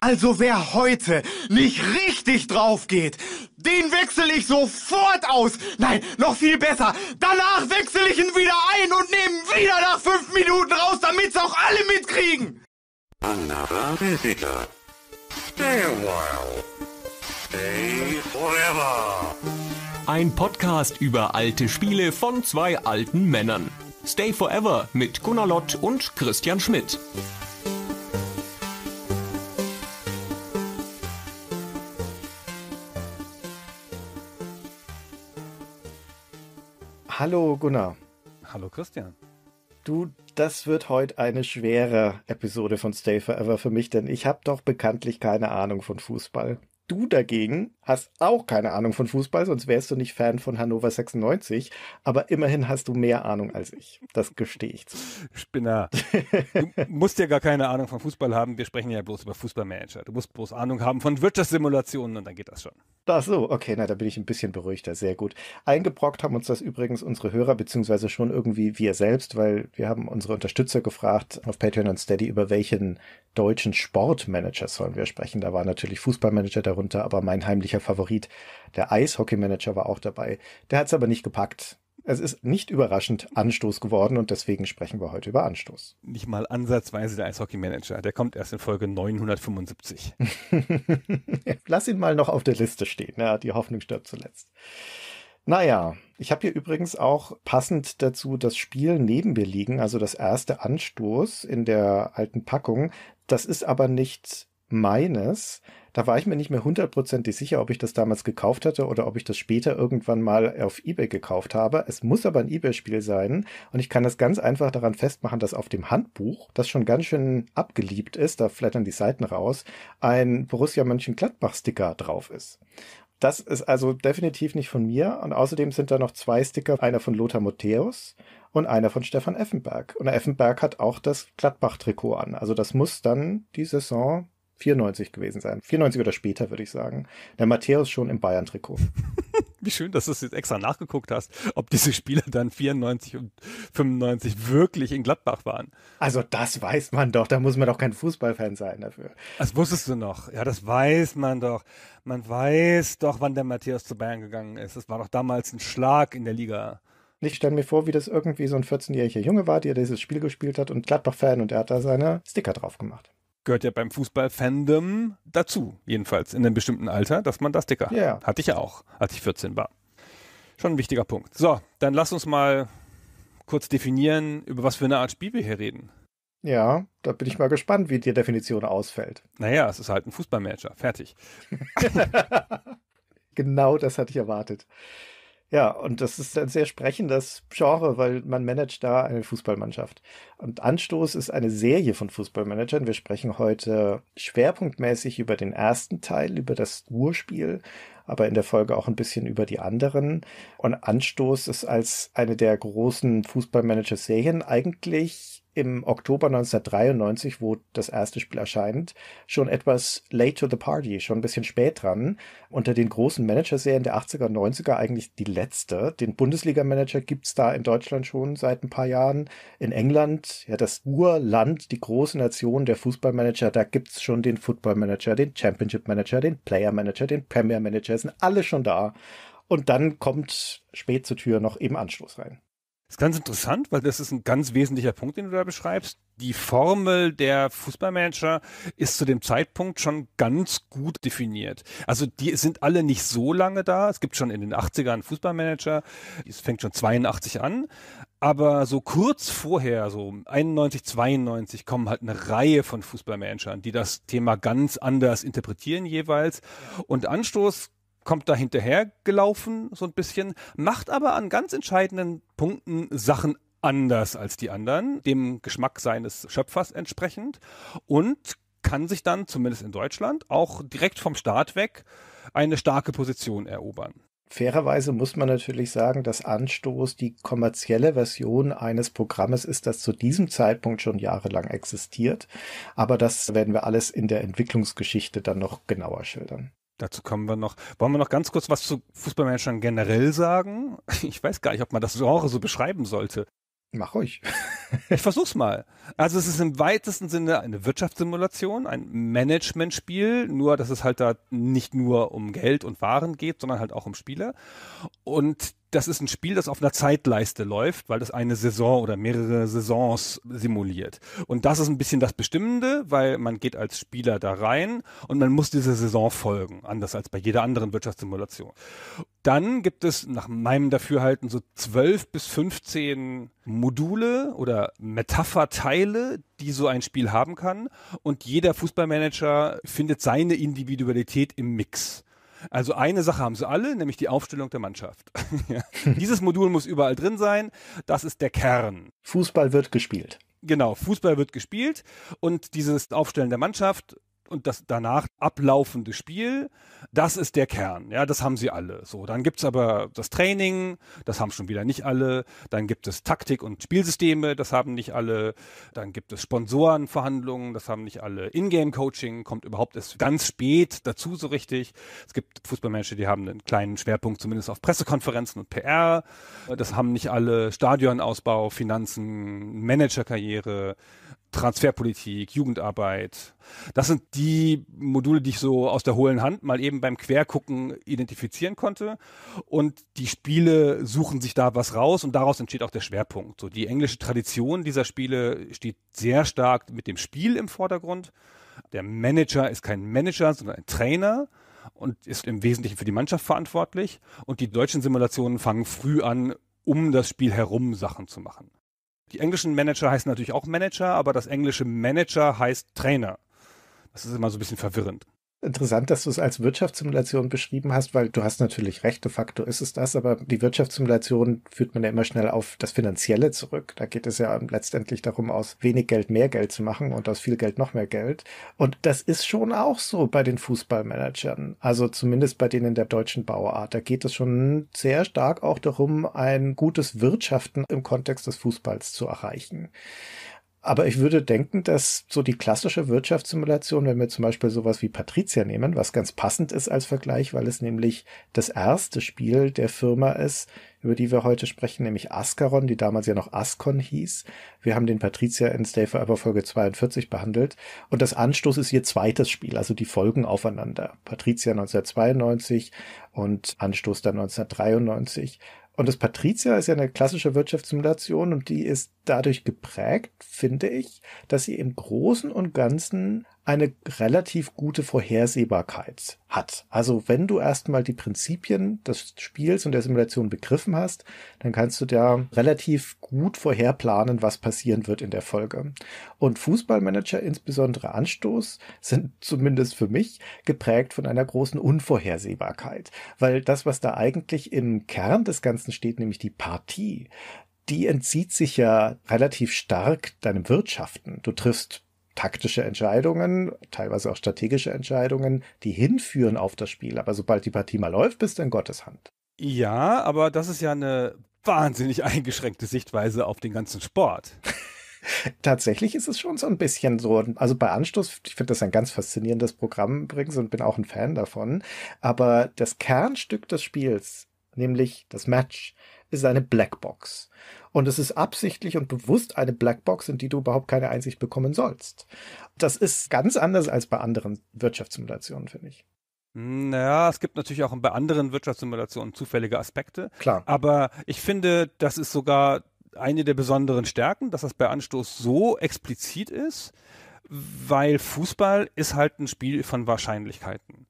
Also wer heute nicht richtig drauf geht, den wechsle ich sofort aus. Nein, noch viel besser. Danach wechsle ich ihn wieder ein und nehme ihn wieder nach fünf Minuten raus, damit es auch alle mitkriegen. Another visitor. Stay a while. Stay forever. Ein Podcast über alte Spiele von zwei alten Männern. Stay Forever mit Gunnar Lott und Christian Schmidt. Hallo Gunnar. Hallo Christian. Du, das wird heute eine schwere Episode von Stay Forever für mich, denn ich habe doch bekanntlich keine Ahnung von Fußball. Du dagegen hast auch keine Ahnung von Fußball, sonst wärst du nicht Fan von Hannover 96. Aber immerhin hast du mehr Ahnung als ich. Das gestehe ich zu. Spinner. Du musst ja gar keine Ahnung von Fußball haben. Wir sprechen ja bloß über Fußballmanager. Du musst bloß Ahnung haben von Wirtschaftssimulationen und dann geht das schon. Ach so, okay, na, da bin ich ein bisschen beruhigter. Sehr gut. Eingebrockt haben uns das übrigens unsere Hörer, beziehungsweise schon irgendwie wir selbst, weil wir haben unsere Unterstützer gefragt auf Patreon und Steady, über welchen deutschen Sportmanager sollen wir sprechen. Da war natürlich Fußballmanager der darunter, aber mein heimlicher Favorit, der Eishockey-Manager, war auch dabei. Der hat es aber nicht gepackt. Es ist nicht überraschend Anstoß geworden und deswegen sprechen wir heute über Anstoß. Nicht mal ansatzweise der Eishockey-Manager. Der kommt erst in Folge 975. Lass ihn mal noch auf der Liste stehen. Ja, die Hoffnung stirbt zuletzt. Naja, ich habe hier übrigens auch passend dazu das Spiel neben mir liegen, also das erste Anstoß in der alten Packung. Das ist aber nicht meines, da war ich mir nicht mehr hundertprozentig sicher, ob ich das damals gekauft hatte oder ob ich das später irgendwann mal auf eBay gekauft habe. Es muss aber ein eBay-Spiel sein und ich kann das ganz einfach daran festmachen, dass auf dem Handbuch, das schon ganz schön abgeliebt ist, da flattern die Seiten raus, ein Borussia Mönchengladbach-Sticker drauf ist. Das ist also definitiv nicht von mir. Und außerdem sind da noch zwei Sticker, einer von Lothar Matthäus und einer von Stefan Effenberg. Und Effenberg hat auch das Gladbach-Trikot an. Also das muss dann die Saison 94 gewesen sein. 94 oder später, würde ich sagen. Der Matthäus schon im Bayern-Trikot. Wie schön, dass du es jetzt extra nachgeguckt hast, ob diese Spieler dann 94 und 95 wirklich in Gladbach waren. Also das weiß man doch, da muss man doch kein Fußballfan sein dafür. Das wusstest du noch. Ja, das weiß man doch. Man weiß doch, wann der Matthäus zu Bayern gegangen ist. Das war doch damals ein Schlag in der Liga. Ich stelle mir vor, wie das irgendwie so ein 14-jähriger Junge war, der dieses Spiel gespielt hat und Gladbach-Fan und er hat da seine Sticker drauf gemacht gehört ja beim Fußball-Fandom dazu, jedenfalls in einem bestimmten Alter, dass man das Sticker ja. hat. Hatte ich ja auch, als ich 14 war. Schon ein wichtiger Punkt. So, dann lass uns mal kurz definieren, über was für eine Art Spiel wir hier reden. Ja, da bin ich mal gespannt, wie die Definition ausfällt. Naja, es ist halt ein Fußballmanager. Fertig. genau das hatte ich erwartet. Ja, und das ist ein sehr sprechendes Genre, weil man managt da eine Fußballmannschaft. Und Anstoß ist eine Serie von Fußballmanagern. Wir sprechen heute schwerpunktmäßig über den ersten Teil, über das Urspiel, aber in der Folge auch ein bisschen über die anderen. Und Anstoß ist als eine der großen Fußballmanager-Serien eigentlich im Oktober 1993, wo das erste Spiel erscheint, schon etwas late to the party, schon ein bisschen spät dran. Unter den großen Managerserien der 80er und 90er eigentlich die letzte. Den Bundesliga-Manager gibt's da in Deutschland schon seit ein paar Jahren. In England, ja das Urland, die große Nation der Fußballmanager, da gibt's schon den Football-Manager, den Championship-Manager, den Player-Manager, den Premier-Manager, sind alle schon da. Und dann kommt spät zur Tür noch eben Anstoß rein. Das ist ganz interessant, weil das ist ein ganz wesentlicher Punkt, den du da beschreibst. Die Formel der Fußballmanager ist zu dem Zeitpunkt schon ganz gut definiert. Also die sind alle nicht so lange da. Es gibt schon in den 80ern Fußballmanager. Es fängt schon 82 an. Aber so kurz vorher, so 91, 92, kommen halt eine Reihe von Fußballmanagern, die das Thema ganz anders interpretieren jeweils. Und Anstoß kommt da hinterher gelaufen, so ein bisschen, macht aber an ganz entscheidenden Punkten Sachen anders als die anderen, dem Geschmack seines Schöpfers entsprechend und kann sich dann, zumindest in Deutschland, auch direkt vom Start weg eine starke Position erobern. Fairerweise muss man natürlich sagen, dass Anstoß die kommerzielle Version eines Programmes ist, das zu diesem Zeitpunkt schon jahrelang existiert. Aber das werden wir alles in der Entwicklungsgeschichte dann noch genauer schildern. Dazu kommen wir noch. Wollen wir noch ganz kurz was zu Fußballmanagern generell sagen? Ich weiß gar nicht, ob man das Genre so beschreiben sollte. Mach euch. ich versuch's mal. Also es ist im weitesten Sinne eine Wirtschaftssimulation, ein Managementspiel, nur dass es halt da nicht nur um Geld und Waren geht, sondern halt auch um Spieler. Und das ist ein Spiel, das auf einer Zeitleiste läuft, weil das eine Saison oder mehrere Saisons simuliert. Und das ist ein bisschen das Bestimmende, weil man geht als Spieler da rein und man muss diese Saison folgen, anders als bei jeder anderen Wirtschaftssimulation. Dann gibt es nach meinem Dafürhalten so zwölf bis 15 Module oder Metapherteile, die so ein Spiel haben kann. Und jeder Fußballmanager findet seine Individualität im Mix. Also eine Sache haben sie alle, nämlich die Aufstellung der Mannschaft. Dieses Modul muss überall drin sein. Das ist der Kern. Fußball wird gespielt. Genau, Fußball wird gespielt und dieses Aufstellen der Mannschaft und das danach ablaufende Spiel, das ist der Kern. Ja, das haben sie alle. So, dann es aber das Training, das haben schon wieder nicht alle. Dann gibt es Taktik und Spielsysteme, das haben nicht alle. Dann gibt es Sponsorenverhandlungen, das haben nicht alle. Ingame-Coaching kommt überhaupt erst ganz spät dazu so richtig. Es gibt Fußballmanager, die haben einen kleinen Schwerpunkt zumindest auf Pressekonferenzen und PR. Das haben nicht alle. Stadionausbau, Finanzen, Managerkarriere. Transferpolitik, Jugendarbeit. Das sind die Module, die ich so aus der hohlen Hand mal eben beim Quergucken identifizieren konnte. Und die Spiele suchen sich da was raus und daraus entsteht auch der Schwerpunkt. So die englische Tradition dieser Spiele steht sehr stark mit dem Spiel im Vordergrund. Der Manager ist kein Manager, sondern ein Trainer und ist im Wesentlichen für die Mannschaft verantwortlich. Und die deutschen Simulationen fangen früh an, um das Spiel herum Sachen zu machen. Die englischen Manager heißen natürlich auch Manager, aber das englische Manager heißt Trainer. Das ist immer so ein bisschen verwirrend interessant, dass du es als Wirtschaftssimulation beschrieben hast, weil du hast natürlich recht, de facto ist es das, aber die Wirtschaftssimulation führt man ja immer schnell auf das Finanzielle zurück. Da geht es ja letztendlich darum, aus wenig Geld mehr Geld zu machen und aus viel Geld noch mehr Geld. Und das ist schon auch so bei den Fußballmanagern, also zumindest bei denen der deutschen Bauart. Da geht es schon sehr stark auch darum, ein gutes Wirtschaften im Kontext des Fußballs zu erreichen. Aber ich würde denken, dass so die klassische Wirtschaftssimulation, wenn wir zum Beispiel sowas wie Patricia nehmen, was ganz passend ist als Vergleich, weil es nämlich das erste Spiel der Firma ist, über die wir heute sprechen, nämlich Ascaron, die damals ja noch Ascon hieß. Wir haben den Patricia in Stay Forever Folge 42 behandelt und das Anstoß ist ihr zweites Spiel, also die Folgen aufeinander. Patricia 1992 und Anstoß dann 1993. Und das Patrizia ist ja eine klassische Wirtschaftssimulation und die ist dadurch geprägt, finde ich, dass sie im Großen und Ganzen eine relativ gute Vorhersehbarkeit hat. Also wenn du erstmal die Prinzipien des Spiels und der Simulation begriffen hast, dann kannst du da relativ gut vorherplanen, was passieren wird in der Folge. Und Fußballmanager, insbesondere Anstoß, sind zumindest für mich geprägt von einer großen Unvorhersehbarkeit. Weil das, was da eigentlich im Kern des Ganzen steht, nämlich die Partie, die entzieht sich ja relativ stark deinem Wirtschaften. Du triffst taktische Entscheidungen, teilweise auch strategische Entscheidungen, die hinführen auf das Spiel. Aber sobald die Partie mal läuft, bist du in Gottes Hand. Ja, aber das ist ja eine wahnsinnig eingeschränkte Sichtweise auf den ganzen Sport. Tatsächlich ist es schon so ein bisschen so. Also bei Anstoß, ich finde das ein ganz faszinierendes Programm übrigens und bin auch ein Fan davon. Aber das Kernstück des Spiels, nämlich das Match, ist eine Blackbox. Und es ist absichtlich und bewusst eine Blackbox, in die du überhaupt keine Einsicht bekommen sollst. Das ist ganz anders als bei anderen Wirtschaftssimulationen, finde ich. Naja, es gibt natürlich auch bei anderen Wirtschaftssimulationen zufällige Aspekte. Klar. Aber ich finde, das ist sogar eine der besonderen Stärken, dass das bei Anstoß so explizit ist, weil Fußball ist halt ein Spiel von Wahrscheinlichkeiten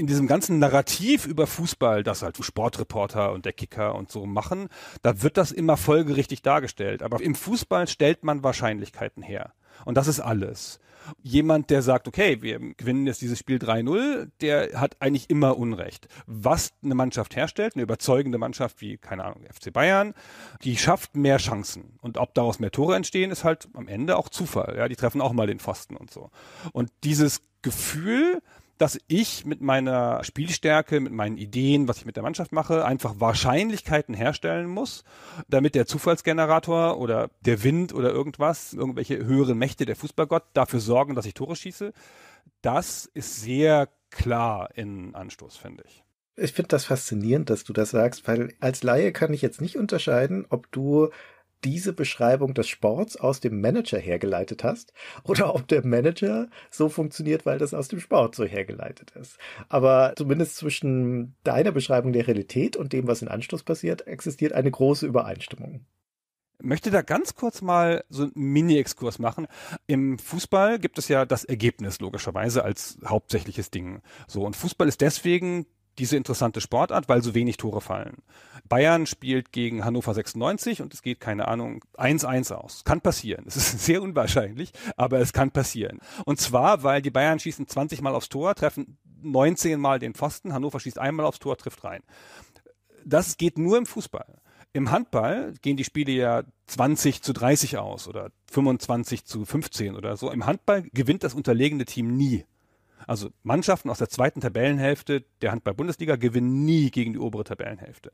in diesem ganzen Narrativ über Fußball, das halt Sportreporter und der Kicker und so machen, da wird das immer folgerichtig dargestellt. Aber im Fußball stellt man Wahrscheinlichkeiten her. Und das ist alles. Jemand, der sagt, okay, wir gewinnen jetzt dieses Spiel 3-0, der hat eigentlich immer Unrecht. Was eine Mannschaft herstellt, eine überzeugende Mannschaft wie, keine Ahnung, FC Bayern, die schafft mehr Chancen. Und ob daraus mehr Tore entstehen, ist halt am Ende auch Zufall. Ja, die treffen auch mal den Pfosten und so. Und dieses Gefühl, dass ich mit meiner Spielstärke, mit meinen Ideen, was ich mit der Mannschaft mache, einfach Wahrscheinlichkeiten herstellen muss, damit der Zufallsgenerator oder der Wind oder irgendwas, irgendwelche höheren Mächte, der Fußballgott, dafür sorgen, dass ich Tore schieße. Das ist sehr klar in Anstoß, finde ich. Ich finde das faszinierend, dass du das sagst, weil als Laie kann ich jetzt nicht unterscheiden, ob du diese Beschreibung des Sports aus dem Manager hergeleitet hast oder ob der Manager so funktioniert, weil das aus dem Sport so hergeleitet ist. Aber zumindest zwischen deiner Beschreibung der Realität und dem, was in Anschluss passiert, existiert eine große Übereinstimmung Ich möchte da ganz kurz mal so einen Mini-Exkurs machen. Im Fußball gibt es ja das Ergebnis logischerweise als hauptsächliches Ding. So und Fußball ist deswegen diese interessante Sportart, weil so wenig Tore fallen. Bayern spielt gegen Hannover 96 und es geht, keine Ahnung, 1-1 aus. Kann passieren. Es ist sehr unwahrscheinlich, aber es kann passieren. Und zwar, weil die Bayern schießen 20 Mal aufs Tor, treffen 19 Mal den Pfosten, Hannover schießt einmal aufs Tor, trifft rein. Das geht nur im Fußball. Im Handball gehen die Spiele ja 20 zu 30 aus oder 25 zu 15 oder so. Im Handball gewinnt das unterlegene Team nie. Also Mannschaften aus der zweiten Tabellenhälfte der Handball-Bundesliga gewinnen nie gegen die obere Tabellenhälfte.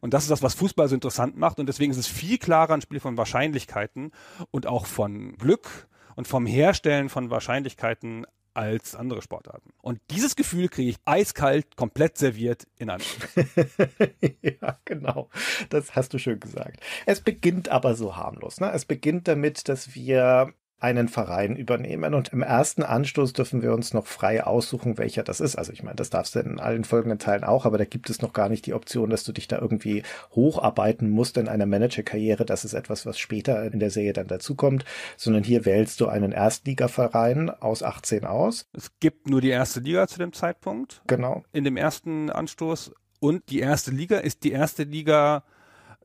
Und das ist das, was Fußball so interessant macht. Und deswegen ist es viel klarer ein Spiel von Wahrscheinlichkeiten und auch von Glück und vom Herstellen von Wahrscheinlichkeiten als andere Sportarten. Und dieses Gefühl kriege ich eiskalt, komplett serviert in einem. ja, genau. Das hast du schön gesagt. Es beginnt aber so harmlos. Ne? Es beginnt damit, dass wir einen Verein übernehmen und im ersten Anstoß dürfen wir uns noch frei aussuchen, welcher das ist. Also ich meine, das darfst du in allen folgenden Teilen auch, aber da gibt es noch gar nicht die Option, dass du dich da irgendwie hocharbeiten musst in einer Managerkarriere. Das ist etwas, was später in der Serie dann dazukommt, sondern hier wählst du einen Erstligaverein aus 18 aus. Es gibt nur die erste Liga zu dem Zeitpunkt. Genau. In dem ersten Anstoß und die erste Liga ist die erste Liga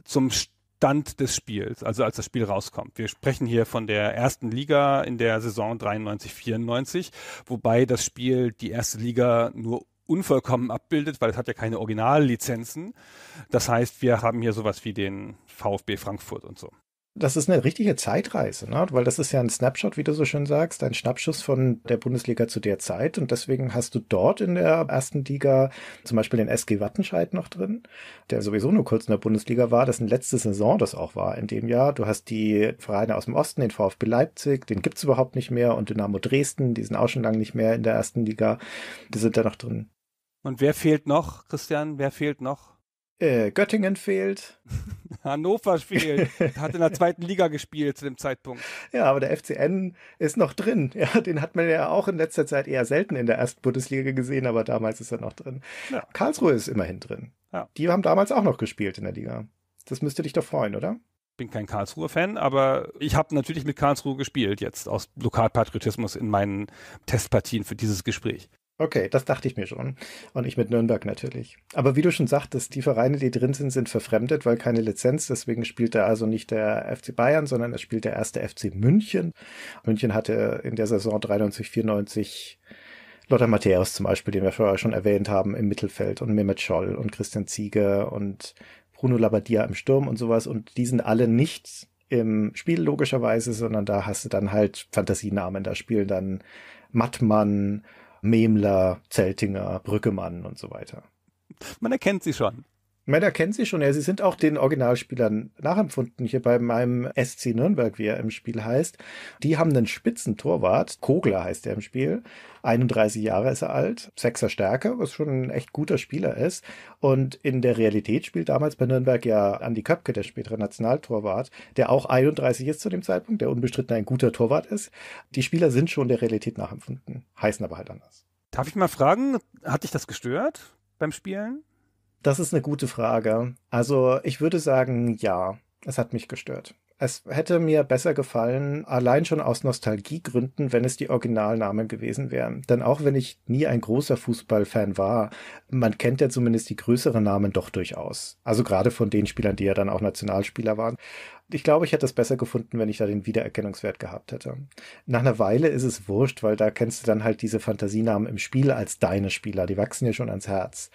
zum St Stand des Spiels, also als das Spiel rauskommt. Wir sprechen hier von der ersten Liga in der Saison 93, 94, wobei das Spiel die erste Liga nur unvollkommen abbildet, weil es hat ja keine Originallizenzen. Das heißt, wir haben hier sowas wie den VfB Frankfurt und so das ist eine richtige Zeitreise, ne? weil das ist ja ein Snapshot, wie du so schön sagst, ein Schnappschuss von der Bundesliga zu der Zeit. Und deswegen hast du dort in der ersten Liga zum Beispiel den SG Wattenscheid noch drin, der sowieso nur kurz in der Bundesliga war, dessen letzte Saison das auch war in dem Jahr. Du hast die Vereine aus dem Osten, den VfB Leipzig, den gibt's überhaupt nicht mehr, und Dynamo Dresden, die sind auch schon lange nicht mehr in der ersten Liga, die sind da noch drin. Und wer fehlt noch, Christian? Wer fehlt noch? Äh, Göttingen fehlt. Hannover fehlt. Hat in der zweiten Liga gespielt zu dem Zeitpunkt. Ja, aber der FCN ist noch drin. Ja, den hat man ja auch in letzter Zeit eher selten in der ersten Bundesliga gesehen, aber damals ist er noch drin. Ja. Karlsruhe ist immerhin drin. Ja. Die haben damals auch noch gespielt in der Liga. Das müsste dich doch freuen, oder? Ich bin kein Karlsruhe-Fan, aber ich habe natürlich mit Karlsruhe gespielt jetzt aus Lokalpatriotismus in meinen Testpartien für dieses Gespräch. Okay, das dachte ich mir schon. Und ich mit Nürnberg natürlich. Aber wie du schon sagtest, die Vereine, die drin sind, sind verfremdet, weil keine Lizenz. Deswegen spielt da also nicht der FC Bayern, sondern es spielt der erste FC München. München hatte in der Saison 93, 94 Lothar Matthäus zum Beispiel, den wir vorher schon erwähnt haben, im Mittelfeld und Mehmet Scholl und Christian Zieger und Bruno Labbadia im Sturm und sowas. Und die sind alle nicht im Spiel logischerweise, sondern da hast du dann halt Fantasienamen. Da spielen dann Mattmann Memler, Zeltinger, Brückemann und so weiter. Man erkennt sie schon. Männer kennen sie schon, ja, sie sind auch den Originalspielern nachempfunden, hier bei meinem SC Nürnberg, wie er im Spiel heißt. Die haben einen Spitzentorwart, Kogler heißt er im Spiel, 31 Jahre ist er alt, Sechser Stärke, was schon ein echt guter Spieler ist. Und in der Realität spielt damals bei Nürnberg ja Andi Köpke, der spätere Nationaltorwart, der auch 31 ist zu dem Zeitpunkt, der unbestritten ein guter Torwart ist. Die Spieler sind schon der Realität nachempfunden, heißen aber halt anders. Darf ich mal fragen, hat dich das gestört beim Spielen? Das ist eine gute Frage. Also ich würde sagen, ja, es hat mich gestört. Es hätte mir besser gefallen, allein schon aus Nostalgiegründen, wenn es die Originalnamen gewesen wären. Denn auch wenn ich nie ein großer Fußballfan war, man kennt ja zumindest die größeren Namen doch durchaus. Also gerade von den Spielern, die ja dann auch Nationalspieler waren. Ich glaube, ich hätte es besser gefunden, wenn ich da den Wiedererkennungswert gehabt hätte. Nach einer Weile ist es wurscht, weil da kennst du dann halt diese Fantasienamen im Spiel als deine Spieler. Die wachsen ja schon ans Herz.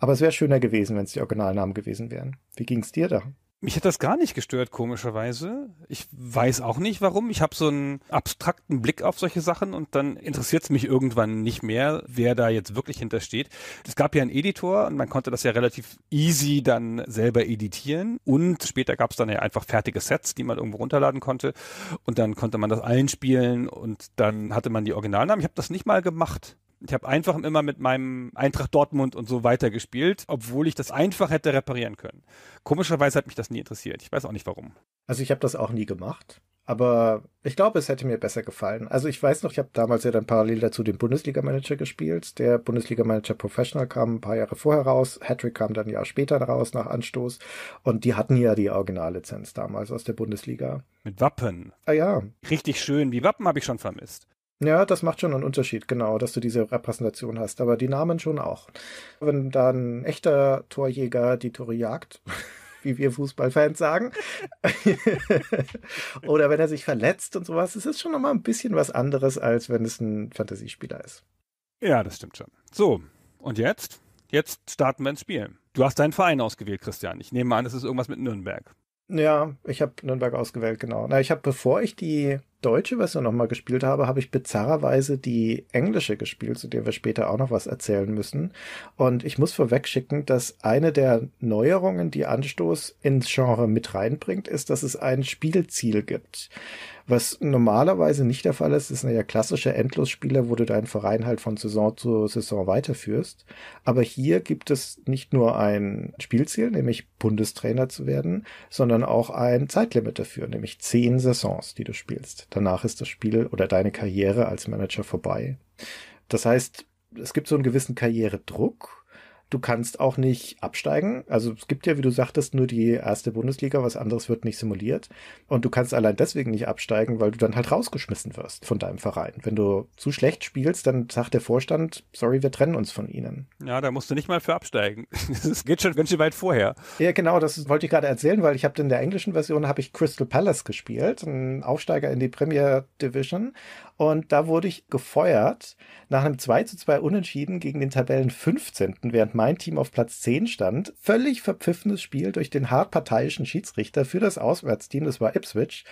Aber es wäre schöner gewesen, wenn es die Originalnamen gewesen wären. Wie ging es dir da? Mich hat das gar nicht gestört, komischerweise. Ich weiß auch nicht, warum. Ich habe so einen abstrakten Blick auf solche Sachen und dann interessiert es mich irgendwann nicht mehr, wer da jetzt wirklich hintersteht. Es gab ja einen Editor und man konnte das ja relativ easy dann selber editieren. Und später gab es dann ja einfach fertige Sets, die man irgendwo runterladen konnte. Und dann konnte man das einspielen und dann hatte man die Originalnamen. Ich habe das nicht mal gemacht. Ich habe einfach immer mit meinem Eintracht Dortmund und so weiter gespielt, obwohl ich das einfach hätte reparieren können. Komischerweise hat mich das nie interessiert. Ich weiß auch nicht warum. Also ich habe das auch nie gemacht. Aber ich glaube, es hätte mir besser gefallen. Also ich weiß noch, ich habe damals ja dann parallel dazu den Bundesliga-Manager gespielt. Der Bundesliga-Manager Professional kam ein paar Jahre vorher raus. Hattrick kam dann ein Jahr später raus nach Anstoß. Und die hatten ja die Originallizenz damals aus der Bundesliga. Mit Wappen. Ah ja. Richtig schön. Die Wappen habe ich schon vermisst. Ja, das macht schon einen Unterschied, genau, dass du diese Repräsentation hast. Aber die Namen schon auch. Wenn da ein echter Torjäger die Tore jagt, wie wir Fußballfans sagen, oder wenn er sich verletzt und sowas, es ist schon nochmal ein bisschen was anderes, als wenn es ein Fantasiespieler ist. Ja, das stimmt schon. So, und jetzt? Jetzt starten wir ins Spiel. Du hast deinen Verein ausgewählt, Christian. Ich nehme an, es ist irgendwas mit Nürnberg. Ja, ich habe Nürnberg ausgewählt, genau. Na, ich habe, bevor ich die deutsche Version nochmal gespielt habe, habe ich bizarrerweise die englische gespielt, zu der wir später auch noch was erzählen müssen. Und ich muss vorweg schicken, dass eine der Neuerungen, die Anstoß ins Genre mit reinbringt, ist, dass es ein Spielziel gibt. Was normalerweise nicht der Fall ist, ist ja klassische Endlosspieler, wo du deinen Verein halt von Saison zu Saison weiterführst. Aber hier gibt es nicht nur ein Spielziel, nämlich Bundestrainer zu werden, sondern auch ein Zeitlimit dafür, nämlich zehn Saisons, die du spielst. Danach ist das Spiel oder deine Karriere als Manager vorbei. Das heißt, es gibt so einen gewissen Karrieredruck, Du kannst auch nicht absteigen. Also es gibt ja, wie du sagtest, nur die erste Bundesliga, was anderes wird nicht simuliert. Und du kannst allein deswegen nicht absteigen, weil du dann halt rausgeschmissen wirst von deinem Verein. Wenn du zu schlecht spielst, dann sagt der Vorstand, sorry, wir trennen uns von ihnen. Ja, da musst du nicht mal für absteigen. Das geht schon ganz schön weit vorher. Ja, genau, das wollte ich gerade erzählen, weil ich habe in der englischen Version habe ich Crystal Palace gespielt, ein Aufsteiger in die Premier Division. Und da wurde ich gefeuert nach einem 2 zu 2 Unentschieden gegen den Tabellen 15., während mein Team auf Platz 10 stand, völlig verpfiffenes Spiel durch den hart parteiischen Schiedsrichter für das Auswärtsteam, das war Ipswich,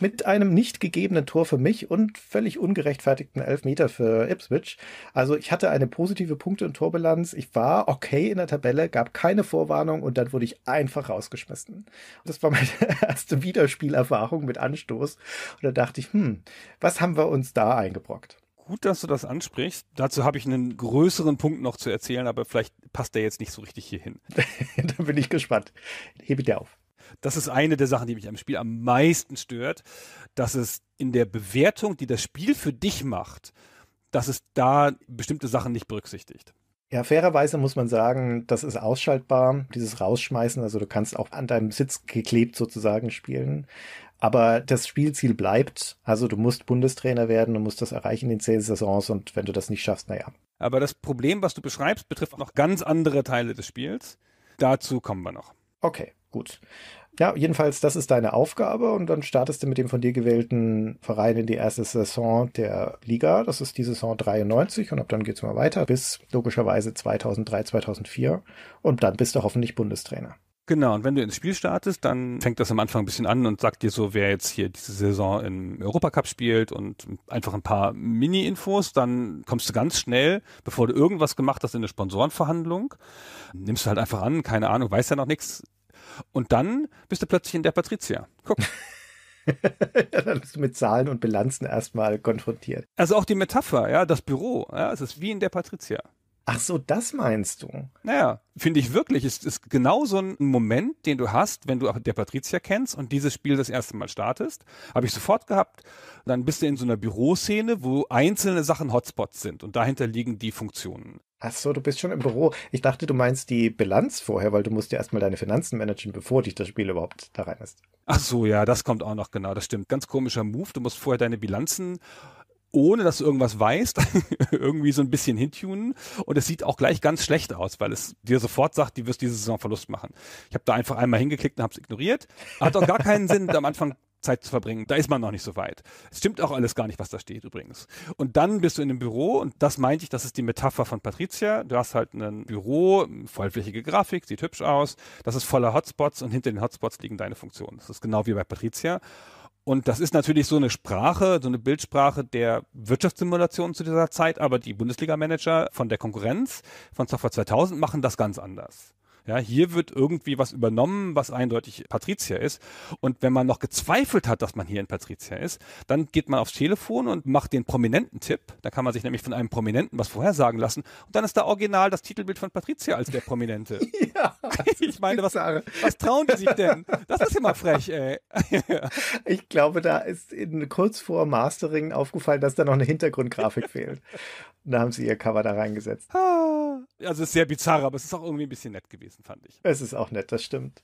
mit einem nicht gegebenen Tor für mich und völlig ungerechtfertigten Elfmeter für Ipswich. Also ich hatte eine positive Punkte- und Torbilanz, ich war okay in der Tabelle, gab keine Vorwarnung und dann wurde ich einfach rausgeschmissen. Das war meine erste Wiederspielerfahrung mit Anstoß und da dachte ich, hm, was haben wir uns da eingebrockt? gut, dass du das ansprichst. Dazu habe ich einen größeren Punkt noch zu erzählen, aber vielleicht passt der jetzt nicht so richtig hier hin. da bin ich gespannt. Hebe dir auf. Das ist eine der Sachen, die mich am Spiel am meisten stört, dass es in der Bewertung, die das Spiel für dich macht, dass es da bestimmte Sachen nicht berücksichtigt. Ja, fairerweise muss man sagen, das ist ausschaltbar, dieses Rausschmeißen. Also du kannst auch an deinem Sitz geklebt sozusagen spielen. Aber das Spielziel bleibt. Also du musst Bundestrainer werden, und musst das erreichen in zehn Saisons und wenn du das nicht schaffst, naja. Aber das Problem, was du beschreibst, betrifft noch ganz andere Teile des Spiels. Dazu kommen wir noch. Okay, gut. Ja, jedenfalls, das ist deine Aufgabe und dann startest du mit dem von dir gewählten Verein in die erste Saison der Liga. Das ist die Saison 93 und ab dann geht's mal weiter bis logischerweise 2003, 2004 und dann bist du hoffentlich Bundestrainer. Genau, und wenn du ins Spiel startest, dann fängt das am Anfang ein bisschen an und sagt dir so, wer jetzt hier diese Saison im Europacup spielt und einfach ein paar Mini-Infos, dann kommst du ganz schnell, bevor du irgendwas gemacht hast in der Sponsorenverhandlung, nimmst du halt einfach an, keine Ahnung, weißt ja noch nichts. Und dann bist du plötzlich in der Patricia. Guck. ja, dann bist du mit Zahlen und Bilanzen erstmal konfrontiert. Also auch die Metapher, ja, das Büro, ja, es ist wie in der Patricia. Ach so, das meinst du? Naja, finde ich wirklich. Es ist, genau so ein Moment, den du hast, wenn du der Patricia kennst und dieses Spiel das erste Mal startest. Habe ich sofort gehabt. Dann bist du in so einer Büroszene, wo einzelne Sachen Hotspots sind und dahinter liegen die Funktionen. Ach so, du bist schon im Büro. Ich dachte, du meinst die Bilanz vorher, weil du musst ja erstmal deine Finanzen managen, bevor dich das Spiel überhaupt da rein ist. Ach so, ja, das kommt auch noch genau, das stimmt. Ganz komischer Move. Du musst vorher deine Bilanzen ohne dass du irgendwas weißt, irgendwie so ein bisschen hintunen. Und es sieht auch gleich ganz schlecht aus, weil es dir sofort sagt, die wirst diese Saison Verlust machen. Ich habe da einfach einmal hingeklickt und habe es ignoriert. Hat auch gar keinen Sinn, am Anfang Zeit zu verbringen. Da ist man noch nicht so weit. Es stimmt auch alles gar nicht, was da steht übrigens. Und dann bist du in dem Büro und das meinte ich, das ist die Metapher von Patricia. Du hast halt ein Büro, vollflächige Grafik, sieht hübsch aus, das ist voller Hotspots und hinter den Hotspots liegen deine Funktionen. Das ist genau wie bei Patricia. Und das ist natürlich so eine Sprache, so eine Bildsprache der Wirtschaftssimulation zu dieser Zeit, aber die Bundesliga-Manager von der Konkurrenz, von Software 2000, machen das ganz anders. Ja, hier wird irgendwie was übernommen, was eindeutig Patrizia ist. Und wenn man noch gezweifelt hat, dass man hier in Patrizia ist, dann geht man aufs Telefon und macht den prominenten Tipp. Da kann man sich nämlich von einem Prominenten was vorhersagen lassen. Und dann ist da original das Titelbild von Patrizia als der Prominente. ja, ich meine, was, was trauen die sich denn? Das ist ja mal frech, ey. ich glaube, da ist in, kurz vor Mastering aufgefallen, dass da noch eine Hintergrundgrafik fehlt. Und da haben sie ihr Cover da reingesetzt. Ah. Also ist sehr bizarr, aber es ist auch irgendwie ein bisschen nett gewesen, fand ich. Es ist auch nett, das stimmt.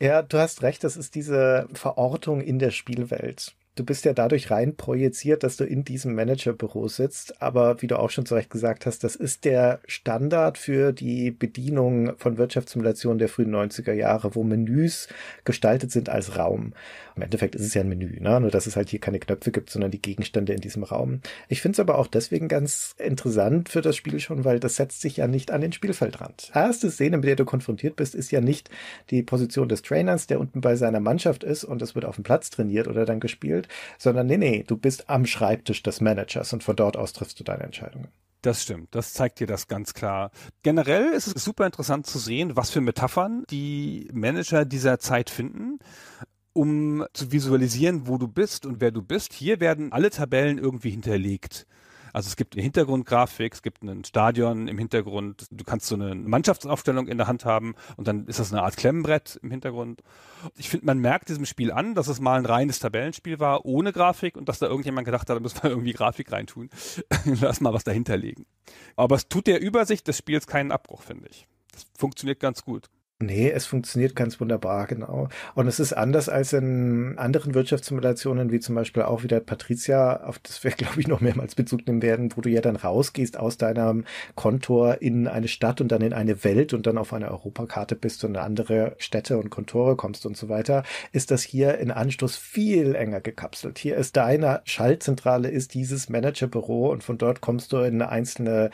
Ja, du hast recht, das ist diese Verortung in der Spielwelt du bist ja dadurch rein projiziert, dass du in diesem Managerbüro sitzt. Aber wie du auch schon zu Recht gesagt hast, das ist der Standard für die Bedienung von Wirtschaftssimulationen der frühen 90er Jahre, wo Menüs gestaltet sind als Raum. Im Endeffekt ist es ja ein Menü, ne? nur dass es halt hier keine Knöpfe gibt, sondern die Gegenstände in diesem Raum. Ich finde es aber auch deswegen ganz interessant für das Spiel schon, weil das setzt sich ja nicht an den Spielfeldrand. Erste Szene, mit der du konfrontiert bist, ist ja nicht die Position des Trainers, der unten bei seiner Mannschaft ist und es wird auf dem Platz trainiert oder dann gespielt, entwickelt, sondern nee, nee, du bist am Schreibtisch des Managers und von dort aus triffst du deine Entscheidungen. Das stimmt, das zeigt dir das ganz klar. Generell ist es super interessant zu sehen, was für Metaphern die Manager dieser Zeit finden um zu visualisieren, wo du bist und wer du bist. Hier werden alle Tabellen irgendwie hinterlegt. Also es gibt eine Hintergrundgrafik, es gibt ein Stadion im Hintergrund, du kannst so eine Mannschaftsaufstellung in der Hand haben und dann ist das eine Art Klemmbrett im Hintergrund. Ich finde, man merkt diesem Spiel an, dass es mal ein reines Tabellenspiel war, ohne Grafik und dass da irgendjemand gedacht hat, da müssen wir irgendwie Grafik reintun. Lass mal was dahinter legen. Aber es tut der Übersicht des Spiels keinen Abbruch, finde ich. Das funktioniert ganz gut. Nee, es funktioniert ganz wunderbar, genau. Und es ist anders als in anderen Wirtschaftssimulationen, wie zum Beispiel auch wieder Patricia, auf das wir, glaube ich, noch mehrmals Bezug nehmen werden, wo du ja dann rausgehst aus deinem Kontor in eine Stadt und dann in eine Welt und dann auf einer Europakarte bist und in andere Städte und Kontore kommst und so weiter, ist das hier in Anstoß viel enger gekapselt. Hier ist deine Schaltzentrale, ist dieses Managerbüro und von dort kommst du in einzelne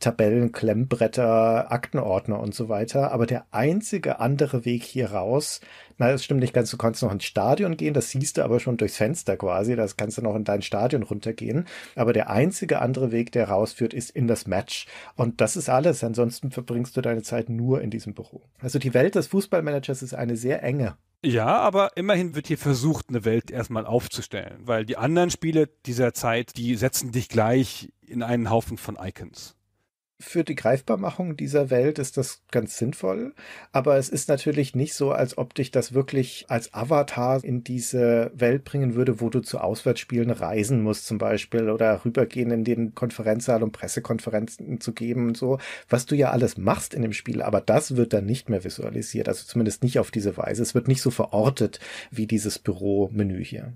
Tabellen, Klemmbretter, Aktenordner und so weiter. Aber der einzige andere Weg hier raus, na, das stimmt nicht ganz, du kannst noch ins Stadion gehen, das siehst du aber schon durchs Fenster quasi, das kannst du noch in dein Stadion runtergehen. Aber der einzige andere Weg, der rausführt, ist in das Match. Und das ist alles. Ansonsten verbringst du deine Zeit nur in diesem Büro. Also die Welt des Fußballmanagers ist eine sehr enge. Ja, aber immerhin wird hier versucht, eine Welt erstmal aufzustellen, weil die anderen Spiele dieser Zeit, die setzen dich gleich in einen Haufen von Icons für die Greifbarmachung dieser Welt ist das ganz sinnvoll, aber es ist natürlich nicht so, als ob dich das wirklich als Avatar in diese Welt bringen würde, wo du zu Auswärtsspielen reisen musst zum Beispiel oder rübergehen in den Konferenzsaal, um Pressekonferenzen zu geben und so, was du ja alles machst in dem Spiel, aber das wird dann nicht mehr visualisiert, also zumindest nicht auf diese Weise. Es wird nicht so verortet wie dieses Büromenü hier.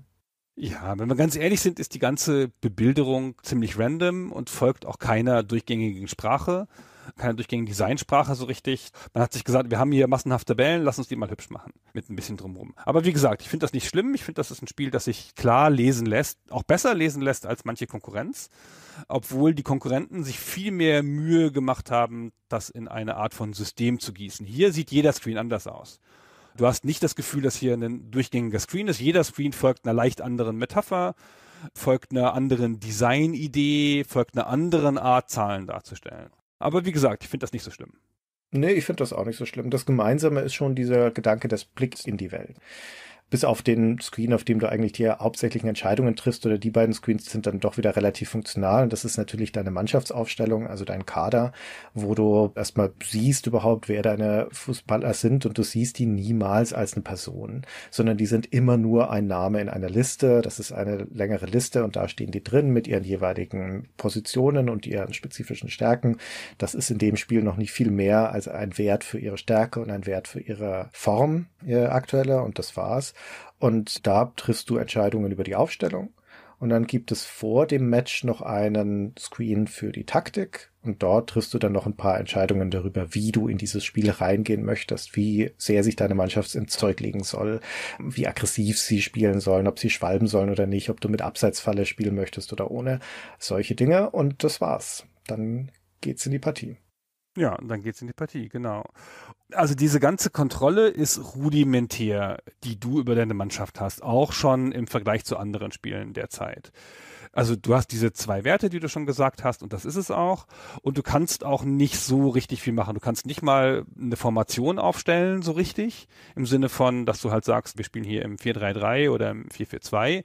Ja, wenn wir ganz ehrlich sind, ist die ganze Bebilderung ziemlich random und folgt auch keiner durchgängigen Sprache, keiner durchgängigen Designsprache so richtig. Man hat sich gesagt, wir haben hier massenhafte Tabellen, lass uns die mal hübsch machen, mit ein bisschen drumherum. Aber wie gesagt, ich finde das nicht schlimm. Ich finde, das ist ein Spiel, das sich klar lesen lässt, auch besser lesen lässt als manche Konkurrenz, obwohl die Konkurrenten sich viel mehr Mühe gemacht haben, das in eine Art von System zu gießen. Hier sieht jeder Screen anders aus. Du hast nicht das Gefühl, dass hier ein durchgängiger Screen ist. Jeder Screen folgt einer leicht anderen Metapher, folgt einer anderen Designidee, folgt einer anderen Art, Zahlen darzustellen. Aber wie gesagt, ich finde das nicht so schlimm. Nee, ich finde das auch nicht so schlimm. Das Gemeinsame ist schon dieser Gedanke des Blicks in die Welt bis auf den Screen, auf dem du eigentlich die hauptsächlichen Entscheidungen triffst oder die beiden Screens sind dann doch wieder relativ funktional. Und das ist natürlich deine Mannschaftsaufstellung, also dein Kader, wo du erstmal siehst überhaupt, wer deine Fußballer sind und du siehst die niemals als eine Person, sondern die sind immer nur ein Name in einer Liste. Das ist eine längere Liste und da stehen die drin mit ihren jeweiligen Positionen und ihren spezifischen Stärken. Das ist in dem Spiel noch nicht viel mehr als ein Wert für ihre Stärke und ein Wert für ihre Form, ihre aktuelle und das war's. Und da triffst du Entscheidungen über die Aufstellung. Und dann gibt es vor dem Match noch einen Screen für die Taktik. Und dort triffst du dann noch ein paar Entscheidungen darüber, wie du in dieses Spiel reingehen möchtest, wie sehr sich deine Mannschaft ins Zeug legen soll, wie aggressiv sie spielen sollen, ob sie schwalben sollen oder nicht, ob du mit Abseitsfalle spielen möchtest oder ohne. Solche Dinge. Und das war's. Dann geht's in die Partie. Ja, dann geht's in die Partie, genau also diese ganze Kontrolle ist rudimentär, die du über deine Mannschaft hast, auch schon im Vergleich zu anderen Spielen der Zeit. Also du hast diese zwei Werte, die du schon gesagt hast, und das ist es auch. Und du kannst auch nicht so richtig viel machen. Du kannst nicht mal eine Formation aufstellen, so richtig, im Sinne von, dass du halt sagst, wir spielen hier im 4-3-3 oder im 4-4-2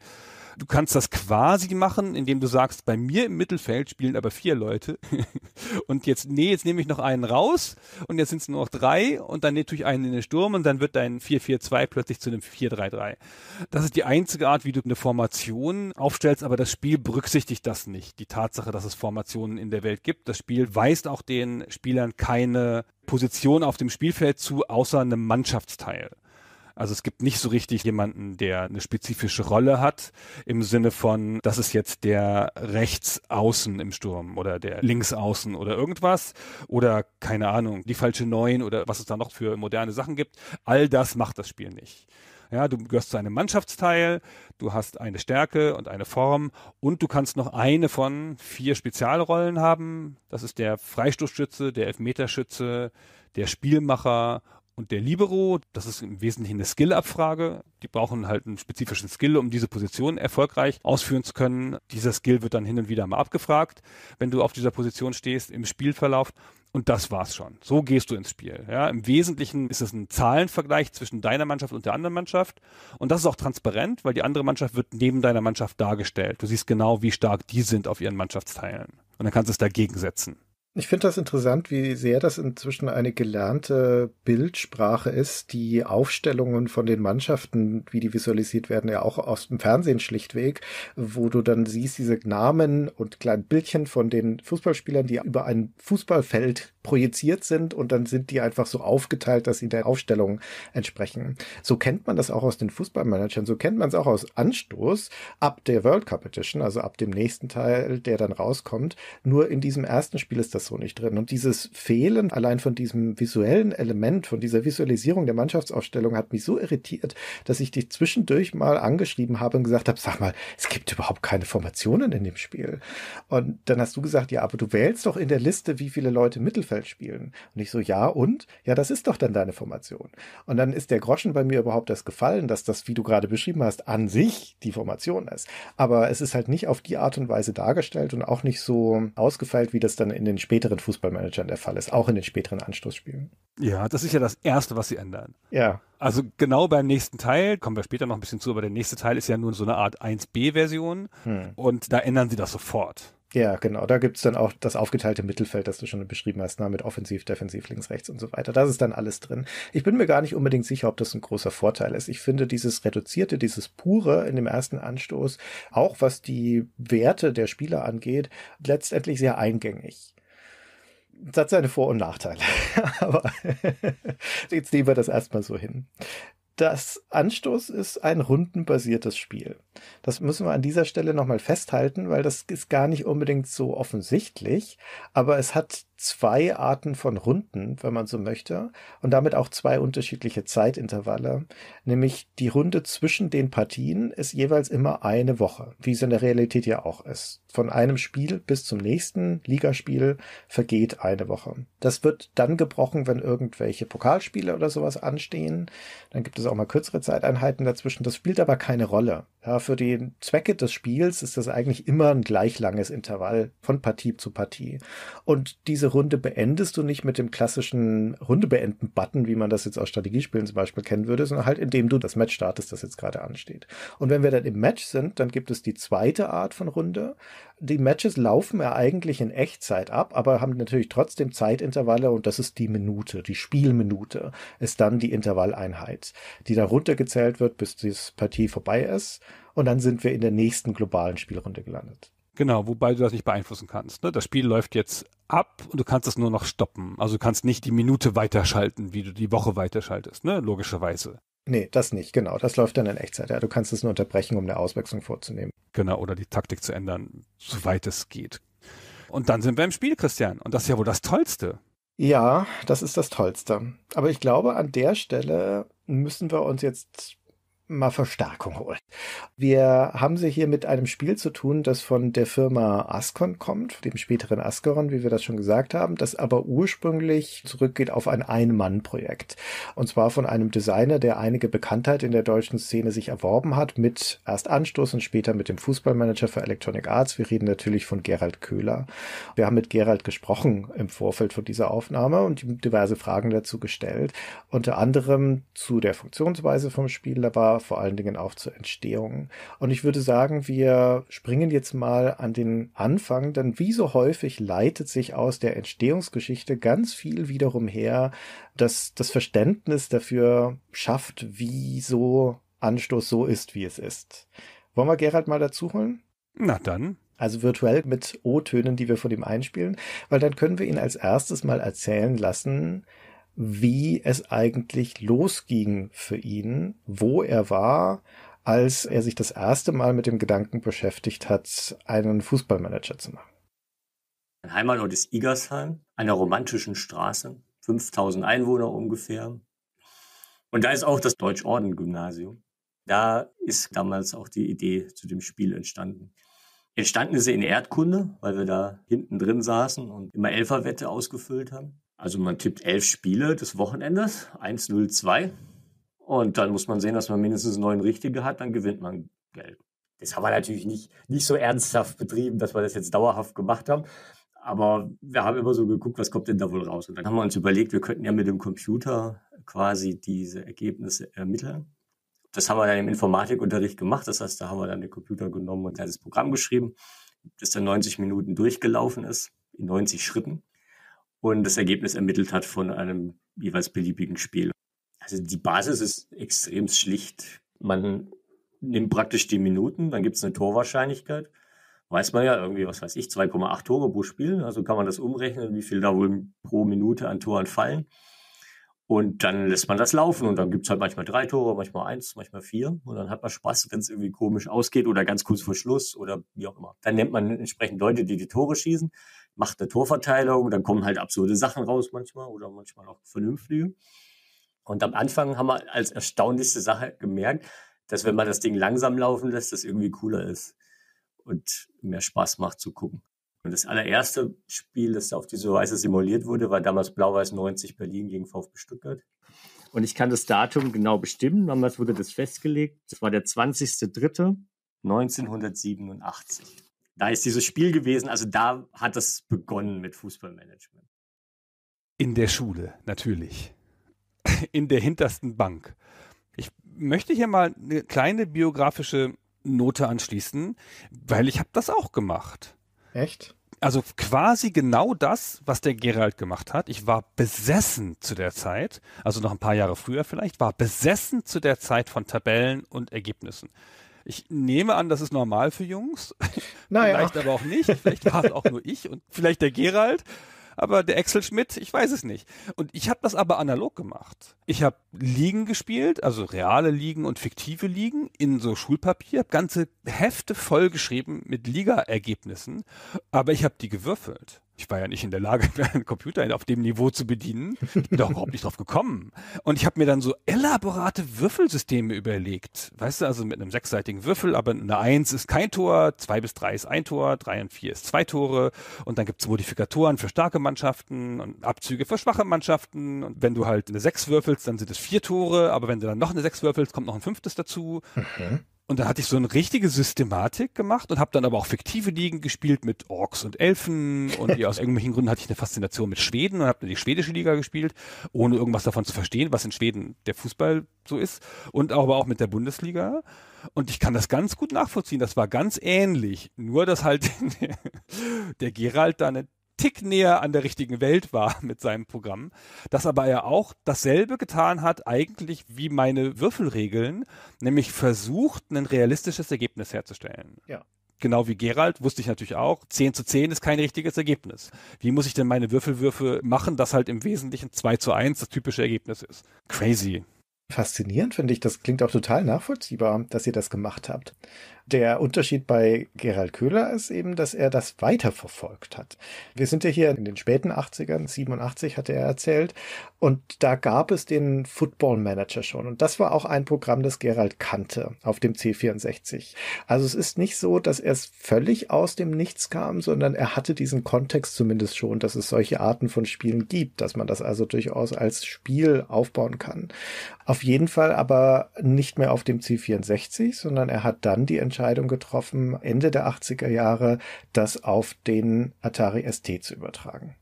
du kannst das quasi machen, indem du sagst, bei mir im Mittelfeld spielen aber vier Leute. und jetzt, nee, jetzt nehme ich noch einen raus und jetzt sind es nur noch drei und dann tue ich einen in den Sturm und dann wird dein 4-4-2 plötzlich zu einem 4-3-3. Das ist die einzige Art, wie du eine Formation aufstellst, aber das Spiel berücksichtigt das nicht. Die Tatsache, dass es Formationen in der Welt gibt. Das Spiel weist auch den Spielern keine Position auf dem Spielfeld zu, außer einem Mannschaftsteil. Also es gibt nicht so richtig jemanden, der eine spezifische Rolle hat im Sinne von, das ist jetzt der Rechtsaußen im Sturm oder der Linksaußen oder irgendwas oder keine Ahnung, die falsche Neun oder was es da noch für moderne Sachen gibt. All das macht das Spiel nicht. Ja, du gehörst zu einem Mannschaftsteil, du hast eine Stärke und eine Form und du kannst noch eine von vier Spezialrollen haben. Das ist der Freistoßschütze, der Elfmeterschütze, der Spielmacher und der Libero, das ist im Wesentlichen eine Skill-Abfrage. Die brauchen halt einen spezifischen Skill, um diese Position erfolgreich ausführen zu können. Dieser Skill wird dann hin und wieder mal abgefragt, wenn du auf dieser Position stehst im Spielverlauf. Und das war's schon. So gehst du ins Spiel. Ja, Im Wesentlichen ist es ein Zahlenvergleich zwischen deiner Mannschaft und der anderen Mannschaft. Und das ist auch transparent, weil die andere Mannschaft wird neben deiner Mannschaft dargestellt. Du siehst genau, wie stark die sind auf ihren Mannschaftsteilen. Und dann kannst du es dagegen setzen. Ich finde das interessant, wie sehr das inzwischen eine gelernte Bildsprache ist. Die Aufstellungen von den Mannschaften, wie die visualisiert werden, ja auch aus dem Fernsehen schlichtweg, wo du dann siehst diese Namen und kleinen Bildchen von den Fußballspielern, die über ein Fußballfeld projiziert sind und dann sind die einfach so aufgeteilt, dass sie der Aufstellung entsprechen. So kennt man das auch aus den Fußballmanagern, so kennt man es auch aus Anstoß ab der World Cup Edition, also ab dem nächsten Teil, der dann rauskommt. Nur in diesem ersten Spiel ist das so nicht drin. Und dieses Fehlen allein von diesem visuellen Element, von dieser Visualisierung der Mannschaftsaufstellung hat mich so irritiert, dass ich dich zwischendurch mal angeschrieben habe und gesagt habe, sag mal, es gibt überhaupt keine Formationen in dem Spiel. Und dann hast du gesagt, ja, aber du wählst doch in der Liste, wie viele Leute Mittelfeld Mittelfeld spielen. Und ich so, ja, und? Ja, das ist doch dann deine Formation. Und dann ist der Groschen bei mir überhaupt das gefallen, dass das, wie du gerade beschrieben hast, an sich die Formation ist. Aber es ist halt nicht auf die Art und Weise dargestellt und auch nicht so ausgefeilt, wie das dann in den späteren Fußballmanagern der Fall ist, auch in den späteren Anstoßspielen. Ja, das ist ja das Erste, was sie ändern. Ja. Also genau beim nächsten Teil, kommen wir später noch ein bisschen zu, aber der nächste Teil ist ja nur so eine Art 1b-Version hm. und da ändern sie das sofort. Ja, genau. Da gibt's dann auch das aufgeteilte Mittelfeld, das du schon beschrieben hast, na, ne? mit Offensiv, Defensiv, links, rechts und so weiter. Das ist dann alles drin. Ich bin mir gar nicht unbedingt sicher, ob das ein großer Vorteil ist. Ich finde dieses Reduzierte, dieses Pure in dem ersten Anstoß, auch was die Werte der Spieler angeht, letztendlich sehr eingängig Das hat seine Vor- und Nachteile. Aber jetzt nehmen wir das erstmal so hin. Das Anstoß ist ein rundenbasiertes Spiel. Das müssen wir an dieser Stelle nochmal festhalten, weil das ist gar nicht unbedingt so offensichtlich. Aber es hat zwei Arten von Runden, wenn man so möchte, und damit auch zwei unterschiedliche Zeitintervalle. Nämlich die Runde zwischen den Partien ist jeweils immer eine Woche, wie es in der Realität ja auch ist. Von einem Spiel bis zum nächsten Ligaspiel vergeht eine Woche. Das wird dann gebrochen, wenn irgendwelche Pokalspiele oder sowas anstehen. Dann gibt es auch mal kürzere Zeiteinheiten dazwischen. Das spielt aber keine Rolle. Ja, für die Zwecke des Spiels ist das eigentlich immer ein gleich langes Intervall von Partie zu Partie. Und diese Runde beendest du nicht mit dem klassischen Runde beenden Button, wie man das jetzt aus Strategiespielen zum Beispiel kennen würde, sondern halt indem du das Match startest, das jetzt gerade ansteht. Und wenn wir dann im Match sind, dann gibt es die zweite Art von Runde. Die Matches laufen ja eigentlich in Echtzeit ab, aber haben natürlich trotzdem Zeitintervalle und das ist die Minute, die Spielminute ist dann die Intervalleinheit, die da runtergezählt wird, bis die Partie vorbei ist. Und dann sind wir in der nächsten globalen Spielrunde gelandet. Genau, wobei du das nicht beeinflussen kannst. Ne? Das Spiel läuft jetzt ab und du kannst es nur noch stoppen. Also du kannst nicht die Minute weiterschalten, wie du die Woche weiterschaltest, ne? logischerweise. Nee, das nicht, genau. Das läuft dann in Echtzeit. Ja, du kannst es nur unterbrechen, um eine Auswechslung vorzunehmen. Genau, oder die Taktik zu ändern, soweit es geht. Und dann sind wir im Spiel, Christian. Und das ist ja wohl das Tollste. Ja, das ist das Tollste. Aber ich glaube, an der Stelle müssen wir uns jetzt mal Verstärkung holen. Wir haben sie hier mit einem Spiel zu tun, das von der Firma Ascon kommt, dem späteren Ascaron, wie wir das schon gesagt haben, das aber ursprünglich zurückgeht auf ein Ein-Mann-Projekt. Und zwar von einem Designer, der einige Bekanntheit in der deutschen Szene sich erworben hat, mit erst Anstoß und später mit dem Fußballmanager für Electronic Arts. Wir reden natürlich von Gerald Köhler. Wir haben mit Gerald gesprochen im Vorfeld von dieser Aufnahme und ihm diverse Fragen dazu gestellt. Unter anderem zu der Funktionsweise vom Spiel, aber vor allen Dingen auch zur Entstehung. Und ich würde sagen, wir springen jetzt mal an den Anfang, denn wie so häufig leitet sich aus der Entstehungsgeschichte ganz viel wiederum her, dass das Verständnis dafür schafft, wieso Anstoß so ist, wie es ist. Wollen wir Gerald mal dazuholen? Na dann. Also virtuell mit O-Tönen, die wir von ihm einspielen, weil dann können wir ihn als erstes mal erzählen lassen, wie es eigentlich losging für ihn, wo er war, als er sich das erste Mal mit dem Gedanken beschäftigt hat, einen Fußballmanager zu machen. Mein Heimatort ist Igersheim, einer romantischen Straße, 5000 Einwohner ungefähr. Und da ist auch das Deutsch-Orden-Gymnasium. Da ist damals auch die Idee zu dem Spiel entstanden. Entstanden ist sie in Erdkunde, weil wir da hinten drin saßen und immer Elferwette ausgefüllt haben. Also man tippt elf Spiele des Wochenendes, 1-0-2. Und dann muss man sehen, dass man mindestens neun richtige hat, dann gewinnt man Geld. Das haben wir natürlich nicht, nicht so ernsthaft betrieben, dass wir das jetzt dauerhaft gemacht haben. Aber wir haben immer so geguckt, was kommt denn da wohl raus? Und dann haben wir uns überlegt, wir könnten ja mit dem Computer quasi diese Ergebnisse ermitteln. Das haben wir dann im Informatikunterricht gemacht. Das heißt, da haben wir dann den Computer genommen und ein kleines Programm geschrieben, das dann 90 Minuten durchgelaufen ist, in 90 Schritten und das Ergebnis ermittelt hat von einem jeweils beliebigen Spiel. Also die Basis ist extrem schlicht. Man nimmt praktisch die Minuten, dann gibt es eine Torwahrscheinlichkeit. Weiß man ja irgendwie, was weiß ich, 2,8 Tore pro Spiel. Also kann man das umrechnen, wie viel da wohl pro Minute an Toren fallen. Und dann lässt man das laufen und dann gibt es halt manchmal drei Tore, manchmal eins, manchmal vier. Und dann hat man Spaß, wenn es irgendwie komisch ausgeht oder ganz kurz vor Schluss oder wie auch immer. Dann nennt man entsprechend Leute, die die Tore schießen macht eine Torverteilung, dann kommen halt absurde Sachen raus manchmal oder manchmal auch vernünftige. Und am Anfang haben wir als erstaunlichste Sache gemerkt, dass wenn man das Ding langsam laufen lässt, das irgendwie cooler ist und mehr Spaß macht zu gucken. Und das allererste Spiel, das auf diese Weise simuliert wurde, war damals Blau-Weiß 90 Berlin gegen VfB Stuttgart. Und ich kann das Datum genau bestimmen. Damals wurde das festgelegt. Das war der 20.03.1987 da ist dieses Spiel gewesen. Also da hat es begonnen mit Fußballmanagement. In der Schule, natürlich. In der hintersten Bank. Ich möchte hier mal eine kleine biografische Note anschließen, weil ich habe das auch gemacht. Echt? also quasi genau das, was der Gerald gemacht hat. Ich war besessen zu der Zeit, also noch ein paar Jahre früher vielleicht, war besessen zu der Zeit von Tabellen und Ergebnissen. Ich nehme an, das ist normal für Jungs. Naja. vielleicht aber auch nicht. Vielleicht war es auch nur ich und vielleicht der Gerald. Aber der Axel Schmidt, ich weiß es nicht. Und ich habe das aber analog gemacht. Ich habe Ligen gespielt, also reale Ligen und fiktive Ligen in so Schulpapier, hab ganze Hefte vollgeschrieben mit Liga-Ergebnissen, aber ich habe die gewürfelt. Ich war ja nicht in der Lage, einen Computer auf dem Niveau zu bedienen. Ich bin da überhaupt nicht drauf gekommen. Und ich habe mir dann so elaborate Würfelsysteme überlegt. Weißt du, also mit einem sechsseitigen Würfel, aber eine Eins ist kein Tor, zwei bis drei ist ein Tor, drei und vier ist zwei Tore. Und dann gibt es Modifikatoren für starke Mannschaften und Abzüge für schwache Mannschaften. Und wenn du halt eine Sechs würfelst, würfelst, dann sind es vier Tore, aber wenn du dann noch eine sechs würfelst, kommt noch ein fünftes dazu. Mhm. Und dann hatte ich so eine richtige Systematik gemacht und habe dann aber auch fiktive Ligen gespielt mit Orks und Elfen und aus irgendwelchen Gründen hatte ich eine Faszination mit Schweden und habe dann die schwedische Liga gespielt, ohne irgendwas davon zu verstehen, was in Schweden der Fußball so ist und aber auch mit der Bundesliga. Und ich kann das ganz gut nachvollziehen. Das war ganz ähnlich, nur dass halt der Gerald da eine Tick näher an der richtigen Welt war mit seinem Programm, dass aber er auch dasselbe getan hat, eigentlich wie meine Würfelregeln, nämlich versucht, ein realistisches Ergebnis herzustellen. Ja. Genau wie Gerald wusste ich natürlich auch, 10 zu 10 ist kein richtiges Ergebnis. Wie muss ich denn meine Würfelwürfe machen, dass halt im Wesentlichen 2 zu 1 das typische Ergebnis ist? Crazy. Faszinierend finde ich, das klingt auch total nachvollziehbar, dass ihr das gemacht habt. Der Unterschied bei Gerald Köhler ist eben, dass er das weiterverfolgt hat. Wir sind ja hier in den späten 80ern, 87 hatte er erzählt, und da gab es den Football Manager schon. Und das war auch ein Programm, das Gerald kannte auf dem C64. Also es ist nicht so, dass er es völlig aus dem Nichts kam, sondern er hatte diesen Kontext zumindest schon, dass es solche Arten von Spielen gibt, dass man das also durchaus als Spiel aufbauen kann. Auf jeden Fall aber nicht mehr auf dem C64, sondern er hat dann die Entscheidung Entscheidung getroffen, Ende der 80er Jahre, das auf den Atari ST zu übertragen.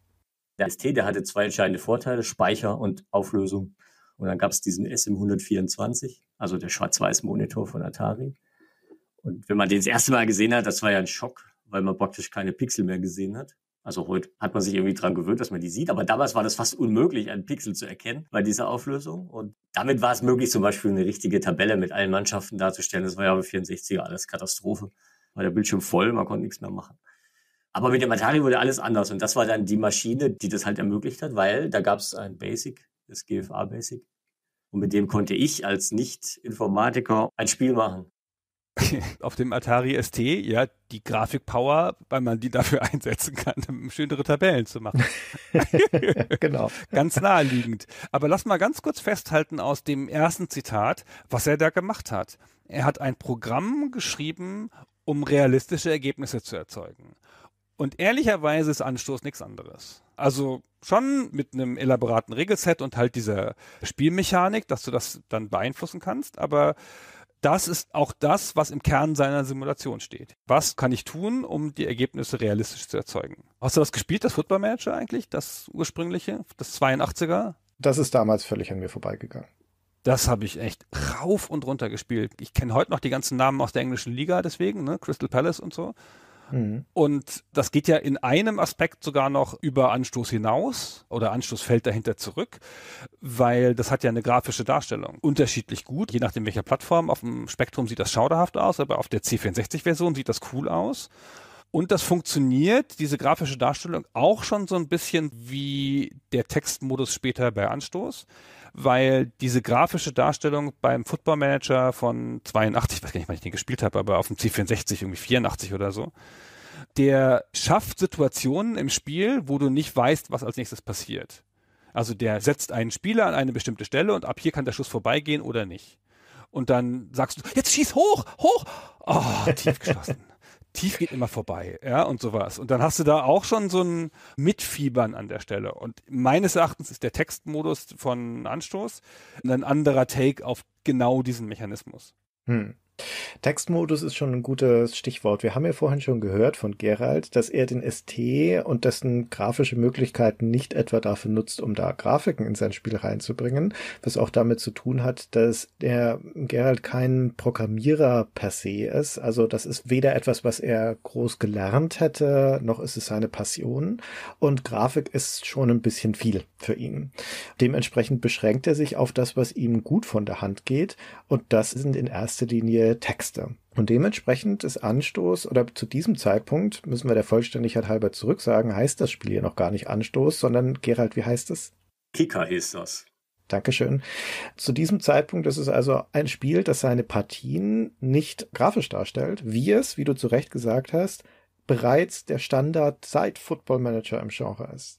Der ST, der hatte zwei entscheidende Vorteile, Speicher und Auflösung. Und dann gab es diesen SM124, also der Schwarz-Weiß-Monitor von Atari. Und wenn man den das erste Mal gesehen hat, das war ja ein Schock, weil man praktisch keine Pixel mehr gesehen hat. Also heute hat man sich irgendwie dran gewöhnt, dass man die sieht, aber damals war das fast unmöglich, einen Pixel zu erkennen bei dieser Auflösung. Und damit war es möglich, zum Beispiel eine richtige Tabelle mit allen Mannschaften darzustellen. Das war ja bei 64er alles Katastrophe. War der Bildschirm voll, man konnte nichts mehr machen. Aber mit dem Atari wurde alles anders und das war dann die Maschine, die das halt ermöglicht hat, weil da gab es ein Basic, das GFA Basic. Und mit dem konnte ich als Nicht-Informatiker ein Spiel machen. auf dem Atari ST ja die Grafikpower, weil man die dafür einsetzen kann, um schönere Tabellen zu machen. genau. Ganz naheliegend. Aber lass mal ganz kurz festhalten aus dem ersten Zitat, was er da gemacht hat. Er hat ein Programm geschrieben, um realistische Ergebnisse zu erzeugen. Und ehrlicherweise ist Anstoß nichts anderes. Also schon mit einem elaboraten Regelset und halt dieser Spielmechanik, dass du das dann beeinflussen kannst, aber das ist auch das, was im Kern seiner Simulation steht. Was kann ich tun, um die Ergebnisse realistisch zu erzeugen? Hast du das gespielt, das Football Manager eigentlich, das ursprüngliche, das 82er? Das ist damals völlig an mir vorbeigegangen. Das habe ich echt rauf und runter gespielt. Ich kenne heute noch die ganzen Namen aus der englischen Liga deswegen, ne? Crystal Palace und so. Mhm. Und das geht ja in einem Aspekt sogar noch über Anstoß hinaus oder Anstoß fällt dahinter zurück, weil das hat ja eine grafische Darstellung. Unterschiedlich gut, je nachdem welcher Plattform. Auf dem Spektrum sieht das schauderhaft aus, aber auf der C64-Version sieht das cool aus. Und das funktioniert, diese grafische Darstellung, auch schon so ein bisschen wie der Textmodus später bei Anstoß, weil diese grafische Darstellung beim Football Manager von 82, ich weiß gar nicht, wann ich den gespielt habe, aber auf dem C64 irgendwie 84 oder so, der schafft Situationen im Spiel, wo du nicht weißt, was als nächstes passiert. Also der setzt einen Spieler an eine bestimmte Stelle und ab hier kann der Schuss vorbeigehen oder nicht. Und dann sagst du, jetzt schieß hoch, hoch! Oh, tief geschossen tief geht immer vorbei, ja, und sowas. Und dann hast du da auch schon so ein Mitfiebern an der Stelle. Und meines Erachtens ist der Textmodus von Anstoß ein anderer Take auf genau diesen Mechanismus. Hm. Textmodus ist schon ein gutes Stichwort. Wir haben ja vorhin schon gehört von Gerald, dass er den ST und dessen grafische Möglichkeiten nicht etwa dafür nutzt, um da Grafiken in sein Spiel reinzubringen, was auch damit zu tun hat, dass der Gerald kein Programmierer per se ist. Also das ist weder etwas, was er groß gelernt hätte, noch ist es seine Passion. Und Grafik ist schon ein bisschen viel für ihn. Dementsprechend beschränkt er sich auf das, was ihm gut von der Hand geht. Und das sind in erster Linie Texte. Und dementsprechend ist Anstoß, oder zu diesem Zeitpunkt, müssen wir der Vollständigkeit halber zurücksagen, heißt das Spiel ja noch gar nicht Anstoß, sondern Gerald, wie heißt es? Kicker hieß das. Dankeschön. Zu diesem Zeitpunkt ist es also ein Spiel, das seine Partien nicht grafisch darstellt, wie es, wie du zu Recht gesagt hast, bereits der Standard seit Football Manager im Genre ist.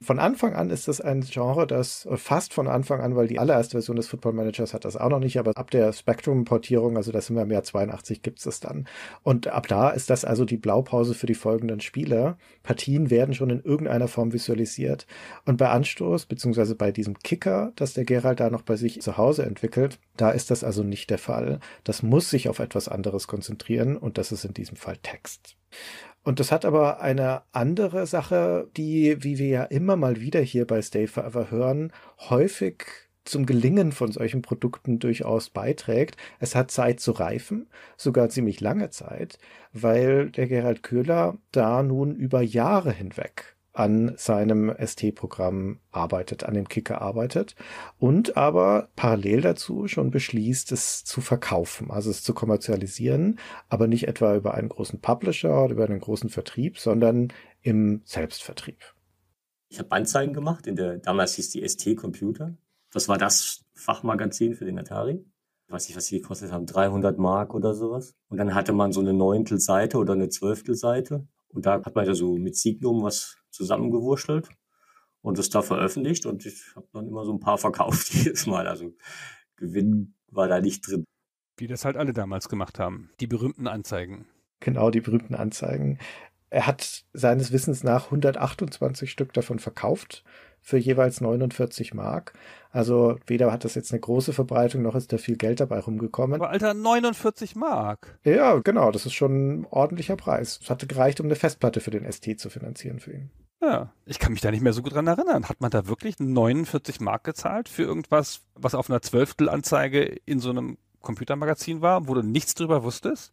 Von Anfang an ist das ein Genre, das äh, fast von Anfang an, weil die allererste Version des Football Managers hat das auch noch nicht, aber ab der Spectrum-Portierung, also das sind wir im Jahr 82, gibt es das dann. Und ab da ist das also die Blaupause für die folgenden Spieler. Partien werden schon in irgendeiner Form visualisiert. Und bei Anstoß, beziehungsweise bei diesem Kicker, dass der Gerald da noch bei sich zu Hause entwickelt, da ist das also nicht der Fall. Das muss sich auf etwas anderes konzentrieren und das ist in diesem Fall Text. Und das hat aber eine andere Sache, die, wie wir ja immer mal wieder hier bei Stay Forever hören, häufig zum Gelingen von solchen Produkten durchaus beiträgt. Es hat Zeit zu reifen, sogar ziemlich lange Zeit, weil der Gerald Köhler da nun über Jahre hinweg an seinem ST-Programm arbeitet, an dem Kicker arbeitet und aber parallel dazu schon beschließt, es zu verkaufen, also es zu kommerzialisieren, aber nicht etwa über einen großen Publisher oder über einen großen Vertrieb, sondern im Selbstvertrieb. Ich habe Anzeigen gemacht in der damals hieß die ST Computer. Das war das Fachmagazin für den Atari. Ich weiß nicht, was die gekostet haben, 300 Mark oder sowas. Und dann hatte man so eine Neuntelseite oder eine Zwölftelseite. Und da hat man ja also so mit Signum was zusammengewurschtelt und es da veröffentlicht und ich habe dann immer so ein paar verkauft jedes Mal. Also Gewinn war da nicht drin. Wie das halt alle damals gemacht haben. Die berühmten Anzeigen. Genau, die berühmten Anzeigen. Er hat seines Wissens nach 128 Stück davon verkauft für jeweils 49 Mark. Also weder hat das jetzt eine große Verbreitung, noch ist da viel Geld dabei rumgekommen. Aber Alter, 49 Mark. Ja, genau, das ist schon ein ordentlicher Preis. Es hatte gereicht, um eine Festplatte für den ST zu finanzieren für ihn. Ja, ich kann mich da nicht mehr so gut dran erinnern. Hat man da wirklich 49 Mark gezahlt für irgendwas, was auf einer Zwölftelanzeige in so einem Computermagazin war, wo du nichts drüber wusstest,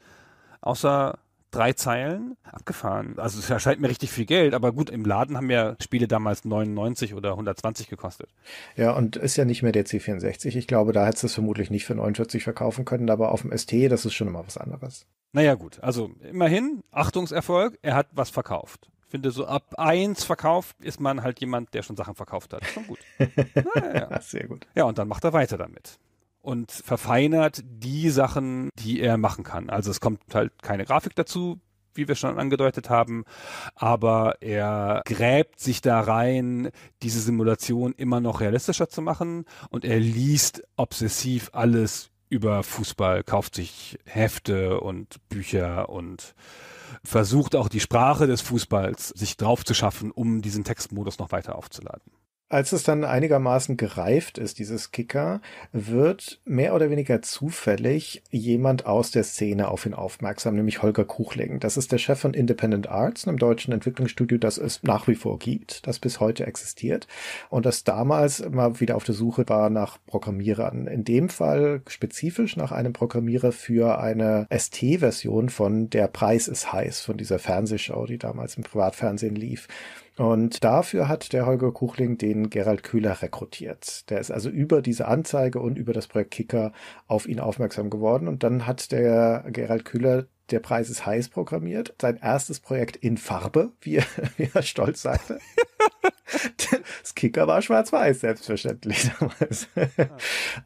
außer drei Zeilen abgefahren. Also es erscheint mir richtig viel Geld, aber gut, im Laden haben ja Spiele damals 99 oder 120 gekostet. Ja, und ist ja nicht mehr der C64. Ich glaube, da hättest du es vermutlich nicht für 49 verkaufen können, aber auf dem ST, das ist schon immer was anderes. Naja, gut. Also immerhin, Achtungserfolg, er hat was verkauft. Ich finde, so ab eins verkauft ist man halt jemand, der schon Sachen verkauft hat. Schon gut. Naja. Sehr gut. Ja, und dann macht er weiter damit und verfeinert die Sachen, die er machen kann. Also es kommt halt keine Grafik dazu, wie wir schon angedeutet haben, aber er gräbt sich da rein, diese Simulation immer noch realistischer zu machen und er liest obsessiv alles über Fußball, kauft sich Hefte und Bücher und versucht auch die Sprache des Fußballs sich drauf zu schaffen, um diesen Textmodus noch weiter aufzuladen als es dann einigermaßen gereift ist, dieses Kicker, wird mehr oder weniger zufällig jemand aus der Szene auf ihn aufmerksam, nämlich Holger Kuchling. Das ist der Chef von Independent Arts, einem deutschen Entwicklungsstudio, das es nach wie vor gibt, das bis heute existiert und das damals immer wieder auf der Suche war nach Programmierern. In dem Fall spezifisch nach einem Programmierer für eine ST-Version von Der Preis ist heiß, von dieser Fernsehshow, die damals im Privatfernsehen lief. Und dafür hat der Holger Kuchling den Gerald Kühler rekrutiert. Der ist also über diese Anzeige und über das Projekt Kicker auf ihn aufmerksam geworden. Und dann hat der Gerald Kühler der Preis ist heiß programmiert. Sein erstes Projekt in Farbe, wie er, wie er stolz sagte. Das Kicker war schwarz-weiß, selbstverständlich damals.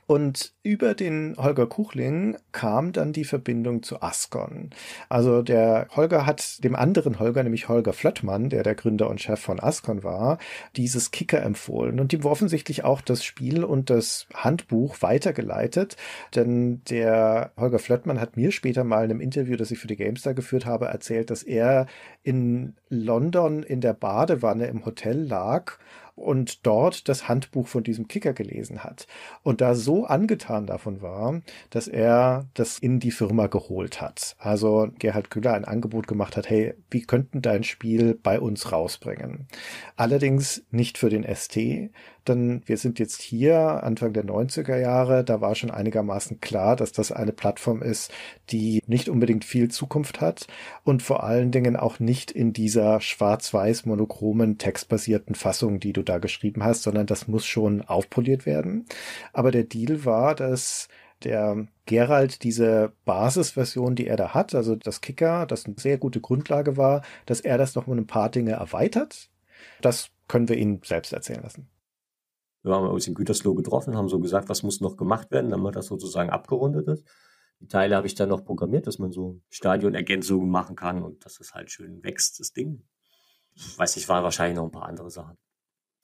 Und über den Holger Kuchling kam dann die Verbindung zu Askon. Also der Holger hat dem anderen Holger, nämlich Holger Flöttmann, der der Gründer und Chef von Askon war, dieses Kicker empfohlen und ihm offensichtlich auch das Spiel und das Handbuch weitergeleitet, denn der Holger Flöttmann hat mir später mal in einem Interview das das ich für die Gamestar geführt habe, erzählt, dass er in London in der Badewanne im Hotel lag und dort das Handbuch von diesem Kicker gelesen hat und da so angetan davon war, dass er das in die Firma geholt hat. Also Gerhard Küller ein Angebot gemacht hat, hey, wir könnten dein Spiel bei uns rausbringen. Allerdings nicht für den ST, denn wir sind jetzt hier Anfang der 90er Jahre, da war schon einigermaßen klar, dass das eine Plattform ist, die nicht unbedingt viel Zukunft hat und vor allen Dingen auch nicht in dieser schwarz-weiß monochromen textbasierten Fassung, die du da geschrieben hast, sondern das muss schon aufpoliert werden. Aber der Deal war, dass der Gerald diese Basisversion, die er da hat, also das Kicker, das eine sehr gute Grundlage war, dass er das noch mit ein paar Dinge erweitert. Das können wir ihn selbst erzählen lassen. Wir haben uns in Gütersloh getroffen, haben so gesagt, was muss noch gemacht werden, damit das sozusagen abgerundet ist. Die Teile habe ich dann noch programmiert, dass man so Stadionergänzungen machen kann und dass es halt schön wächst, das Ding. Ich weiß nicht, waren wahrscheinlich noch ein paar andere Sachen.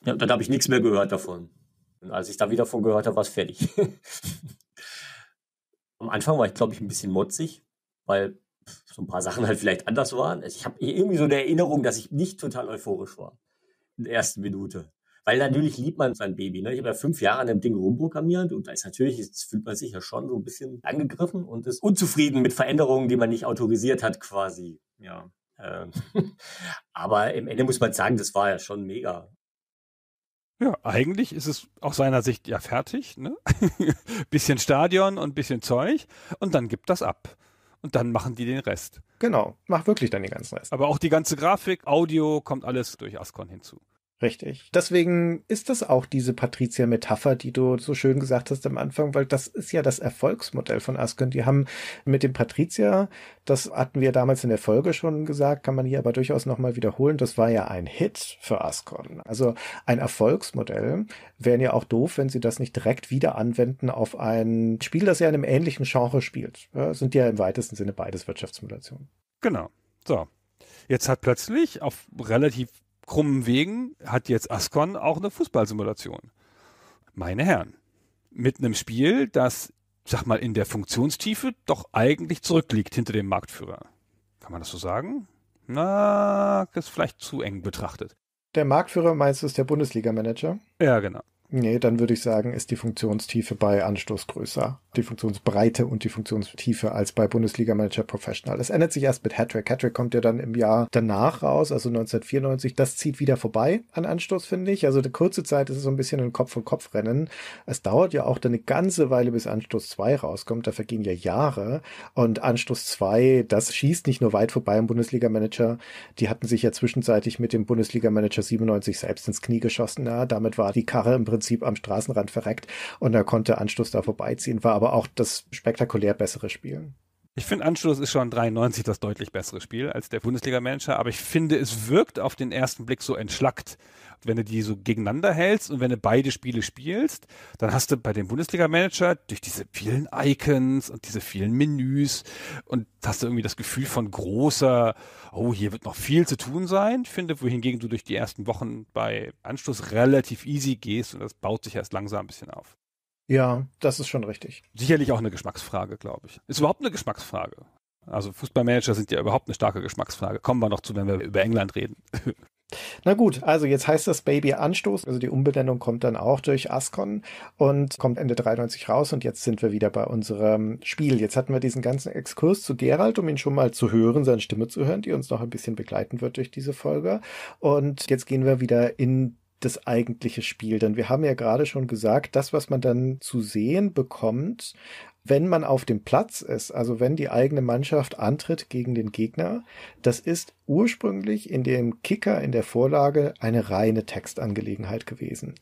Ja, dann habe ich nichts mehr gehört davon. Und als ich da wieder von gehört habe, war es fertig. Am Anfang war ich, glaube ich, ein bisschen motzig, weil so ein paar Sachen halt vielleicht anders waren. Also ich habe irgendwie so eine Erinnerung, dass ich nicht total euphorisch war in der ersten Minute. Weil natürlich liebt man sein Baby. Ne? Ich habe ja fünf Jahre an dem Ding rumprogrammiert und da ist natürlich, jetzt fühlt man sich ja schon so ein bisschen angegriffen und ist unzufrieden mit Veränderungen, die man nicht autorisiert hat quasi. Ja. Ähm. Aber im Ende muss man sagen, das war ja schon mega. Ja, eigentlich ist es aus seiner Sicht ja fertig, ne? bisschen Stadion und bisschen Zeug und dann gibt das ab. Und dann machen die den Rest. Genau, mach wirklich dann den ganzen Rest. Aber auch die ganze Grafik, Audio kommt alles durch Ascon hinzu. Richtig. Deswegen ist das auch diese patrizia metapher die du so schön gesagt hast am Anfang, weil das ist ja das Erfolgsmodell von Asken. Die haben mit dem Patrizia, das hatten wir damals in der Folge schon gesagt, kann man hier aber durchaus nochmal wiederholen, das war ja ein Hit für Ascon. Also ein Erfolgsmodell. Wären ja auch doof, wenn sie das nicht direkt wieder anwenden auf ein Spiel, das ja in einem ähnlichen Genre spielt. Ja, sind ja im weitesten Sinne beides Wirtschaftssimulationen. Genau. So, Jetzt hat plötzlich auf relativ krummen Wegen hat jetzt Ascon auch eine Fußballsimulation. Meine Herren. Mit einem Spiel, das, sag mal, in der Funktionstiefe doch eigentlich zurückliegt hinter dem Marktführer. Kann man das so sagen? Na, das ist vielleicht zu eng betrachtet. Der Marktführer meinst du ist der Bundesliga-Manager? Ja, genau. Nee, dann würde ich sagen, ist die Funktionstiefe bei Anstoß größer. Die Funktionsbreite und die Funktionstiefe als bei Bundesliga Manager Professional. Das ändert sich erst mit Hattrick. Hattrick kommt ja dann im Jahr danach raus, also 1994. Das zieht wieder vorbei an Anstoß, finde ich. Also eine kurze Zeit ist es so ein bisschen ein Kopf-und-Kopf-Rennen. Es dauert ja auch dann eine ganze Weile, bis Anstoß 2 rauskommt. Da vergehen ja Jahre. Und Anstoß 2, das schießt nicht nur weit vorbei am Bundesliga Manager. Die hatten sich ja zwischenzeitlich mit dem Bundesliga Manager 97 selbst ins Knie geschossen. Ja, damit war die Karre im Prinzip Prinzip am Straßenrand verreckt und er konnte Anschluss da vorbeiziehen, war aber auch das spektakulär bessere Spiel. Ich finde, Anschluss ist schon 93 das deutlich bessere Spiel als der Bundesliga-Manager, aber ich finde, es wirkt auf den ersten Blick so entschlackt. Wenn du die so gegeneinander hältst und wenn du beide Spiele spielst, dann hast du bei dem Bundesliga-Manager durch diese vielen Icons und diese vielen Menüs und hast du irgendwie das Gefühl von großer, oh, hier wird noch viel zu tun sein. Ich finde, wohingegen du durch die ersten Wochen bei Anschluss relativ easy gehst und das baut sich erst langsam ein bisschen auf. Ja, das ist schon richtig. Sicherlich auch eine Geschmacksfrage, glaube ich. Ist überhaupt eine Geschmacksfrage. Also Fußballmanager sind ja überhaupt eine starke Geschmacksfrage. Kommen wir noch zu, wenn wir über England reden. Na gut, also jetzt heißt das Baby Anstoß. Also die Umbenennung kommt dann auch durch Ascon und kommt Ende 93 raus. Und jetzt sind wir wieder bei unserem Spiel. Jetzt hatten wir diesen ganzen Exkurs zu Gerald, um ihn schon mal zu hören, seine Stimme zu hören, die uns noch ein bisschen begleiten wird durch diese Folge. Und jetzt gehen wir wieder in das eigentliche Spiel. Denn wir haben ja gerade schon gesagt, das, was man dann zu sehen bekommt, wenn man auf dem Platz ist, also wenn die eigene Mannschaft antritt gegen den Gegner, das ist ursprünglich in dem Kicker in der Vorlage eine reine Textangelegenheit gewesen.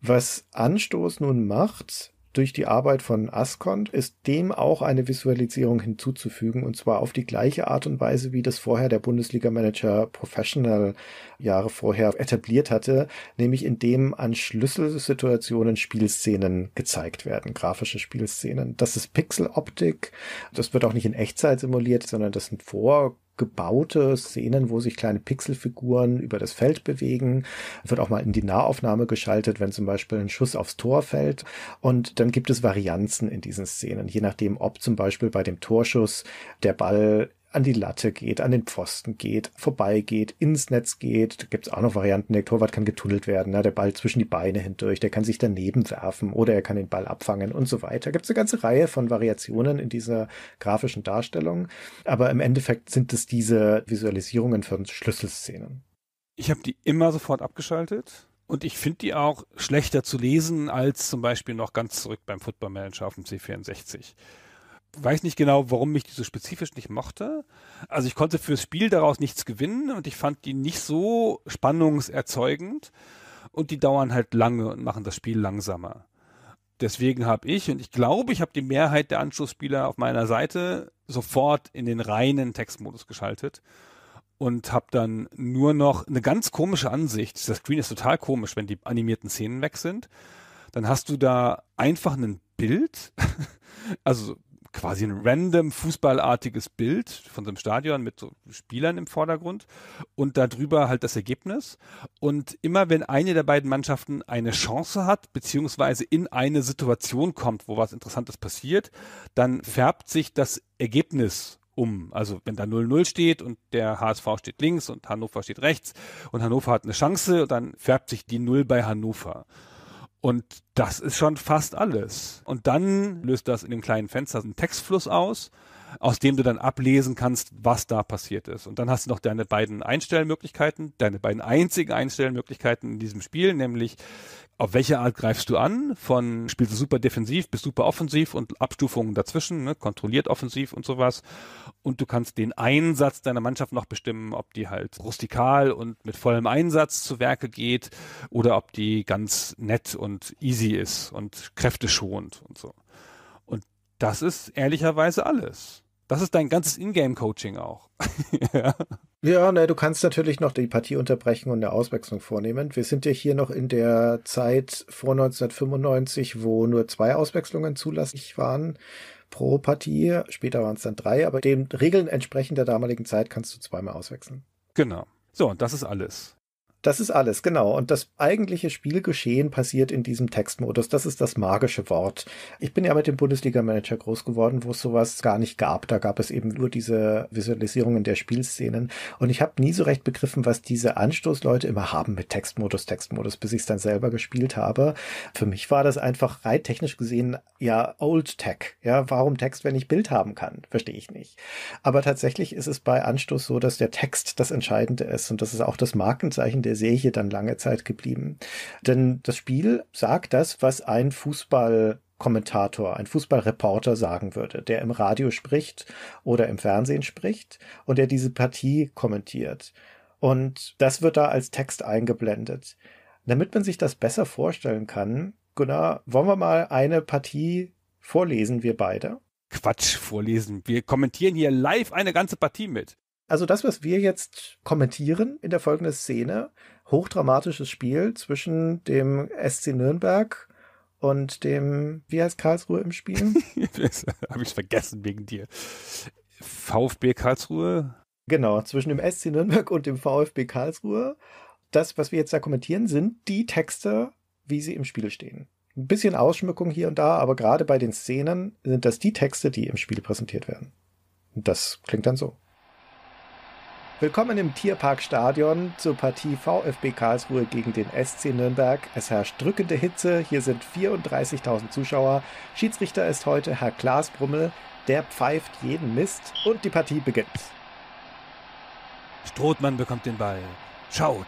Was Anstoß nun macht, durch die Arbeit von Ascont ist dem auch eine Visualisierung hinzuzufügen und zwar auf die gleiche Art und Weise, wie das vorher der Bundesliga Manager Professional Jahre vorher etabliert hatte, nämlich indem an Schlüsselsituationen Spielszenen gezeigt werden, grafische Spielszenen. Das ist Pixeloptik, das wird auch nicht in Echtzeit simuliert, sondern das sind vor gebaute Szenen, wo sich kleine Pixelfiguren über das Feld bewegen. Wird auch mal in die Nahaufnahme geschaltet, wenn zum Beispiel ein Schuss aufs Tor fällt. Und dann gibt es Varianzen in diesen Szenen, je nachdem, ob zum Beispiel bei dem Torschuss der Ball an die Latte geht, an den Pfosten geht, vorbeigeht, ins Netz geht. Da gibt es auch noch Varianten. Der Torwart kann getunnelt werden, ne? der Ball zwischen die Beine hindurch, der kann sich daneben werfen oder er kann den Ball abfangen und so weiter. Gibt es eine ganze Reihe von Variationen in dieser grafischen Darstellung. Aber im Endeffekt sind es diese Visualisierungen von Schlüsselszenen. Ich habe die immer sofort abgeschaltet. Und ich finde die auch schlechter zu lesen als zum Beispiel noch ganz zurück beim Football Manager auf dem C64 weiß nicht genau, warum ich die so spezifisch nicht mochte. Also ich konnte fürs Spiel daraus nichts gewinnen und ich fand die nicht so spannungserzeugend und die dauern halt lange und machen das Spiel langsamer. Deswegen habe ich, und ich glaube, ich habe die Mehrheit der Anschlussspieler auf meiner Seite sofort in den reinen Textmodus geschaltet und habe dann nur noch eine ganz komische Ansicht. Das Screen ist total komisch, wenn die animierten Szenen weg sind. Dann hast du da einfach ein Bild, also quasi ein random fußballartiges Bild von so einem Stadion mit so Spielern im Vordergrund und darüber halt das Ergebnis. Und immer wenn eine der beiden Mannschaften eine Chance hat, beziehungsweise in eine Situation kommt, wo was Interessantes passiert, dann färbt sich das Ergebnis um. Also wenn da 0-0 steht und der HSV steht links und Hannover steht rechts und Hannover hat eine Chance, dann färbt sich die 0 bei Hannover. Und das ist schon fast alles. Und dann löst das in dem kleinen Fenster einen Textfluss aus aus dem du dann ablesen kannst, was da passiert ist. Und dann hast du noch deine beiden Einstellmöglichkeiten, deine beiden einzigen Einstellmöglichkeiten in diesem Spiel, nämlich auf welche Art greifst du an? Von spielst du super defensiv bis super offensiv und Abstufungen dazwischen, ne? kontrolliert offensiv und sowas. Und du kannst den Einsatz deiner Mannschaft noch bestimmen, ob die halt rustikal und mit vollem Einsatz zu Werke geht oder ob die ganz nett und easy ist und kräfteschonend und so das ist ehrlicherweise alles. Das ist dein ganzes Ingame-Coaching auch. ja. Ja, ne, du kannst natürlich noch die Partie unterbrechen und eine Auswechslung vornehmen. Wir sind ja hier noch in der Zeit vor 1995, wo nur zwei Auswechslungen zulässig waren pro Partie. Später waren es dann drei, aber den Regeln entsprechend der damaligen Zeit kannst du zweimal auswechseln. Genau. So, und das ist alles. Das ist alles, genau. Und das eigentliche Spielgeschehen passiert in diesem Textmodus. Das ist das magische Wort. Ich bin ja mit dem Bundesliga-Manager groß geworden, wo es sowas gar nicht gab. Da gab es eben nur diese Visualisierungen der Spielszenen. Und ich habe nie so recht begriffen, was diese Anstoßleute immer haben mit Textmodus, Textmodus, bis ich es dann selber gespielt habe. Für mich war das einfach rein technisch gesehen ja Old Tech. Ja, warum Text, wenn ich Bild haben kann? Verstehe ich nicht. Aber tatsächlich ist es bei Anstoß so, dass der Text das Entscheidende ist und das ist auch das Markenzeichen der der Serie dann lange Zeit geblieben. Denn das Spiel sagt das, was ein Fußball Kommentator, ein Fußballreporter sagen würde, der im Radio spricht oder im Fernsehen spricht und der diese Partie kommentiert. Und das wird da als Text eingeblendet. Damit man sich das besser vorstellen kann, Gunnar, wollen wir mal eine Partie vorlesen, wir beide? Quatsch vorlesen. Wir kommentieren hier live eine ganze Partie mit. Also das, was wir jetzt kommentieren in der folgenden Szene, hochdramatisches Spiel zwischen dem SC Nürnberg und dem, wie heißt Karlsruhe im Spiel? Habe ich vergessen wegen dir. VfB Karlsruhe? Genau, zwischen dem SC Nürnberg und dem VfB Karlsruhe. Das, was wir jetzt da kommentieren, sind die Texte, wie sie im Spiel stehen. Ein bisschen Ausschmückung hier und da, aber gerade bei den Szenen sind das die Texte, die im Spiel präsentiert werden. Und das klingt dann so. Willkommen im Tierparkstadion zur Partie VfB Karlsruhe gegen den SC Nürnberg. Es herrscht drückende Hitze, hier sind 34.000 Zuschauer. Schiedsrichter ist heute Herr Klaas Brummel, der pfeift jeden Mist und die Partie beginnt. Strothmann bekommt den Ball. Schaut.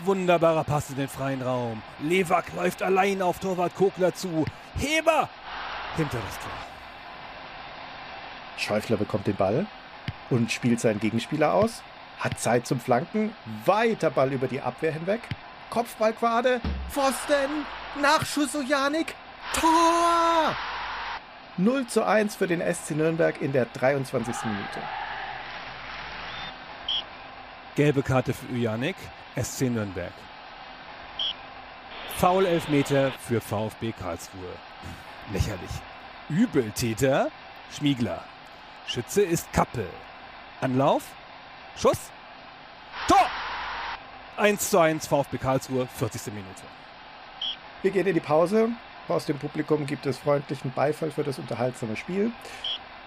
Wunderbarer Pass in den freien Raum. Lewak läuft allein auf Torwart Kogler zu. Heber! Hinter das Tor. Schäufler bekommt den Ball und spielt seinen Gegenspieler aus. Hat Zeit zum Flanken. Weiter Ball über die Abwehr hinweg. Kopfballquade. Pfosten. Nachschuss Ojanik. Tor! 0 zu 1 für den SC Nürnberg in der 23. Minute. Gelbe Karte für Ujanik, SC Nürnberg. Foul Elfmeter für VfB Karlsruhe. Lächerlich. Übeltäter Schmiegler. Schütze ist Kappel. Anlauf Schuss. Tor. 1 zu 1 VfB Karlsruhe, 40. Minute. Wir gehen in die Pause. Aus dem Publikum gibt es freundlichen Beifall für das unterhaltsame Spiel.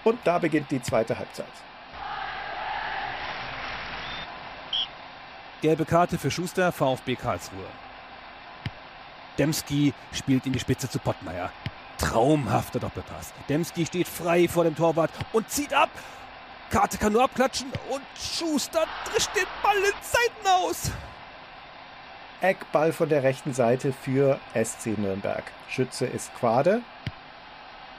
Und da beginnt die zweite Halbzeit. Gelbe Karte für Schuster, VfB Karlsruhe. Demski spielt in die Spitze zu Pottmeier. Traumhafter Doppelpass. Demski steht frei vor dem Torwart und zieht ab. Karte kann nur abklatschen und Schuster drischt den Ball in Seiten aus. Eckball von der rechten Seite für SC Nürnberg. Schütze ist Quade.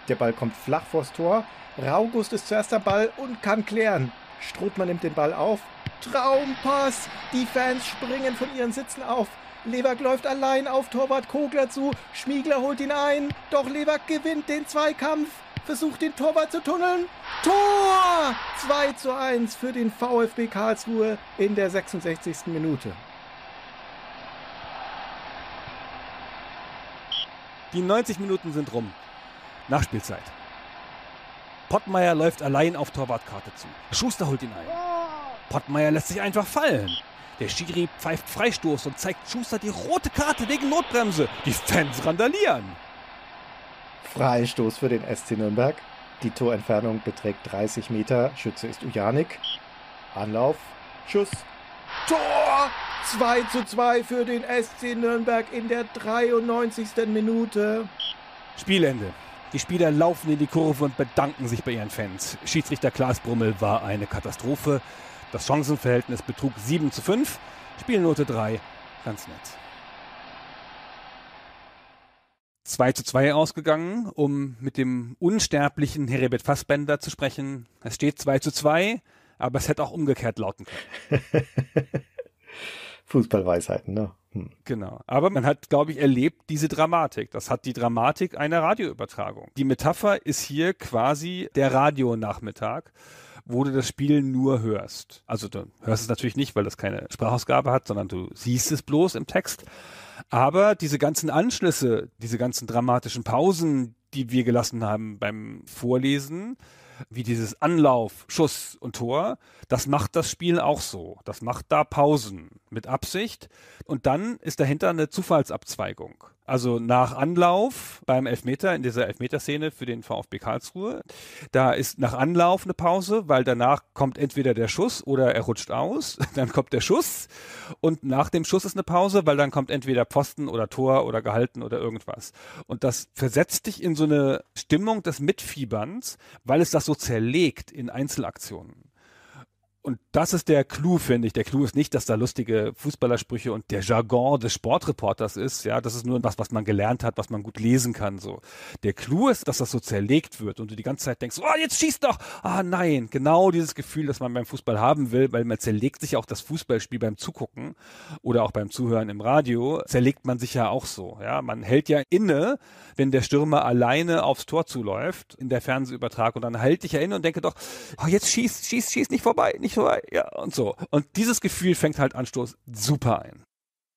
Der Ball kommt flach vors Tor. Raugust ist zuerst der Ball und kann klären. Strothmann nimmt den Ball auf. Traumpass! Die Fans springen von ihren Sitzen auf. Lewak läuft allein auf Torwart Kogler zu. Schmiegler holt ihn ein. Doch Lewak gewinnt den Zweikampf versucht den Torwart zu tunneln. Tor! 2 zu 1 für den VfB Karlsruhe in der 66. Minute. Die 90 Minuten sind rum. Nachspielzeit. Pottmeier läuft allein auf Torwartkarte zu. Schuster holt ihn ein. Pottmeier lässt sich einfach fallen. Der Schiri pfeift Freistoß und zeigt Schuster die rote Karte wegen Notbremse. Die Fans randalieren. Freistoß für den SC Nürnberg. Die Torentfernung beträgt 30 Meter. Schütze ist Ujanik. Anlauf. Schuss. Tor! 2 zu 2 für den SC Nürnberg in der 93. Minute. Spielende. Die Spieler laufen in die Kurve und bedanken sich bei ihren Fans. Schiedsrichter Klaas Brummel war eine Katastrophe. Das Chancenverhältnis betrug 7 zu 5. Spielnote 3. Ganz nett. 2 zu 2 ausgegangen, um mit dem unsterblichen Herbert Fassbender zu sprechen. Es steht 2 zu 2, aber es hätte auch umgekehrt lauten können. Fußballweisheiten, ne? Hm. Genau. Aber man hat, glaube ich, erlebt diese Dramatik. Das hat die Dramatik einer Radioübertragung. Die Metapher ist hier quasi der Radionachmittag wo du das Spiel nur hörst. Also du hörst es natürlich nicht, weil das keine Sprachausgabe hat, sondern du siehst es bloß im Text. Aber diese ganzen Anschlüsse, diese ganzen dramatischen Pausen, die wir gelassen haben beim Vorlesen, wie dieses Anlauf, Schuss und Tor, das macht das Spiel auch so. Das macht da Pausen mit Absicht. Und dann ist dahinter eine Zufallsabzweigung. Also nach Anlauf beim Elfmeter, in dieser Elfmeterszene für den VfB Karlsruhe, da ist nach Anlauf eine Pause, weil danach kommt entweder der Schuss oder er rutscht aus, dann kommt der Schuss und nach dem Schuss ist eine Pause, weil dann kommt entweder Posten oder Tor oder gehalten oder irgendwas. Und das versetzt dich in so eine Stimmung des Mitfieberns, weil es das so zerlegt in Einzelaktionen. Und das ist der Clou, finde ich. Der Clou ist nicht, dass da lustige Fußballersprüche und der Jargon des Sportreporters ist. Ja, das ist nur was, was man gelernt hat, was man gut lesen kann, so. Der Clou ist, dass das so zerlegt wird und du die ganze Zeit denkst, oh, jetzt schießt doch! Ah, nein. Genau dieses Gefühl, das man beim Fußball haben will, weil man zerlegt sich auch das Fußballspiel beim Zugucken oder auch beim Zuhören im Radio, zerlegt man sich ja auch so. Ja, man hält ja inne, wenn der Stürmer alleine aufs Tor zuläuft in der Fernsehübertragung und dann hält dich ja inne und denke doch, oh, jetzt schießt, schießt, schießt nicht vorbei, nicht ich war, ja, und so. Und dieses Gefühl fängt halt Anstoß super ein.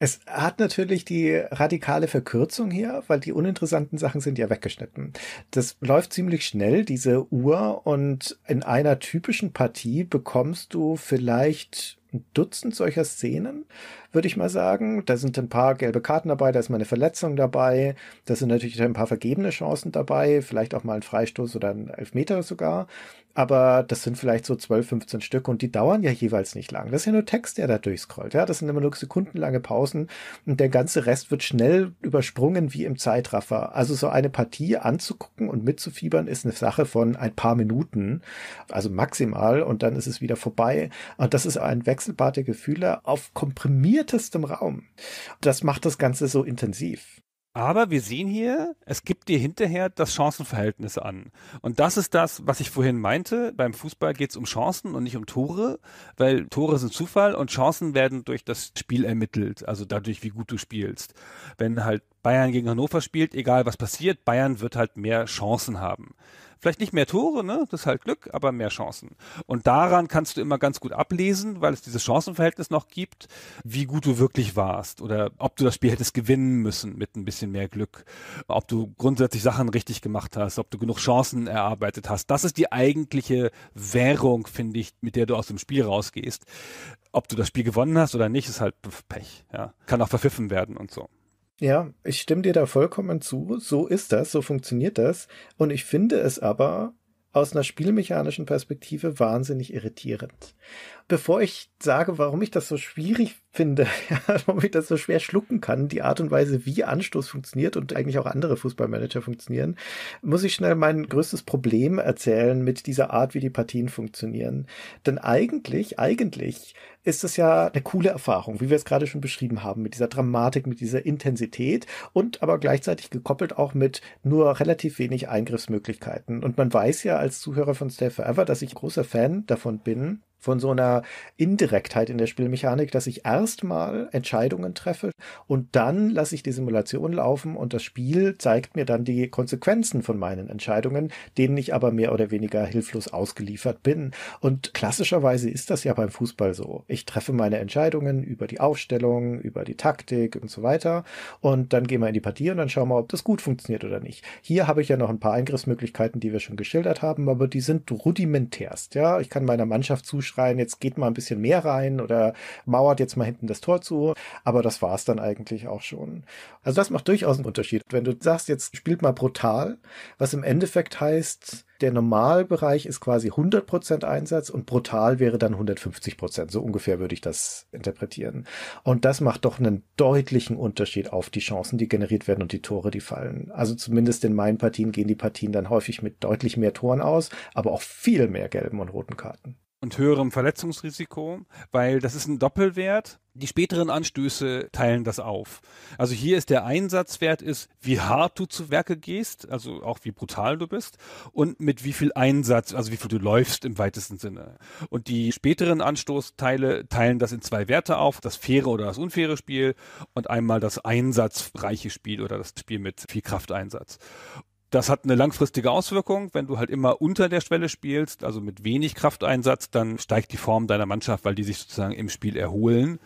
Es hat natürlich die radikale Verkürzung hier, weil die uninteressanten Sachen sind ja weggeschnitten. Das läuft ziemlich schnell, diese Uhr, und in einer typischen Partie bekommst du vielleicht ein Dutzend solcher Szenen, würde ich mal sagen. Da sind ein paar gelbe Karten dabei, da ist mal eine Verletzung dabei, da sind natürlich ein paar vergebene Chancen dabei, vielleicht auch mal ein Freistoß oder ein Elfmeter sogar aber das sind vielleicht so 12, 15 Stück und die dauern ja jeweils nicht lang. Das ist ja nur Text, der da durchscrollt. Ja? Das sind immer nur sekundenlange Pausen und der ganze Rest wird schnell übersprungen wie im Zeitraffer. Also so eine Partie anzugucken und mitzufiebern ist eine Sache von ein paar Minuten, also maximal und dann ist es wieder vorbei. Und das ist ein wechselbare Gefühle auf komprimiertestem Raum. Das macht das Ganze so intensiv. Aber wir sehen hier, es gibt dir hinterher das Chancenverhältnis an. Und das ist das, was ich vorhin meinte. Beim Fußball geht es um Chancen und nicht um Tore, weil Tore sind Zufall und Chancen werden durch das Spiel ermittelt, also dadurch, wie gut du spielst. Wenn halt Bayern gegen Hannover spielt, egal was passiert, Bayern wird halt mehr Chancen haben. Vielleicht nicht mehr Tore, ne? Das ist halt Glück, aber mehr Chancen. Und daran kannst du immer ganz gut ablesen, weil es dieses Chancenverhältnis noch gibt, wie gut du wirklich warst oder ob du das Spiel hättest gewinnen müssen mit ein bisschen mehr Glück, ob du grundsätzlich Sachen richtig gemacht hast, ob du genug Chancen erarbeitet hast. Das ist die eigentliche Währung, finde ich, mit der du aus dem Spiel rausgehst. Ob du das Spiel gewonnen hast oder nicht, ist halt Pech. Ja. Kann auch verpfiffen werden und so. Ja, ich stimme dir da vollkommen zu. So ist das, so funktioniert das. Und ich finde es aber aus einer spielmechanischen Perspektive wahnsinnig irritierend bevor ich sage, warum ich das so schwierig finde, warum ich das so schwer schlucken kann, die Art und Weise, wie Anstoß funktioniert und eigentlich auch andere Fußballmanager funktionieren, muss ich schnell mein größtes Problem erzählen mit dieser Art, wie die Partien funktionieren. Denn eigentlich, eigentlich ist es ja eine coole Erfahrung, wie wir es gerade schon beschrieben haben, mit dieser Dramatik, mit dieser Intensität und aber gleichzeitig gekoppelt auch mit nur relativ wenig Eingriffsmöglichkeiten. Und man weiß ja als Zuhörer von Stay Forever, dass ich großer Fan davon bin, von so einer Indirektheit in der Spielmechanik, dass ich erstmal Entscheidungen treffe und dann lasse ich die Simulation laufen und das Spiel zeigt mir dann die Konsequenzen von meinen Entscheidungen, denen ich aber mehr oder weniger hilflos ausgeliefert bin. Und klassischerweise ist das ja beim Fußball so. Ich treffe meine Entscheidungen über die Aufstellung, über die Taktik und so weiter und dann gehen wir in die Partie und dann schauen wir, ob das gut funktioniert oder nicht. Hier habe ich ja noch ein paar Eingriffsmöglichkeiten, die wir schon geschildert haben, aber die sind rudimentärst. Ja, ich kann meiner Mannschaft zuschreiben, schreien, jetzt geht mal ein bisschen mehr rein oder mauert jetzt mal hinten das Tor zu. Aber das war's dann eigentlich auch schon. Also das macht durchaus einen Unterschied. Wenn du sagst, jetzt spielt mal brutal, was im Endeffekt heißt, der Normalbereich ist quasi 100% Einsatz und brutal wäre dann 150%. So ungefähr würde ich das interpretieren. Und das macht doch einen deutlichen Unterschied auf die Chancen, die generiert werden und die Tore, die fallen. Also zumindest in meinen Partien gehen die Partien dann häufig mit deutlich mehr Toren aus, aber auch viel mehr gelben und roten Karten und höherem Verletzungsrisiko, weil das ist ein Doppelwert. Die späteren Anstöße teilen das auf. Also hier ist der Einsatzwert ist, wie hart du zu Werke gehst, also auch wie brutal du bist und mit wie viel Einsatz, also wie viel du läufst im weitesten Sinne. Und die späteren Anstoßteile teilen das in zwei Werte auf, das faire oder das unfaire Spiel und einmal das einsatzreiche Spiel oder das Spiel mit viel Krafteinsatz das hat eine langfristige Auswirkung. Wenn du halt immer unter der Schwelle spielst, also mit wenig Krafteinsatz, dann steigt die Form deiner Mannschaft, weil die sich sozusagen im Spiel erholen.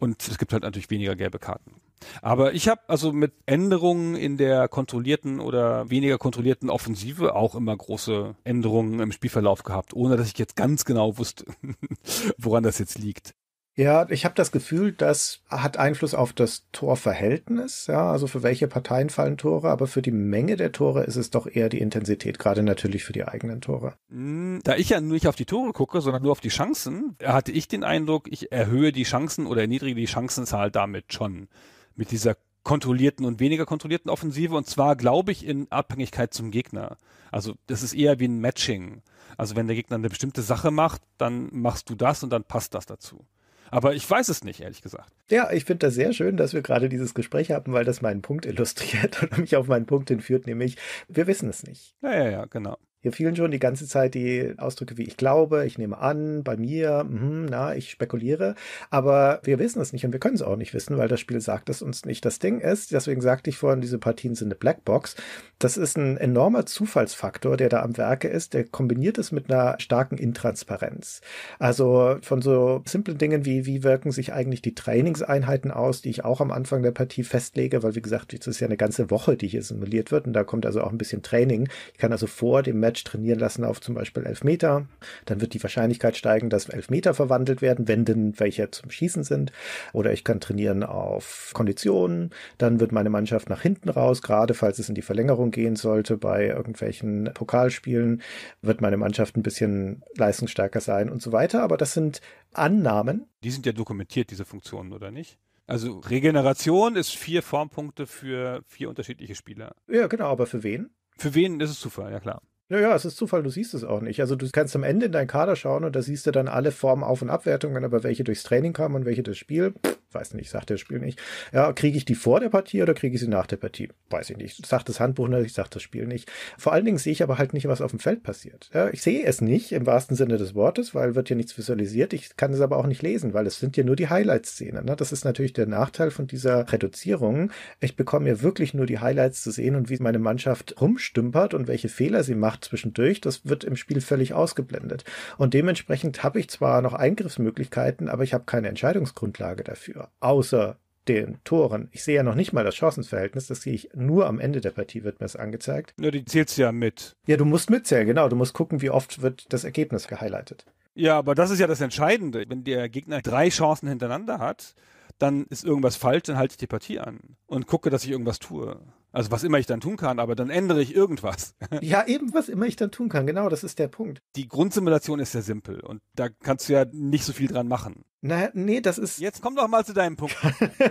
Und es gibt halt natürlich weniger gelbe Karten. Aber ich habe also mit Änderungen in der kontrollierten oder weniger kontrollierten Offensive auch immer große Änderungen im Spielverlauf gehabt, ohne dass ich jetzt ganz genau wusste, woran das jetzt liegt. Ja, ich habe das Gefühl, das hat Einfluss auf das Torverhältnis, ja, also für welche Parteien fallen Tore, aber für die Menge der Tore ist es doch eher die Intensität, gerade natürlich für die eigenen Tore. Hm, da ich ja nicht auf die Tore gucke, sondern nur auf die Chancen, hatte ich den Eindruck, ich erhöhe die Chancen oder erniedrige die Chancenzahl damit schon mit dieser kontrollierten und weniger kontrollierten Offensive und zwar, glaube ich, in Abhängigkeit zum Gegner. Also das ist eher wie ein Matching. Also wenn der Gegner eine bestimmte Sache macht, dann machst du das und dann passt das dazu. Aber ich weiß es nicht, ehrlich gesagt. Ja, ich finde das sehr schön, dass wir gerade dieses Gespräch haben, weil das meinen Punkt illustriert und mich auf meinen Punkt hinführt, nämlich wir wissen es nicht. Ja, ja, ja, genau. Hier fielen schon die ganze Zeit die Ausdrücke wie ich glaube, ich nehme an, bei mir, mh, na, ich spekuliere. Aber wir wissen es nicht und wir können es auch nicht wissen, weil das Spiel sagt es uns nicht. Das Ding ist, deswegen sagte ich vorhin, diese Partien sind eine Blackbox. Das ist ein enormer Zufallsfaktor, der da am Werke ist. Der kombiniert es mit einer starken Intransparenz. Also von so simplen Dingen wie, wie wirken sich eigentlich die Trainingseinheiten aus, die ich auch am Anfang der Partie festlege, weil wie gesagt, das ist ja eine ganze Woche, die hier simuliert wird und da kommt also auch ein bisschen Training. Ich kann also vor dem Match Match trainieren lassen auf zum Beispiel Elfmeter. Dann wird die Wahrscheinlichkeit steigen, dass Elfmeter verwandelt werden, wenn denn welche zum Schießen sind. Oder ich kann trainieren auf Konditionen. Dann wird meine Mannschaft nach hinten raus, gerade falls es in die Verlängerung gehen sollte bei irgendwelchen Pokalspielen, wird meine Mannschaft ein bisschen leistungsstärker sein und so weiter. Aber das sind Annahmen. Die sind ja dokumentiert, diese Funktionen, oder nicht? Also Regeneration ist vier Formpunkte für vier unterschiedliche Spieler. Ja, genau, aber für wen? Für wen ist es Zufall, ja klar. Naja, es ist Zufall, du siehst es auch nicht. Also du kannst am Ende in deinen Kader schauen und da siehst du dann alle Formen Auf- und Abwertungen, aber welche durchs Training kamen und welche durchs Spiel, pff, weiß nicht, sagt das Spiel nicht. Ja, kriege ich die vor der Partie oder kriege ich sie nach der Partie? Weiß ich nicht. Sagt das Handbuch nicht, sagt das Spiel nicht. Vor allen Dingen sehe ich aber halt nicht, was auf dem Feld passiert. Ja, ich sehe es nicht im wahrsten Sinne des Wortes, weil wird hier nichts visualisiert. Ich kann es aber auch nicht lesen, weil es sind ja nur die Highlight-Szenen. Ne? Das ist natürlich der Nachteil von dieser Reduzierung. Ich bekomme ja wirklich nur die Highlights zu sehen und wie meine Mannschaft rumstümpert und welche Fehler sie macht zwischendurch. Das wird im Spiel völlig ausgeblendet. Und dementsprechend habe ich zwar noch Eingriffsmöglichkeiten, aber ich habe keine Entscheidungsgrundlage dafür außer den Toren. Ich sehe ja noch nicht mal das Chancenverhältnis, das sehe ich nur am Ende der Partie, wird mir das angezeigt. Na, die zählst du ja mit. Ja, du musst mitzählen, genau. Du musst gucken, wie oft wird das Ergebnis gehighlightet. Ja, aber das ist ja das Entscheidende. Wenn der Gegner drei Chancen hintereinander hat, dann ist irgendwas falsch, dann halte ich die Partie an und gucke, dass ich irgendwas tue. Also was immer ich dann tun kann, aber dann ändere ich irgendwas. Ja, eben was immer ich dann tun kann, genau, das ist der Punkt. Die Grundsimulation ist sehr simpel und da kannst du ja nicht so viel dran machen. Na, nee, das ist. Jetzt komm doch mal zu deinem Punkt.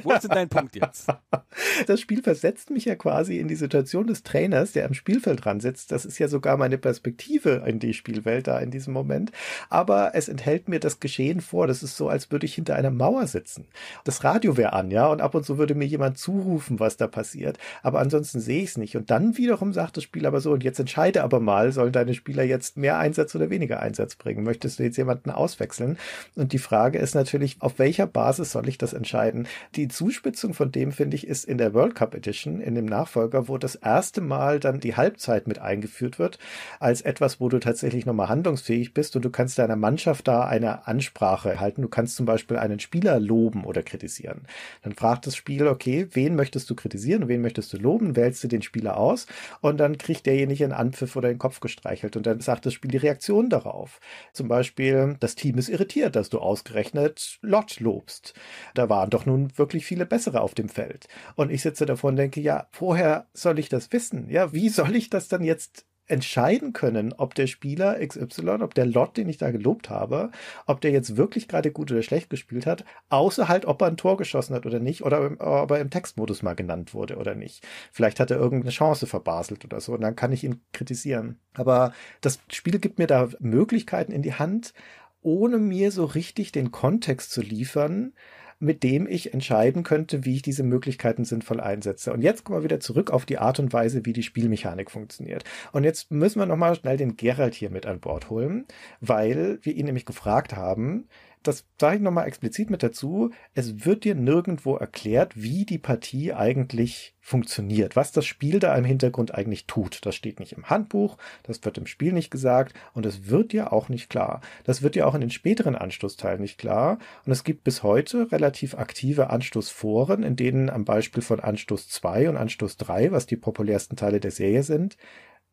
Wo ist denn dein Punkt jetzt? Das Spiel versetzt mich ja quasi in die Situation des Trainers, der am Spielfeld dran sitzt. Das ist ja sogar meine Perspektive in die Spielwelt da in diesem Moment. Aber es enthält mir das Geschehen vor. Das ist so, als würde ich hinter einer Mauer sitzen. Das Radio wäre an, ja, und ab und zu würde mir jemand zurufen, was da passiert. Aber ansonsten sehe ich es nicht. Und dann wiederum sagt das Spiel aber so, und jetzt entscheide aber mal, sollen deine Spieler jetzt mehr Einsatz oder weniger Einsatz bringen? Möchtest du jetzt jemanden auswechseln? Und die Frage ist, natürlich, auf welcher Basis soll ich das entscheiden? Die Zuspitzung von dem, finde ich, ist in der World Cup Edition, in dem Nachfolger, wo das erste Mal dann die Halbzeit mit eingeführt wird, als etwas, wo du tatsächlich nochmal handlungsfähig bist und du kannst deiner Mannschaft da eine Ansprache halten. Du kannst zum Beispiel einen Spieler loben oder kritisieren. Dann fragt das Spiel, okay, wen möchtest du kritisieren, wen möchtest du loben, wählst du den Spieler aus und dann kriegt derjenige einen Anpfiff oder den Kopf gestreichelt und dann sagt das Spiel die Reaktion darauf. Zum Beispiel, das Team ist irritiert, dass du ausgerechnet Ed Lott lobst. Da waren doch nun wirklich viele bessere auf dem Feld. Und ich sitze davor und denke, ja, woher soll ich das wissen? Ja, wie soll ich das dann jetzt entscheiden können, ob der Spieler XY, ob der Lot, den ich da gelobt habe, ob der jetzt wirklich gerade gut oder schlecht gespielt hat, außer halt, ob er ein Tor geschossen hat oder nicht, oder ob er im Textmodus mal genannt wurde oder nicht. Vielleicht hat er irgendeine Chance verbaselt oder so, und dann kann ich ihn kritisieren. Aber das Spiel gibt mir da Möglichkeiten in die Hand, ohne mir so richtig den Kontext zu liefern, mit dem ich entscheiden könnte, wie ich diese Möglichkeiten sinnvoll einsetze. Und jetzt kommen wir wieder zurück auf die Art und Weise, wie die Spielmechanik funktioniert. Und jetzt müssen wir nochmal schnell den Gerald hier mit an Bord holen, weil wir ihn nämlich gefragt haben, das sage ich nochmal explizit mit dazu, es wird dir nirgendwo erklärt, wie die Partie eigentlich funktioniert, was das Spiel da im Hintergrund eigentlich tut. Das steht nicht im Handbuch, das wird im Spiel nicht gesagt und es wird dir auch nicht klar. Das wird dir auch in den späteren Anstoßteilen nicht klar und es gibt bis heute relativ aktive Anstoßforen, in denen am Beispiel von Anstoß 2 und Anstoß 3, was die populärsten Teile der Serie sind,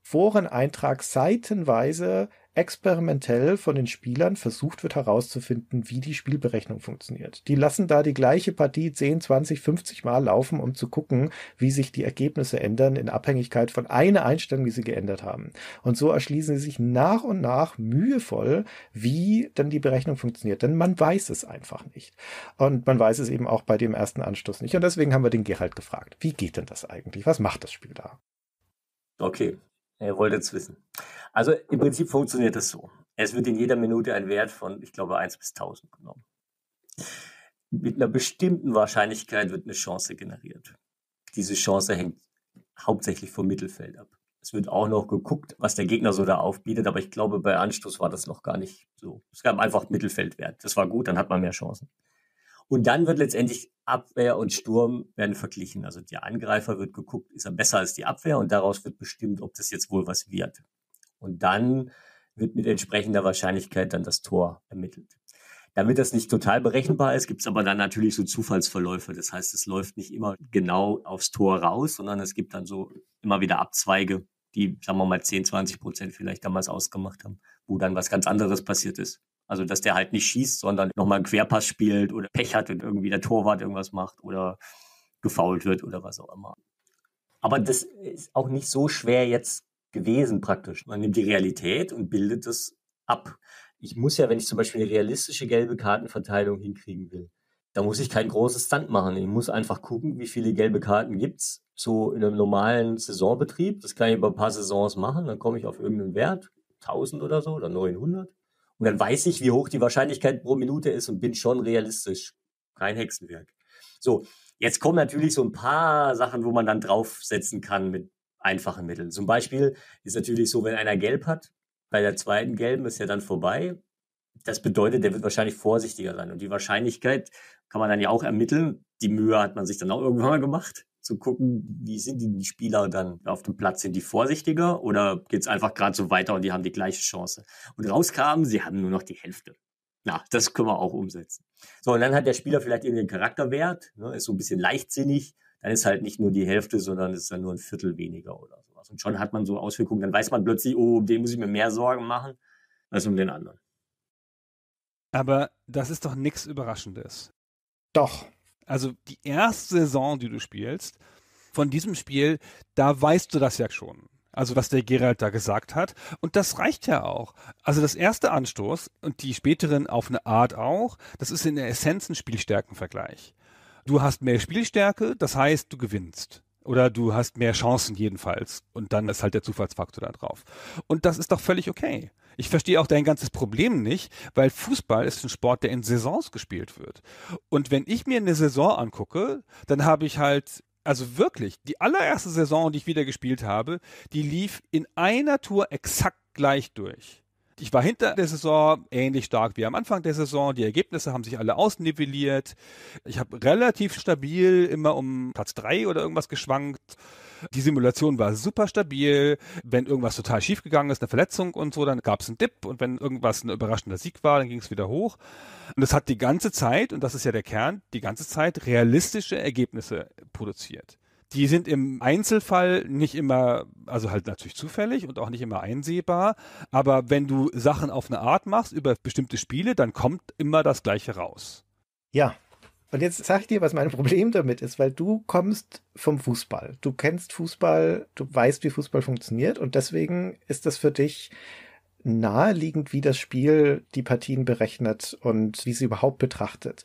Foreneintrag seitenweise experimentell von den Spielern versucht wird herauszufinden, wie die Spielberechnung funktioniert. Die lassen da die gleiche Partie 10, 20, 50 Mal laufen, um zu gucken, wie sich die Ergebnisse ändern in Abhängigkeit von einer Einstellung, die sie geändert haben. Und so erschließen sie sich nach und nach mühevoll, wie dann die Berechnung funktioniert. Denn man weiß es einfach nicht. Und man weiß es eben auch bei dem ersten Anstoß nicht. Und deswegen haben wir den Gerald gefragt, wie geht denn das eigentlich? Was macht das Spiel da? Okay, Ihr wollt es wissen. Also im Prinzip funktioniert das so. Es wird in jeder Minute ein Wert von, ich glaube, 1 bis 1000 genommen. Mit einer bestimmten Wahrscheinlichkeit wird eine Chance generiert. Diese Chance hängt hauptsächlich vom Mittelfeld ab. Es wird auch noch geguckt, was der Gegner so da aufbietet, aber ich glaube, bei Anstoß war das noch gar nicht so. Es gab einfach Mittelfeldwert. Das war gut, dann hat man mehr Chancen. Und dann wird letztendlich Abwehr und Sturm werden verglichen. Also der Angreifer wird geguckt, ist er besser als die Abwehr und daraus wird bestimmt, ob das jetzt wohl was wird. Und dann wird mit entsprechender Wahrscheinlichkeit dann das Tor ermittelt. Damit das nicht total berechenbar ist, gibt es aber dann natürlich so Zufallsverläufe. Das heißt, es läuft nicht immer genau aufs Tor raus, sondern es gibt dann so immer wieder Abzweige, die, sagen wir mal, 10, 20 Prozent vielleicht damals ausgemacht haben, wo dann was ganz anderes passiert ist. Also, dass der halt nicht schießt, sondern nochmal einen Querpass spielt oder Pech hat und irgendwie der Torwart irgendwas macht oder gefault wird oder was auch immer. Aber das ist auch nicht so schwer jetzt gewesen praktisch. Man nimmt die Realität und bildet das ab. Ich muss ja, wenn ich zum Beispiel eine realistische gelbe Kartenverteilung hinkriegen will, da muss ich kein großes Stunt machen. Ich muss einfach gucken, wie viele gelbe Karten gibt's. So in einem normalen Saisonbetrieb. Das kann ich über ein paar Saisons machen. Dann komme ich auf irgendeinen Wert. 1000 oder so oder 900. Und dann weiß ich, wie hoch die Wahrscheinlichkeit pro Minute ist und bin schon realistisch. Kein Hexenwerk. So. Jetzt kommen natürlich so ein paar Sachen, wo man dann draufsetzen kann mit einfachen Mitteln. Zum Beispiel ist natürlich so, wenn einer gelb hat, bei der zweiten gelben ist ja dann vorbei das bedeutet, der wird wahrscheinlich vorsichtiger sein. Und die Wahrscheinlichkeit kann man dann ja auch ermitteln. Die Mühe hat man sich dann auch irgendwann mal gemacht, zu gucken, wie sind die Spieler dann auf dem Platz? Sind die vorsichtiger oder geht's einfach gerade so weiter und die haben die gleiche Chance? Und rauskamen, sie haben nur noch die Hälfte. Na, das können wir auch umsetzen. So, und dann hat der Spieler vielleicht eben den Charakterwert, ne, ist so ein bisschen leichtsinnig, dann ist halt nicht nur die Hälfte, sondern ist dann nur ein Viertel weniger oder sowas. Und schon hat man so Auswirkungen, dann weiß man plötzlich, oh, um den muss ich mir mehr Sorgen machen als um den anderen. Aber das ist doch nichts Überraschendes. Doch. Also die erste Saison, die du spielst, von diesem Spiel, da weißt du das ja schon. Also was der Gerald da gesagt hat. Und das reicht ja auch. Also das erste Anstoß und die späteren auf eine Art auch, das ist in der Essenz ein Spielstärkenvergleich. Du hast mehr Spielstärke, das heißt, du gewinnst. Oder du hast mehr Chancen jedenfalls. Und dann ist halt der Zufallsfaktor da drauf. Und das ist doch völlig okay. Ich verstehe auch dein ganzes Problem nicht, weil Fußball ist ein Sport, der in Saisons gespielt wird. Und wenn ich mir eine Saison angucke, dann habe ich halt, also wirklich, die allererste Saison, die ich wieder gespielt habe, die lief in einer Tour exakt gleich durch. Ich war hinter der Saison ähnlich stark wie am Anfang der Saison. Die Ergebnisse haben sich alle ausnivelliert. Ich habe relativ stabil immer um Platz drei oder irgendwas geschwankt. Die Simulation war super stabil. Wenn irgendwas total schief gegangen ist, eine Verletzung und so, dann gab es einen Dip. Und wenn irgendwas ein überraschender Sieg war, dann ging es wieder hoch. Und es hat die ganze Zeit, und das ist ja der Kern, die ganze Zeit realistische Ergebnisse produziert die sind im Einzelfall nicht immer, also halt natürlich zufällig und auch nicht immer einsehbar, aber wenn du Sachen auf eine Art machst über bestimmte Spiele, dann kommt immer das Gleiche raus. Ja. Und jetzt sag ich dir, was mein Problem damit ist, weil du kommst vom Fußball. Du kennst Fußball, du weißt, wie Fußball funktioniert und deswegen ist das für dich naheliegend, wie das Spiel die Partien berechnet und wie sie überhaupt betrachtet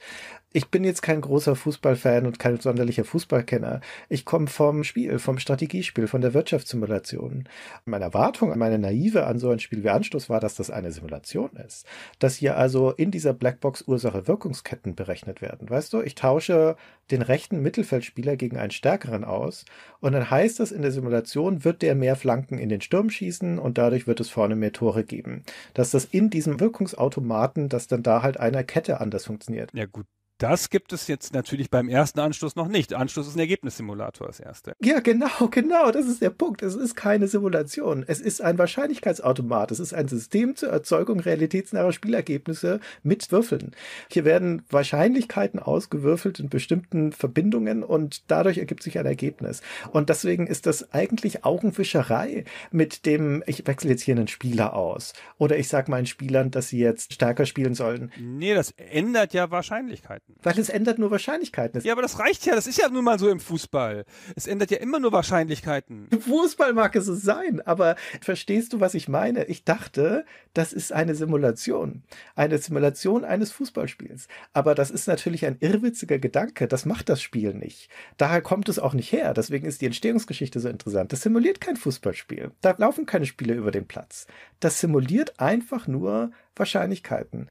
ich bin jetzt kein großer Fußballfan und kein sonderlicher Fußballkenner. Ich komme vom Spiel, vom Strategiespiel, von der Wirtschaftssimulation. Meine Erwartung, meine Naive an so ein Spiel wie Anstoß war, dass das eine Simulation ist. Dass hier also in dieser Blackbox Ursache-Wirkungsketten berechnet werden. Weißt du, ich tausche den rechten Mittelfeldspieler gegen einen stärkeren aus und dann heißt das in der Simulation wird der mehr Flanken in den Sturm schießen und dadurch wird es vorne mehr Tore geben. Dass das in diesem Wirkungsautomaten, dass dann da halt einer Kette anders funktioniert. Ja gut, das gibt es jetzt natürlich beim ersten Anschluss noch nicht. Anschluss ist ein Ergebnissimulator, das erste. Ja, genau, genau. Das ist der Punkt. Es ist keine Simulation. Es ist ein Wahrscheinlichkeitsautomat. Es ist ein System zur Erzeugung realitätsnaher Spielergebnisse mit Würfeln. Hier werden Wahrscheinlichkeiten ausgewürfelt in bestimmten Verbindungen und dadurch ergibt sich ein Ergebnis. Und deswegen ist das eigentlich Augenwischerei mit dem, ich wechsle jetzt hier einen Spieler aus oder ich sage meinen Spielern, dass sie jetzt stärker spielen sollen. Nee, das ändert ja Wahrscheinlichkeiten. Weil es ändert nur Wahrscheinlichkeiten. Ja, aber das reicht ja. Das ist ja nun mal so im Fußball. Es ändert ja immer nur Wahrscheinlichkeiten. Im Fußball mag es so sein, aber verstehst du, was ich meine? Ich dachte, das ist eine Simulation. Eine Simulation eines Fußballspiels. Aber das ist natürlich ein irrwitziger Gedanke. Das macht das Spiel nicht. Daher kommt es auch nicht her. Deswegen ist die Entstehungsgeschichte so interessant. Das simuliert kein Fußballspiel. Da laufen keine Spiele über den Platz. Das simuliert einfach nur Wahrscheinlichkeiten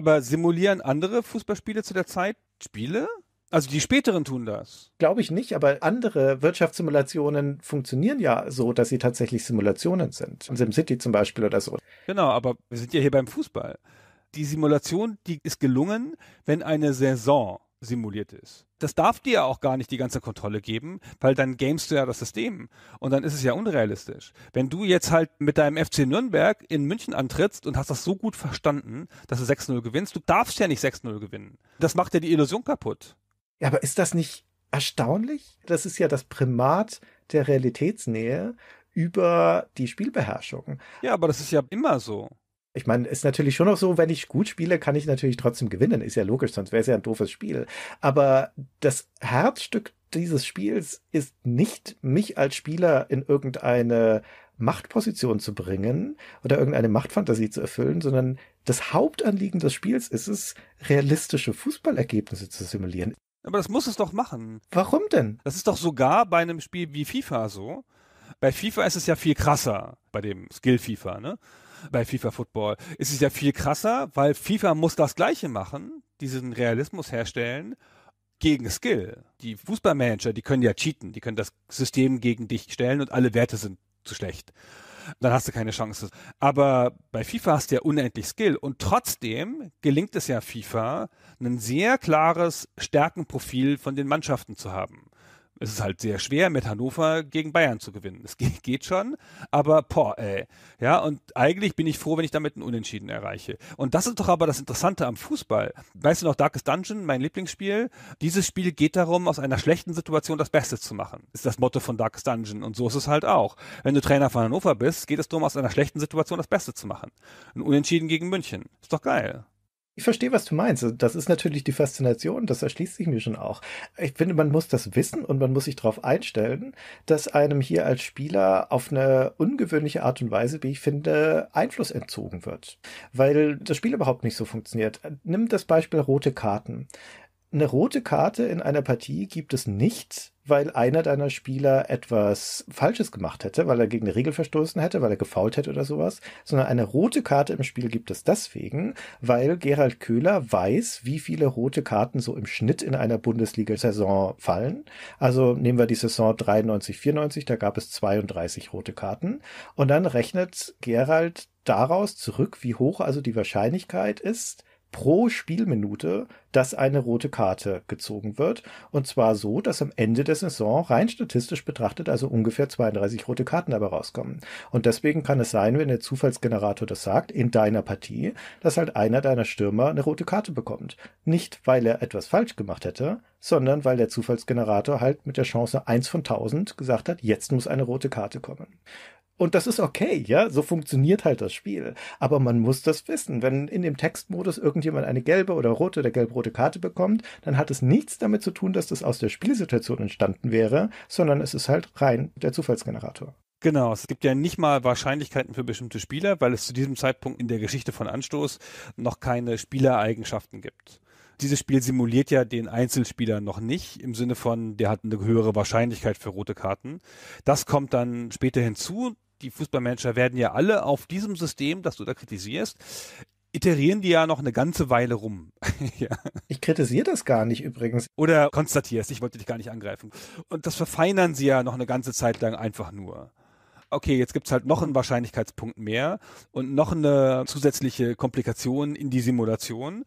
aber simulieren andere Fußballspiele zu der Zeit Spiele? Also die späteren tun das. Glaube ich nicht, aber andere Wirtschaftssimulationen funktionieren ja so, dass sie tatsächlich Simulationen sind. In SimCity zum Beispiel oder so. Genau, aber wir sind ja hier beim Fußball. Die Simulation, die ist gelungen, wenn eine Saison simuliert ist das darf dir ja auch gar nicht die ganze Kontrolle geben, weil dann gamest du ja das System und dann ist es ja unrealistisch. Wenn du jetzt halt mit deinem FC Nürnberg in München antrittst und hast das so gut verstanden, dass du 6-0 gewinnst, du darfst ja nicht 6-0 gewinnen. Das macht ja die Illusion kaputt. Ja, aber ist das nicht erstaunlich? Das ist ja das Primat der Realitätsnähe über die Spielbeherrschung. Ja, aber das ist ja immer so. Ich meine, ist natürlich schon noch so, wenn ich gut spiele, kann ich natürlich trotzdem gewinnen. Ist ja logisch, sonst wäre es ja ein doofes Spiel. Aber das Herzstück dieses Spiels ist nicht, mich als Spieler in irgendeine Machtposition zu bringen oder irgendeine Machtfantasie zu erfüllen, sondern das Hauptanliegen des Spiels ist es, realistische Fußballergebnisse zu simulieren. Aber das muss es doch machen. Warum denn? Das ist doch sogar bei einem Spiel wie FIFA so. Bei FIFA ist es ja viel krasser, bei dem Skill FIFA, ne? bei FIFA Football. Es ist ja viel krasser, weil FIFA muss das Gleiche machen, diesen Realismus herstellen gegen Skill. Die Fußballmanager, die können ja cheaten, die können das System gegen dich stellen und alle Werte sind zu schlecht. Dann hast du keine Chance. Aber bei FIFA hast du ja unendlich Skill und trotzdem gelingt es ja FIFA, ein sehr klares Stärkenprofil von den Mannschaften zu haben es ist halt sehr schwer, mit Hannover gegen Bayern zu gewinnen. Es geht, schon, aber boah, ey. Ja, und eigentlich bin ich froh, wenn ich damit einen Unentschieden erreiche. Und das ist doch aber das Interessante am Fußball. Weißt du noch, Darkest Dungeon, mein Lieblingsspiel? Dieses Spiel geht darum, aus einer schlechten Situation das Beste zu machen. Ist das Motto von Darkest Dungeon. Und so ist es halt auch. Wenn du Trainer von Hannover bist, geht es darum, aus einer schlechten Situation das Beste zu machen. Ein Unentschieden gegen München. Ist doch geil ich verstehe, was du meinst. Das ist natürlich die Faszination, das erschließt sich mir schon auch. Ich finde, man muss das wissen und man muss sich darauf einstellen, dass einem hier als Spieler auf eine ungewöhnliche Art und Weise, wie ich finde, Einfluss entzogen wird. Weil das Spiel überhaupt nicht so funktioniert. Nimm das Beispiel rote Karten eine rote Karte in einer Partie gibt es nicht, weil einer deiner Spieler etwas Falsches gemacht hätte, weil er gegen eine Regel verstoßen hätte, weil er gefault hätte oder sowas, sondern eine rote Karte im Spiel gibt es deswegen, weil Gerald Köhler weiß, wie viele rote Karten so im Schnitt in einer Bundesliga-Saison fallen. Also nehmen wir die Saison 93, 94, da gab es 32 rote Karten und dann rechnet Gerald daraus zurück, wie hoch also die Wahrscheinlichkeit ist, pro Spielminute, dass eine rote Karte gezogen wird. Und zwar so, dass am Ende der Saison rein statistisch betrachtet also ungefähr 32 rote Karten dabei rauskommen. Und deswegen kann es sein, wenn der Zufallsgenerator das sagt, in deiner Partie, dass halt einer deiner Stürmer eine rote Karte bekommt. Nicht, weil er etwas falsch gemacht hätte, sondern weil der Zufallsgenerator halt mit der Chance 1 von 1000 gesagt hat, jetzt muss eine rote Karte kommen. Und das ist okay, ja, so funktioniert halt das Spiel. Aber man muss das wissen. Wenn in dem Textmodus irgendjemand eine gelbe oder rote oder gelb-rote Karte bekommt, dann hat es nichts damit zu tun, dass das aus der Spielsituation entstanden wäre, sondern es ist halt rein der Zufallsgenerator. Genau, es gibt ja nicht mal Wahrscheinlichkeiten für bestimmte Spieler, weil es zu diesem Zeitpunkt in der Geschichte von Anstoß noch keine Spielereigenschaften gibt dieses Spiel simuliert ja den Einzelspieler noch nicht, im Sinne von, der hat eine höhere Wahrscheinlichkeit für rote Karten. Das kommt dann später hinzu die Fußballmanager werden ja alle auf diesem System, das du da kritisierst, iterieren die ja noch eine ganze Weile rum. ja. Ich kritisiere das gar nicht übrigens. Oder konstatierst, ich wollte dich gar nicht angreifen. Und das verfeinern sie ja noch eine ganze Zeit lang einfach nur. Okay, jetzt gibt es halt noch einen Wahrscheinlichkeitspunkt mehr und noch eine zusätzliche Komplikation in die Simulation.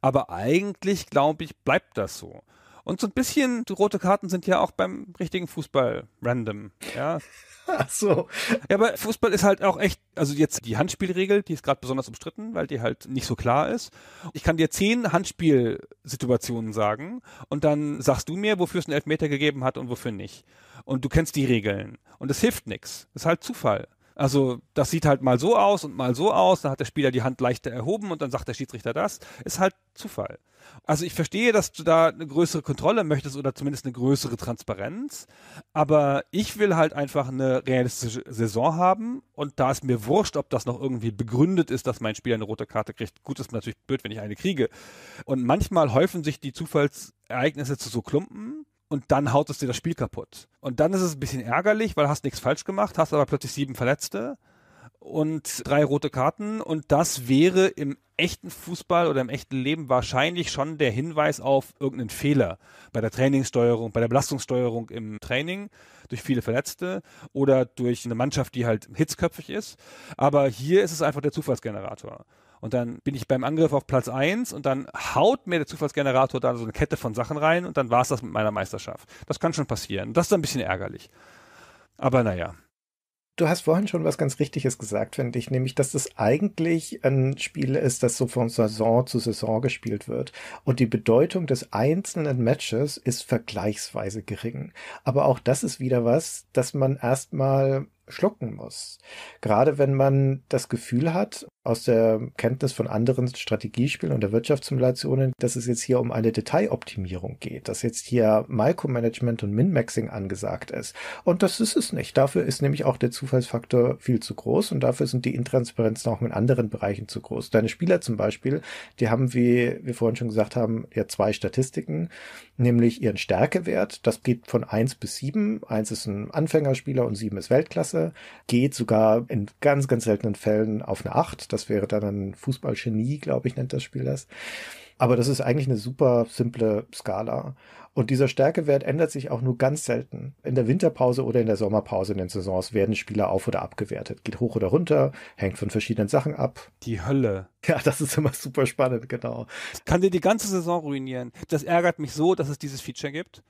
Aber eigentlich, glaube ich, bleibt das so. Und so ein bisschen, die rote Karten sind ja auch beim richtigen Fußball random. Ja. Ach so. Ja, aber Fußball ist halt auch echt, also jetzt die Handspielregel, die ist gerade besonders umstritten, weil die halt nicht so klar ist. Ich kann dir zehn Handspielsituationen sagen und dann sagst du mir, wofür es einen Elfmeter gegeben hat und wofür nicht. Und du kennst die Regeln. Und es hilft nichts. Ist halt Zufall. Also das sieht halt mal so aus und mal so aus. Da hat der Spieler die Hand leichter erhoben und dann sagt der Schiedsrichter das. Ist halt Zufall. Also ich verstehe, dass du da eine größere Kontrolle möchtest oder zumindest eine größere Transparenz. Aber ich will halt einfach eine realistische Saison haben. Und da ist mir wurscht, ob das noch irgendwie begründet ist, dass mein Spieler eine rote Karte kriegt. Gut, ist natürlich blöd, wenn ich eine kriege. Und manchmal häufen sich die Zufallsereignisse zu so Klumpen und dann haut es dir das Spiel kaputt. Und dann ist es ein bisschen ärgerlich, weil hast nichts falsch gemacht, hast aber plötzlich sieben Verletzte und drei rote Karten und das wäre im echten Fußball oder im echten Leben wahrscheinlich schon der Hinweis auf irgendeinen Fehler bei der Trainingssteuerung, bei der Belastungssteuerung im Training durch viele Verletzte oder durch eine Mannschaft, die halt hitzköpfig ist. Aber hier ist es einfach der Zufallsgenerator und dann bin ich beim Angriff auf Platz 1 und dann haut mir der Zufallsgenerator da so eine Kette von Sachen rein und dann war es das mit meiner Meisterschaft. Das kann schon passieren. Das ist ein bisschen ärgerlich. Aber naja. Du hast vorhin schon was ganz Richtiges gesagt, finde ich, nämlich, dass das eigentlich ein Spiel ist, das so von Saison zu Saison gespielt wird. Und die Bedeutung des einzelnen Matches ist vergleichsweise gering. Aber auch das ist wieder was, das man erstmal schlucken muss. Gerade wenn man das Gefühl hat, aus der Kenntnis von anderen Strategiespielen und der Wirtschaftssimulationen, dass es jetzt hier um eine Detailoptimierung geht, dass jetzt hier Micromanagement und Minmaxing angesagt ist. Und das ist es nicht. Dafür ist nämlich auch der Zufallsfaktor viel zu groß und dafür sind die Intransparenzen auch in anderen Bereichen zu groß. Deine Spieler zum Beispiel, die haben, wie wir vorhin schon gesagt haben, ja zwei Statistiken, nämlich ihren Stärkewert. Das geht von eins bis sieben. Eins ist ein Anfängerspieler und sieben ist Weltklasse. Geht sogar in ganz, ganz seltenen Fällen auf eine acht das wäre dann ein Fußballgenie, glaube ich, nennt das Spiel das. Aber das ist eigentlich eine super simple Skala. Und dieser Stärkewert ändert sich auch nur ganz selten. In der Winterpause oder in der Sommerpause in den Saisons werden Spieler auf oder abgewertet. Geht hoch oder runter, hängt von verschiedenen Sachen ab. Die Hölle. Ja, das ist immer super spannend, genau. Das kann dir die ganze Saison ruinieren. Das ärgert mich so, dass es dieses Feature gibt,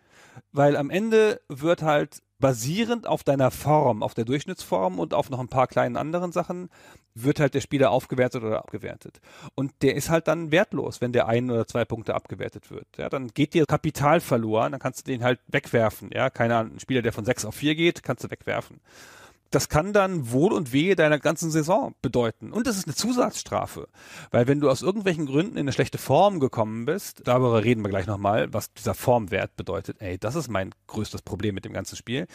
weil am Ende wird halt basierend auf deiner Form, auf der Durchschnittsform und auf noch ein paar kleinen anderen Sachen, wird halt der Spieler aufgewertet oder abgewertet. Und der ist halt dann wertlos, wenn der ein oder zwei Punkte abgewertet wird. Ja, dann geht dir Kapital verloren, dann kannst du den halt wegwerfen. Ja, keine Ahnung, ein Spieler, der von sechs auf vier geht, kannst du wegwerfen das kann dann Wohl und Wehe deiner ganzen Saison bedeuten. Und das ist eine Zusatzstrafe. Weil wenn du aus irgendwelchen Gründen in eine schlechte Form gekommen bist, darüber reden wir gleich nochmal, was dieser Formwert bedeutet. Ey, das ist mein größtes Problem mit dem ganzen Spiel.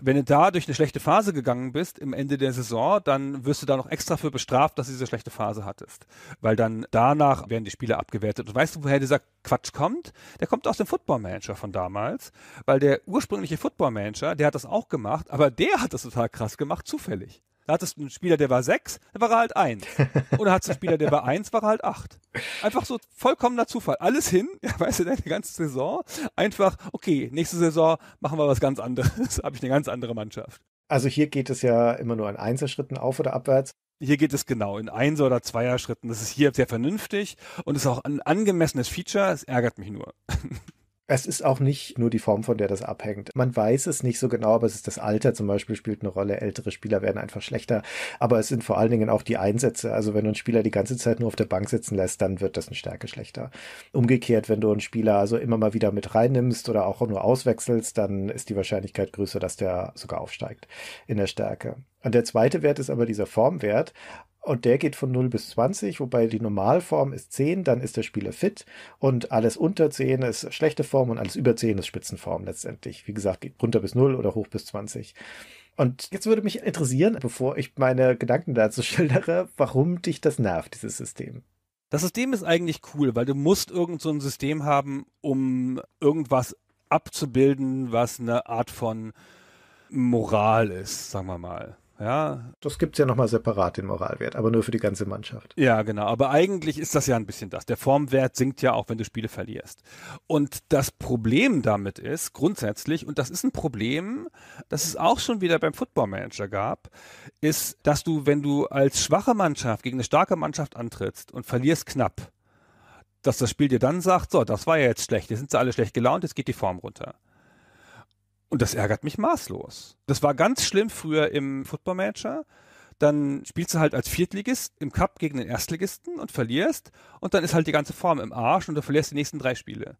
Wenn du da durch eine schlechte Phase gegangen bist im Ende der Saison, dann wirst du da noch extra für bestraft, dass du diese schlechte Phase hattest. Weil dann danach werden die Spiele abgewertet. Und weißt du, woher dieser Quatsch kommt? Der kommt aus dem Football Manager von damals. Weil der ursprüngliche Football Manager, der hat das auch gemacht, aber der hat das total krass gemacht, zufällig. Da hattest du einen Spieler, der war sechs, dann war er halt eins. Oder hattest du einen Spieler, der war eins, war er halt acht. Einfach so vollkommener Zufall. Alles hin, ja, weißt du, deine ganze Saison. Einfach, okay, nächste Saison machen wir was ganz anderes. Habe ich eine ganz andere Mannschaft. Also hier geht es ja immer nur an Einzelschritten auf oder abwärts. Hier geht es genau in Einser- oder Zweierschritten. Das ist hier sehr vernünftig und ist auch ein angemessenes Feature. Es ärgert mich nur. Es ist auch nicht nur die Form, von der das abhängt. Man weiß es nicht so genau, aber es ist das Alter zum Beispiel spielt eine Rolle. Ältere Spieler werden einfach schlechter. Aber es sind vor allen Dingen auch die Einsätze. Also wenn du einen Spieler die ganze Zeit nur auf der Bank sitzen lässt, dann wird das eine Stärke schlechter. Umgekehrt, wenn du einen Spieler also immer mal wieder mit reinnimmst oder auch nur auswechselst, dann ist die Wahrscheinlichkeit größer, dass der sogar aufsteigt in der Stärke. Und der zweite Wert ist aber dieser Formwert. Und der geht von 0 bis 20, wobei die Normalform ist 10, dann ist der Spieler fit und alles unter 10 ist schlechte Form und alles über 10 ist Spitzenform letztendlich. Wie gesagt, geht runter bis 0 oder hoch bis 20. Und jetzt würde mich interessieren, bevor ich meine Gedanken dazu schildere, warum dich das nervt, dieses System. Das System ist eigentlich cool, weil du musst irgend so ein System haben, um irgendwas abzubilden, was eine Art von Moral ist, sagen wir mal. Ja. Das es ja nochmal separat, den Moralwert, aber nur für die ganze Mannschaft. Ja, genau. Aber eigentlich ist das ja ein bisschen das. Der Formwert sinkt ja auch, wenn du Spiele verlierst. Und das Problem damit ist, grundsätzlich, und das ist ein Problem, das es auch schon wieder beim Football Manager gab, ist, dass du, wenn du als schwache Mannschaft gegen eine starke Mannschaft antrittst und verlierst knapp, dass das Spiel dir dann sagt, so, das war ja jetzt schlecht, jetzt sind sie alle schlecht gelaunt, jetzt geht die Form runter. Und das ärgert mich maßlos. Das war ganz schlimm früher im Football Manager. Dann spielst du halt als Viertligist im Cup gegen den Erstligisten und verlierst. Und dann ist halt die ganze Form im Arsch und du verlierst die nächsten drei Spiele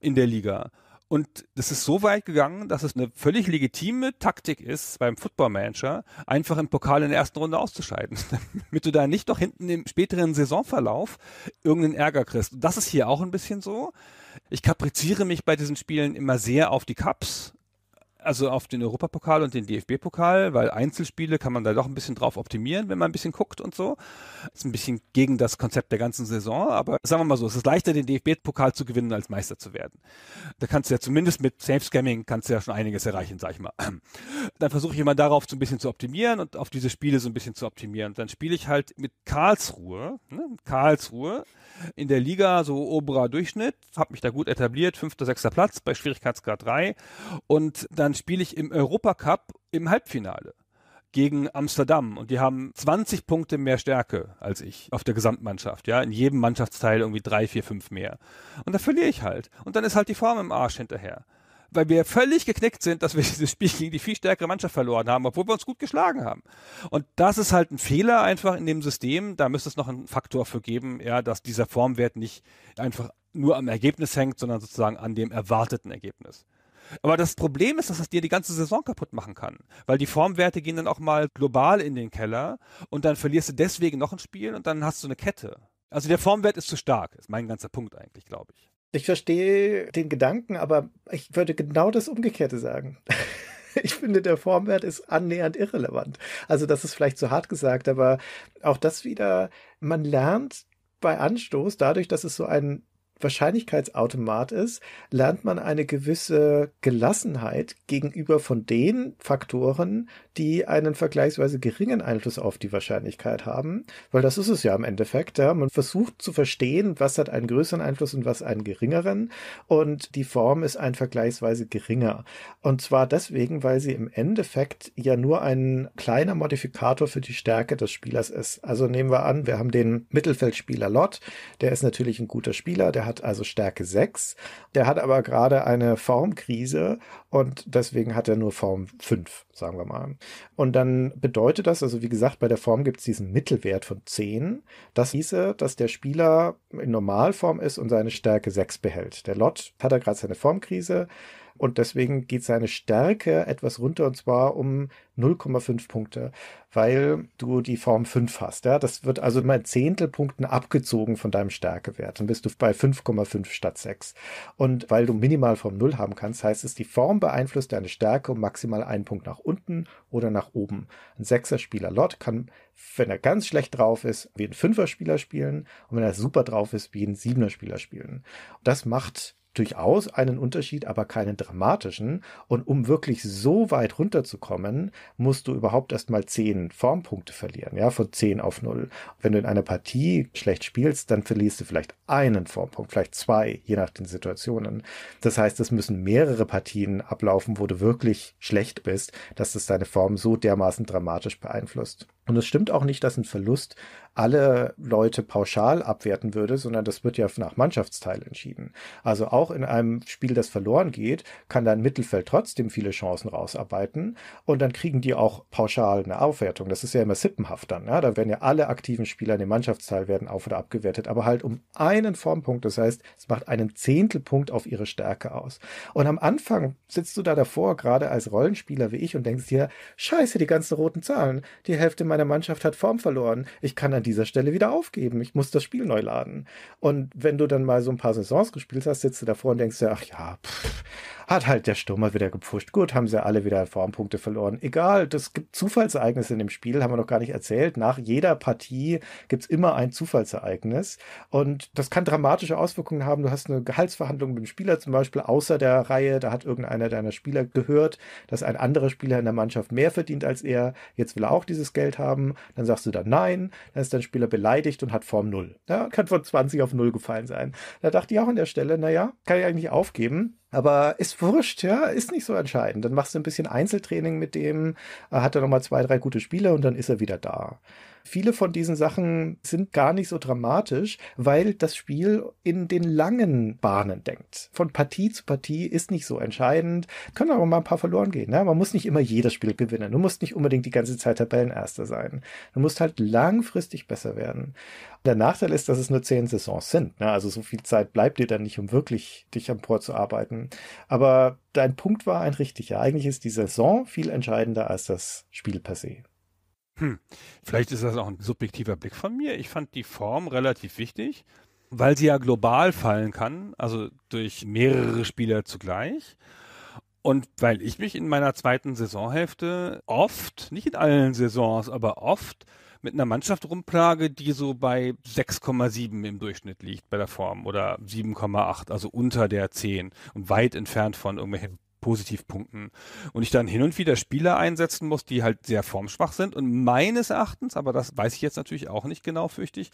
in der Liga. Und das ist so weit gegangen, dass es eine völlig legitime Taktik ist, beim Football Manager einfach im Pokal in der ersten Runde auszuscheiden, damit du da nicht noch hinten im späteren Saisonverlauf irgendeinen Ärger kriegst. Und das ist hier auch ein bisschen so. Ich kapriziere mich bei diesen Spielen immer sehr auf die Cups also auf den Europapokal und den DFB-Pokal, weil Einzelspiele kann man da doch ein bisschen drauf optimieren, wenn man ein bisschen guckt und so. Ist ein bisschen gegen das Konzept der ganzen Saison, aber sagen wir mal so, es ist leichter, den DFB-Pokal zu gewinnen, als Meister zu werden. Da kannst du ja zumindest mit Safe-Scamming kannst du ja schon einiges erreichen, sag ich mal. Dann versuche ich immer darauf so ein bisschen zu optimieren und auf diese Spiele so ein bisschen zu optimieren. Und dann spiele ich halt mit Karlsruhe, ne? Karlsruhe in der Liga so oberer Durchschnitt, habe mich da gut etabliert, fünfter, sechster Platz bei Schwierigkeitsgrad 3 und dann spiele ich im Europacup im Halbfinale gegen Amsterdam und die haben 20 Punkte mehr Stärke als ich auf der Gesamtmannschaft, ja, in jedem Mannschaftsteil irgendwie drei, vier, fünf mehr. Und da verliere ich halt. Und dann ist halt die Form im Arsch hinterher. Weil wir völlig geknickt sind, dass wir dieses Spiel gegen die viel stärkere Mannschaft verloren haben, obwohl wir uns gut geschlagen haben. Und das ist halt ein Fehler einfach in dem System. Da müsste es noch einen Faktor für geben, ja, dass dieser Formwert nicht einfach nur am Ergebnis hängt, sondern sozusagen an dem erwarteten Ergebnis. Aber das Problem ist, dass es dir die ganze Saison kaputt machen kann, weil die Formwerte gehen dann auch mal global in den Keller und dann verlierst du deswegen noch ein Spiel und dann hast du eine Kette. Also der Formwert ist zu stark, ist mein ganzer Punkt eigentlich, glaube ich. Ich verstehe den Gedanken, aber ich würde genau das Umgekehrte sagen. ich finde, der Formwert ist annähernd irrelevant. Also das ist vielleicht zu hart gesagt, aber auch das wieder, man lernt bei Anstoß dadurch, dass es so ein Wahrscheinlichkeitsautomat ist, lernt man eine gewisse Gelassenheit gegenüber von den Faktoren, die einen vergleichsweise geringen Einfluss auf die Wahrscheinlichkeit haben, weil das ist es ja im Endeffekt. Ja. Man versucht zu verstehen, was hat einen größeren Einfluss und was einen geringeren und die Form ist ein vergleichsweise geringer. Und zwar deswegen, weil sie im Endeffekt ja nur ein kleiner Modifikator für die Stärke des Spielers ist. Also nehmen wir an, wir haben den Mittelfeldspieler Lott, der ist natürlich ein guter Spieler, der hat hat also Stärke 6. Der hat aber gerade eine Formkrise und deswegen hat er nur Form 5, sagen wir mal. Und dann bedeutet das, also wie gesagt, bei der Form gibt es diesen Mittelwert von 10. Das hieße, dass der Spieler in Normalform ist und seine Stärke 6 behält. Der Lot hat er gerade seine Formkrise und deswegen geht seine Stärke etwas runter und zwar um 0,5 Punkte, weil du die Form 5 hast. Ja? Das wird also immer in Zehntelpunkten abgezogen von deinem Stärkewert. Dann bist du bei 5,5 statt 6. Und weil du Minimalform 0 haben kannst, heißt es, die Form beeinflusst deine Stärke um maximal einen Punkt nach unten oder nach oben. Ein Sechser-Spieler Lot kann, wenn er ganz schlecht drauf ist, wie ein Fünfer-Spieler spielen und wenn er super drauf ist, wie ein Siebener-Spieler spielen. Und das macht durchaus einen Unterschied, aber keinen dramatischen. Und um wirklich so weit runterzukommen, musst du überhaupt erstmal zehn Formpunkte verlieren, ja, von zehn auf null. Wenn du in einer Partie schlecht spielst, dann verlierst du vielleicht einen Formpunkt, vielleicht zwei, je nach den Situationen. Das heißt, es müssen mehrere Partien ablaufen, wo du wirklich schlecht bist, dass das deine Form so dermaßen dramatisch beeinflusst. Und es stimmt auch nicht, dass ein Verlust alle Leute pauschal abwerten würde, sondern das wird ja nach Mannschaftsteil entschieden. Also auch in einem Spiel, das verloren geht, kann dein Mittelfeld trotzdem viele Chancen rausarbeiten und dann kriegen die auch pauschal eine Aufwertung. Das ist ja immer sippenhaft dann. Ja? Da werden ja alle aktiven Spieler in dem Mannschaftsteil werden auf- oder abgewertet, aber halt um einen Formpunkt. Das heißt, es macht einen Zehntelpunkt auf ihre Stärke aus. Und am Anfang sitzt du da davor, gerade als Rollenspieler wie ich, und denkst dir, scheiße, die ganzen roten Zahlen. Die Hälfte meiner Mannschaft hat Form verloren. Ich kann an dieser Stelle wieder aufgeben. Ich muss das Spiel neu laden. Und wenn du dann mal so ein paar Saisons gespielt hast, sitzt du davor und denkst dir, ach ja, pff, hat halt der Stürmer wieder gepfuscht. Gut, haben sie alle wieder Formpunkte verloren. Egal, das gibt Zufallsereignisse in dem Spiel, haben wir noch gar nicht erzählt. Nach jeder Partie gibt es immer ein Zufallsereignis. Und das kann dramatische Auswirkungen haben. Du hast eine Gehaltsverhandlung mit dem Spieler zum Beispiel außer der Reihe. Da hat irgendeiner deiner Spieler gehört, dass ein anderer Spieler in der Mannschaft mehr verdient als er. Jetzt will er auch dieses Geld haben. Dann sagst du dann nein. Dann ist dein Spieler beleidigt und hat Form 0. Ja, kann von 20 auf 0 gefallen sein. Da dachte ich auch an der Stelle, naja, kann ich eigentlich aufgeben. Aber ist wurscht, ja, ist nicht so entscheidend. Dann machst du ein bisschen Einzeltraining mit dem, äh, hat er nochmal zwei, drei gute Spiele und dann ist er wieder da viele von diesen Sachen sind gar nicht so dramatisch, weil das Spiel in den langen Bahnen denkt. Von Partie zu Partie ist nicht so entscheidend, können aber mal ein paar verloren gehen. Ne? Man muss nicht immer jedes Spiel gewinnen. Du musst nicht unbedingt die ganze Zeit Tabellenerster sein. Du musst halt langfristig besser werden. Der Nachteil ist, dass es nur zehn Saisons sind. Ne? Also so viel Zeit bleibt dir dann nicht, um wirklich dich am Port zu arbeiten. Aber dein Punkt war ein richtiger. Eigentlich ist die Saison viel entscheidender als das Spiel per se. Hm, vielleicht ist das auch ein subjektiver Blick von mir. Ich fand die Form relativ wichtig, weil sie ja global fallen kann, also durch mehrere Spieler zugleich. Und weil ich mich in meiner zweiten Saisonhälfte oft, nicht in allen Saisons, aber oft mit einer Mannschaft rumplage, die so bei 6,7 im Durchschnitt liegt bei der Form oder 7,8, also unter der 10 und weit entfernt von irgendwelchen positiv punkten. Und ich dann hin und wieder Spieler einsetzen muss, die halt sehr formschwach sind. Und meines Erachtens, aber das weiß ich jetzt natürlich auch nicht genau, fürchte ich,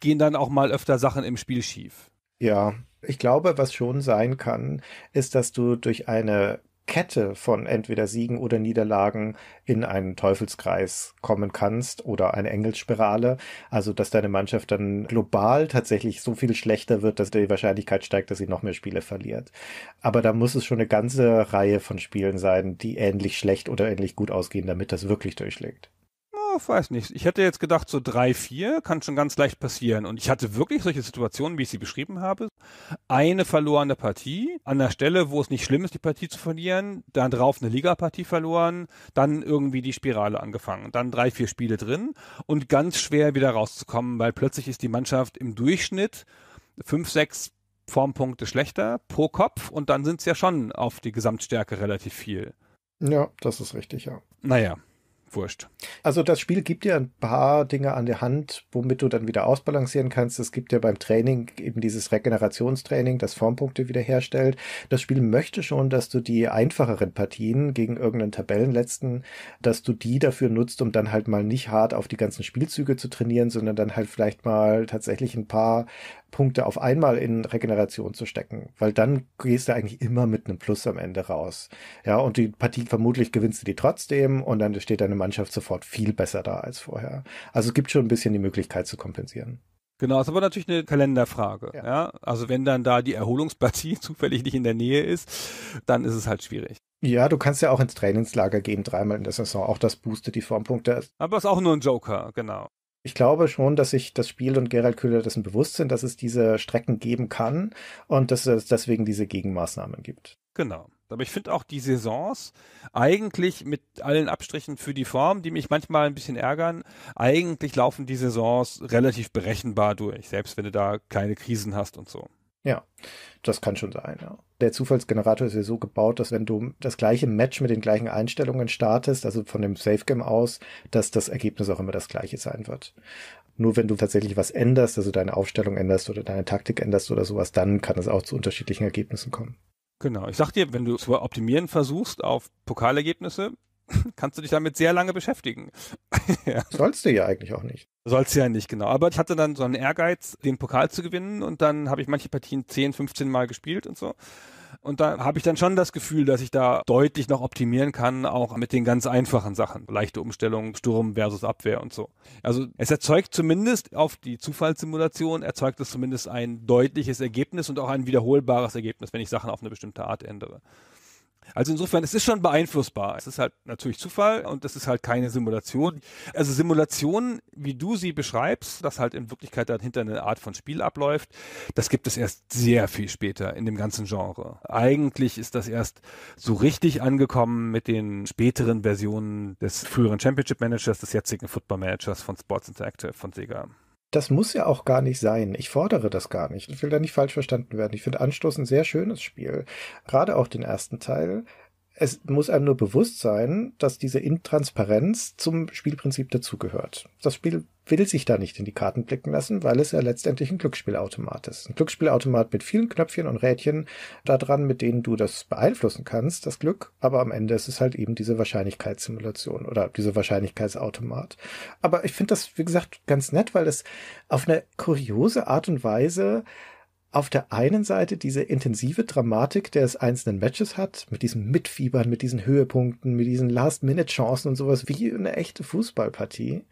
gehen dann auch mal öfter Sachen im Spiel schief. Ja, ich glaube, was schon sein kann, ist, dass du durch eine Kette von entweder Siegen oder Niederlagen in einen Teufelskreis kommen kannst oder eine Engelsspirale. Also, dass deine Mannschaft dann global tatsächlich so viel schlechter wird, dass die Wahrscheinlichkeit steigt, dass sie noch mehr Spiele verliert. Aber da muss es schon eine ganze Reihe von Spielen sein, die ähnlich schlecht oder ähnlich gut ausgehen, damit das wirklich durchschlägt oh, weiß nicht. Ich hätte jetzt gedacht, so drei, vier kann schon ganz leicht passieren. Und ich hatte wirklich solche Situationen, wie ich sie beschrieben habe. Eine verlorene Partie an der Stelle, wo es nicht schlimm ist, die Partie zu verlieren. Dann drauf eine Ligapartie verloren. Dann irgendwie die Spirale angefangen. Dann drei, vier Spiele drin und ganz schwer wieder rauszukommen, weil plötzlich ist die Mannschaft im Durchschnitt fünf, sechs Formpunkte schlechter pro Kopf und dann sind es ja schon auf die Gesamtstärke relativ viel. Ja, das ist richtig, ja. Naja, wurscht. Also das Spiel gibt dir ein paar Dinge an der Hand, womit du dann wieder ausbalancieren kannst. Es gibt ja beim Training eben dieses Regenerationstraining, das Formpunkte wiederherstellt. Das Spiel möchte schon, dass du die einfacheren Partien gegen irgendeinen Tabellenletzten, dass du die dafür nutzt, um dann halt mal nicht hart auf die ganzen Spielzüge zu trainieren, sondern dann halt vielleicht mal tatsächlich ein paar Punkte auf einmal in Regeneration zu stecken, weil dann gehst du eigentlich immer mit einem Plus am Ende raus. Ja, und die Partie vermutlich gewinnst du die trotzdem und dann steht deine Mannschaft sofort viel besser da als vorher. Also es gibt schon ein bisschen die Möglichkeit zu kompensieren. Genau, ist aber natürlich eine Kalenderfrage. Ja. ja. Also wenn dann da die Erholungspartie zufällig nicht in der Nähe ist, dann ist es halt schwierig. Ja, du kannst ja auch ins Trainingslager gehen, dreimal in der Saison. Auch das boostet die Formpunkte. Aber ist auch nur ein Joker, genau ich glaube schon, dass sich das Spiel und Gerald Köhler dessen bewusst sind, dass es diese Strecken geben kann und dass es deswegen diese Gegenmaßnahmen gibt. Genau. Aber ich finde auch die Saisons eigentlich mit allen Abstrichen für die Form, die mich manchmal ein bisschen ärgern, eigentlich laufen die Saisons relativ berechenbar durch, selbst wenn du da keine Krisen hast und so. Ja, das kann schon sein. Ja. Der Zufallsgenerator ist ja so gebaut, dass wenn du das gleiche Match mit den gleichen Einstellungen startest, also von dem Safe Game aus, dass das Ergebnis auch immer das gleiche sein wird. Nur wenn du tatsächlich was änderst, also deine Aufstellung änderst oder deine Taktik änderst oder sowas, dann kann es auch zu unterschiedlichen Ergebnissen kommen. Genau. Ich sag dir, wenn du zu optimieren versuchst auf Pokalergebnisse, kannst du dich damit sehr lange beschäftigen. ja. Sollst du ja eigentlich auch nicht. Sollst du ja nicht, genau. Aber ich hatte dann so einen Ehrgeiz, den Pokal zu gewinnen und dann habe ich manche Partien 10, 15 Mal gespielt und so. Und da habe ich dann schon das Gefühl, dass ich da deutlich noch optimieren kann, auch mit den ganz einfachen Sachen. Leichte Umstellung, Sturm versus Abwehr und so. Also es erzeugt zumindest auf die Zufallssimulation, erzeugt es zumindest ein deutliches Ergebnis und auch ein wiederholbares Ergebnis, wenn ich Sachen auf eine bestimmte Art ändere. Also insofern, es ist schon beeinflussbar. Es ist halt natürlich Zufall und es ist halt keine Simulation. Also Simulationen, wie du sie beschreibst, dass halt in Wirklichkeit dahinter eine Art von Spiel abläuft, das gibt es erst sehr viel später in dem ganzen Genre. Eigentlich ist das erst so richtig angekommen mit den späteren Versionen des früheren Championship Managers, des jetzigen Football Managers von Sports Interactive von Sega das muss ja auch gar nicht sein. Ich fordere das gar nicht. Ich will da nicht falsch verstanden werden. Ich finde Anstoß ein sehr schönes Spiel. Gerade auch den ersten Teil es muss einem nur bewusst sein, dass diese Intransparenz zum Spielprinzip dazugehört. Das Spiel will sich da nicht in die Karten blicken lassen, weil es ja letztendlich ein Glücksspielautomat ist. Ein Glücksspielautomat mit vielen Knöpfchen und Rädchen da dran, mit denen du das beeinflussen kannst, das Glück. Aber am Ende ist es halt eben diese Wahrscheinlichkeitssimulation oder diese Wahrscheinlichkeitsautomat. Aber ich finde das, wie gesagt, ganz nett, weil es auf eine kuriose Art und Weise auf der einen Seite diese intensive Dramatik des einzelnen Matches hat, mit diesem Mitfiebern, mit diesen Höhepunkten, mit diesen Last-Minute-Chancen und sowas wie eine echte Fußballpartie.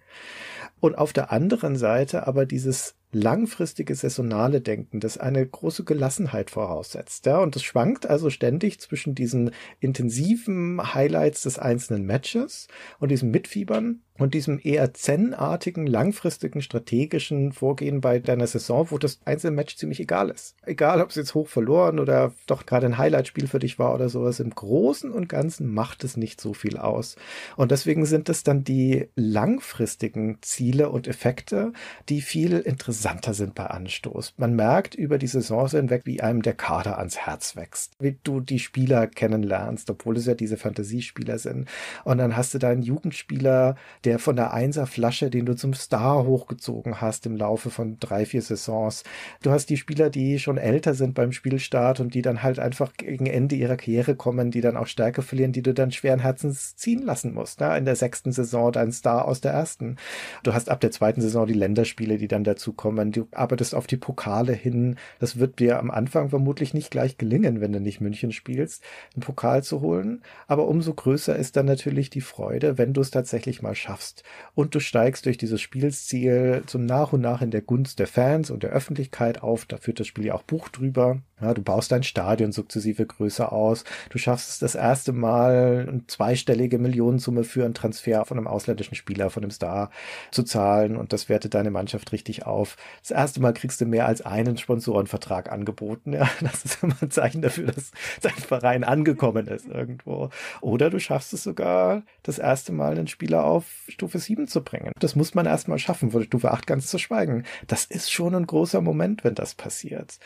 Und auf der anderen Seite aber dieses langfristige saisonale Denken, das eine große Gelassenheit voraussetzt. Ja, und das schwankt also ständig zwischen diesen intensiven Highlights des einzelnen Matches und diesem Mitfiebern und diesem eher zen-artigen, langfristigen, strategischen Vorgehen bei deiner Saison, wo das Einzelmatch ziemlich egal ist. Egal, ob es jetzt hoch verloren oder doch gerade ein Highlight-Spiel für dich war oder sowas, im Großen und Ganzen macht es nicht so viel aus. Und deswegen sind es dann die langfristigen Ziele und Effekte, die viel interessanter sind bei Anstoß. Man merkt über die Saison hinweg, wie einem der Kader ans Herz wächst, wie du die Spieler kennenlernst, obwohl es ja diese Fantasiespieler sind. Und dann hast du deinen Jugendspieler, der der von der einser den du zum Star hochgezogen hast im Laufe von drei, vier Saisons. Du hast die Spieler, die schon älter sind beim Spielstart und die dann halt einfach gegen Ende ihrer Karriere kommen, die dann auch Stärke verlieren, die du dann schweren Herzens ziehen lassen musst. Ne? In der sechsten Saison dein Star aus der ersten. Du hast ab der zweiten Saison die Länderspiele, die dann dazukommen. Du arbeitest auf die Pokale hin. Das wird dir am Anfang vermutlich nicht gleich gelingen, wenn du nicht München spielst, einen Pokal zu holen. Aber umso größer ist dann natürlich die Freude, wenn du es tatsächlich mal schaffst schaffst. Und du steigst durch dieses Spielsziel zum nach und nach in der Gunst der Fans und der Öffentlichkeit auf. Da führt das Spiel ja auch Buch drüber. Ja, du baust dein Stadion sukzessive größer aus. Du schaffst es das erste Mal, eine zweistellige Millionensumme für einen Transfer von einem ausländischen Spieler, von einem Star zu zahlen und das wertet deine Mannschaft richtig auf. Das erste Mal kriegst du mehr als einen Sponsorenvertrag angeboten. Ja, das ist immer ein Zeichen dafür, dass dein Verein angekommen ist irgendwo. Oder du schaffst es sogar, das erste Mal einen Spieler auf Stufe 7 zu bringen. Das muss man erstmal schaffen, von Stufe 8 ganz zu schweigen. Das ist schon ein großer Moment, wenn das passiert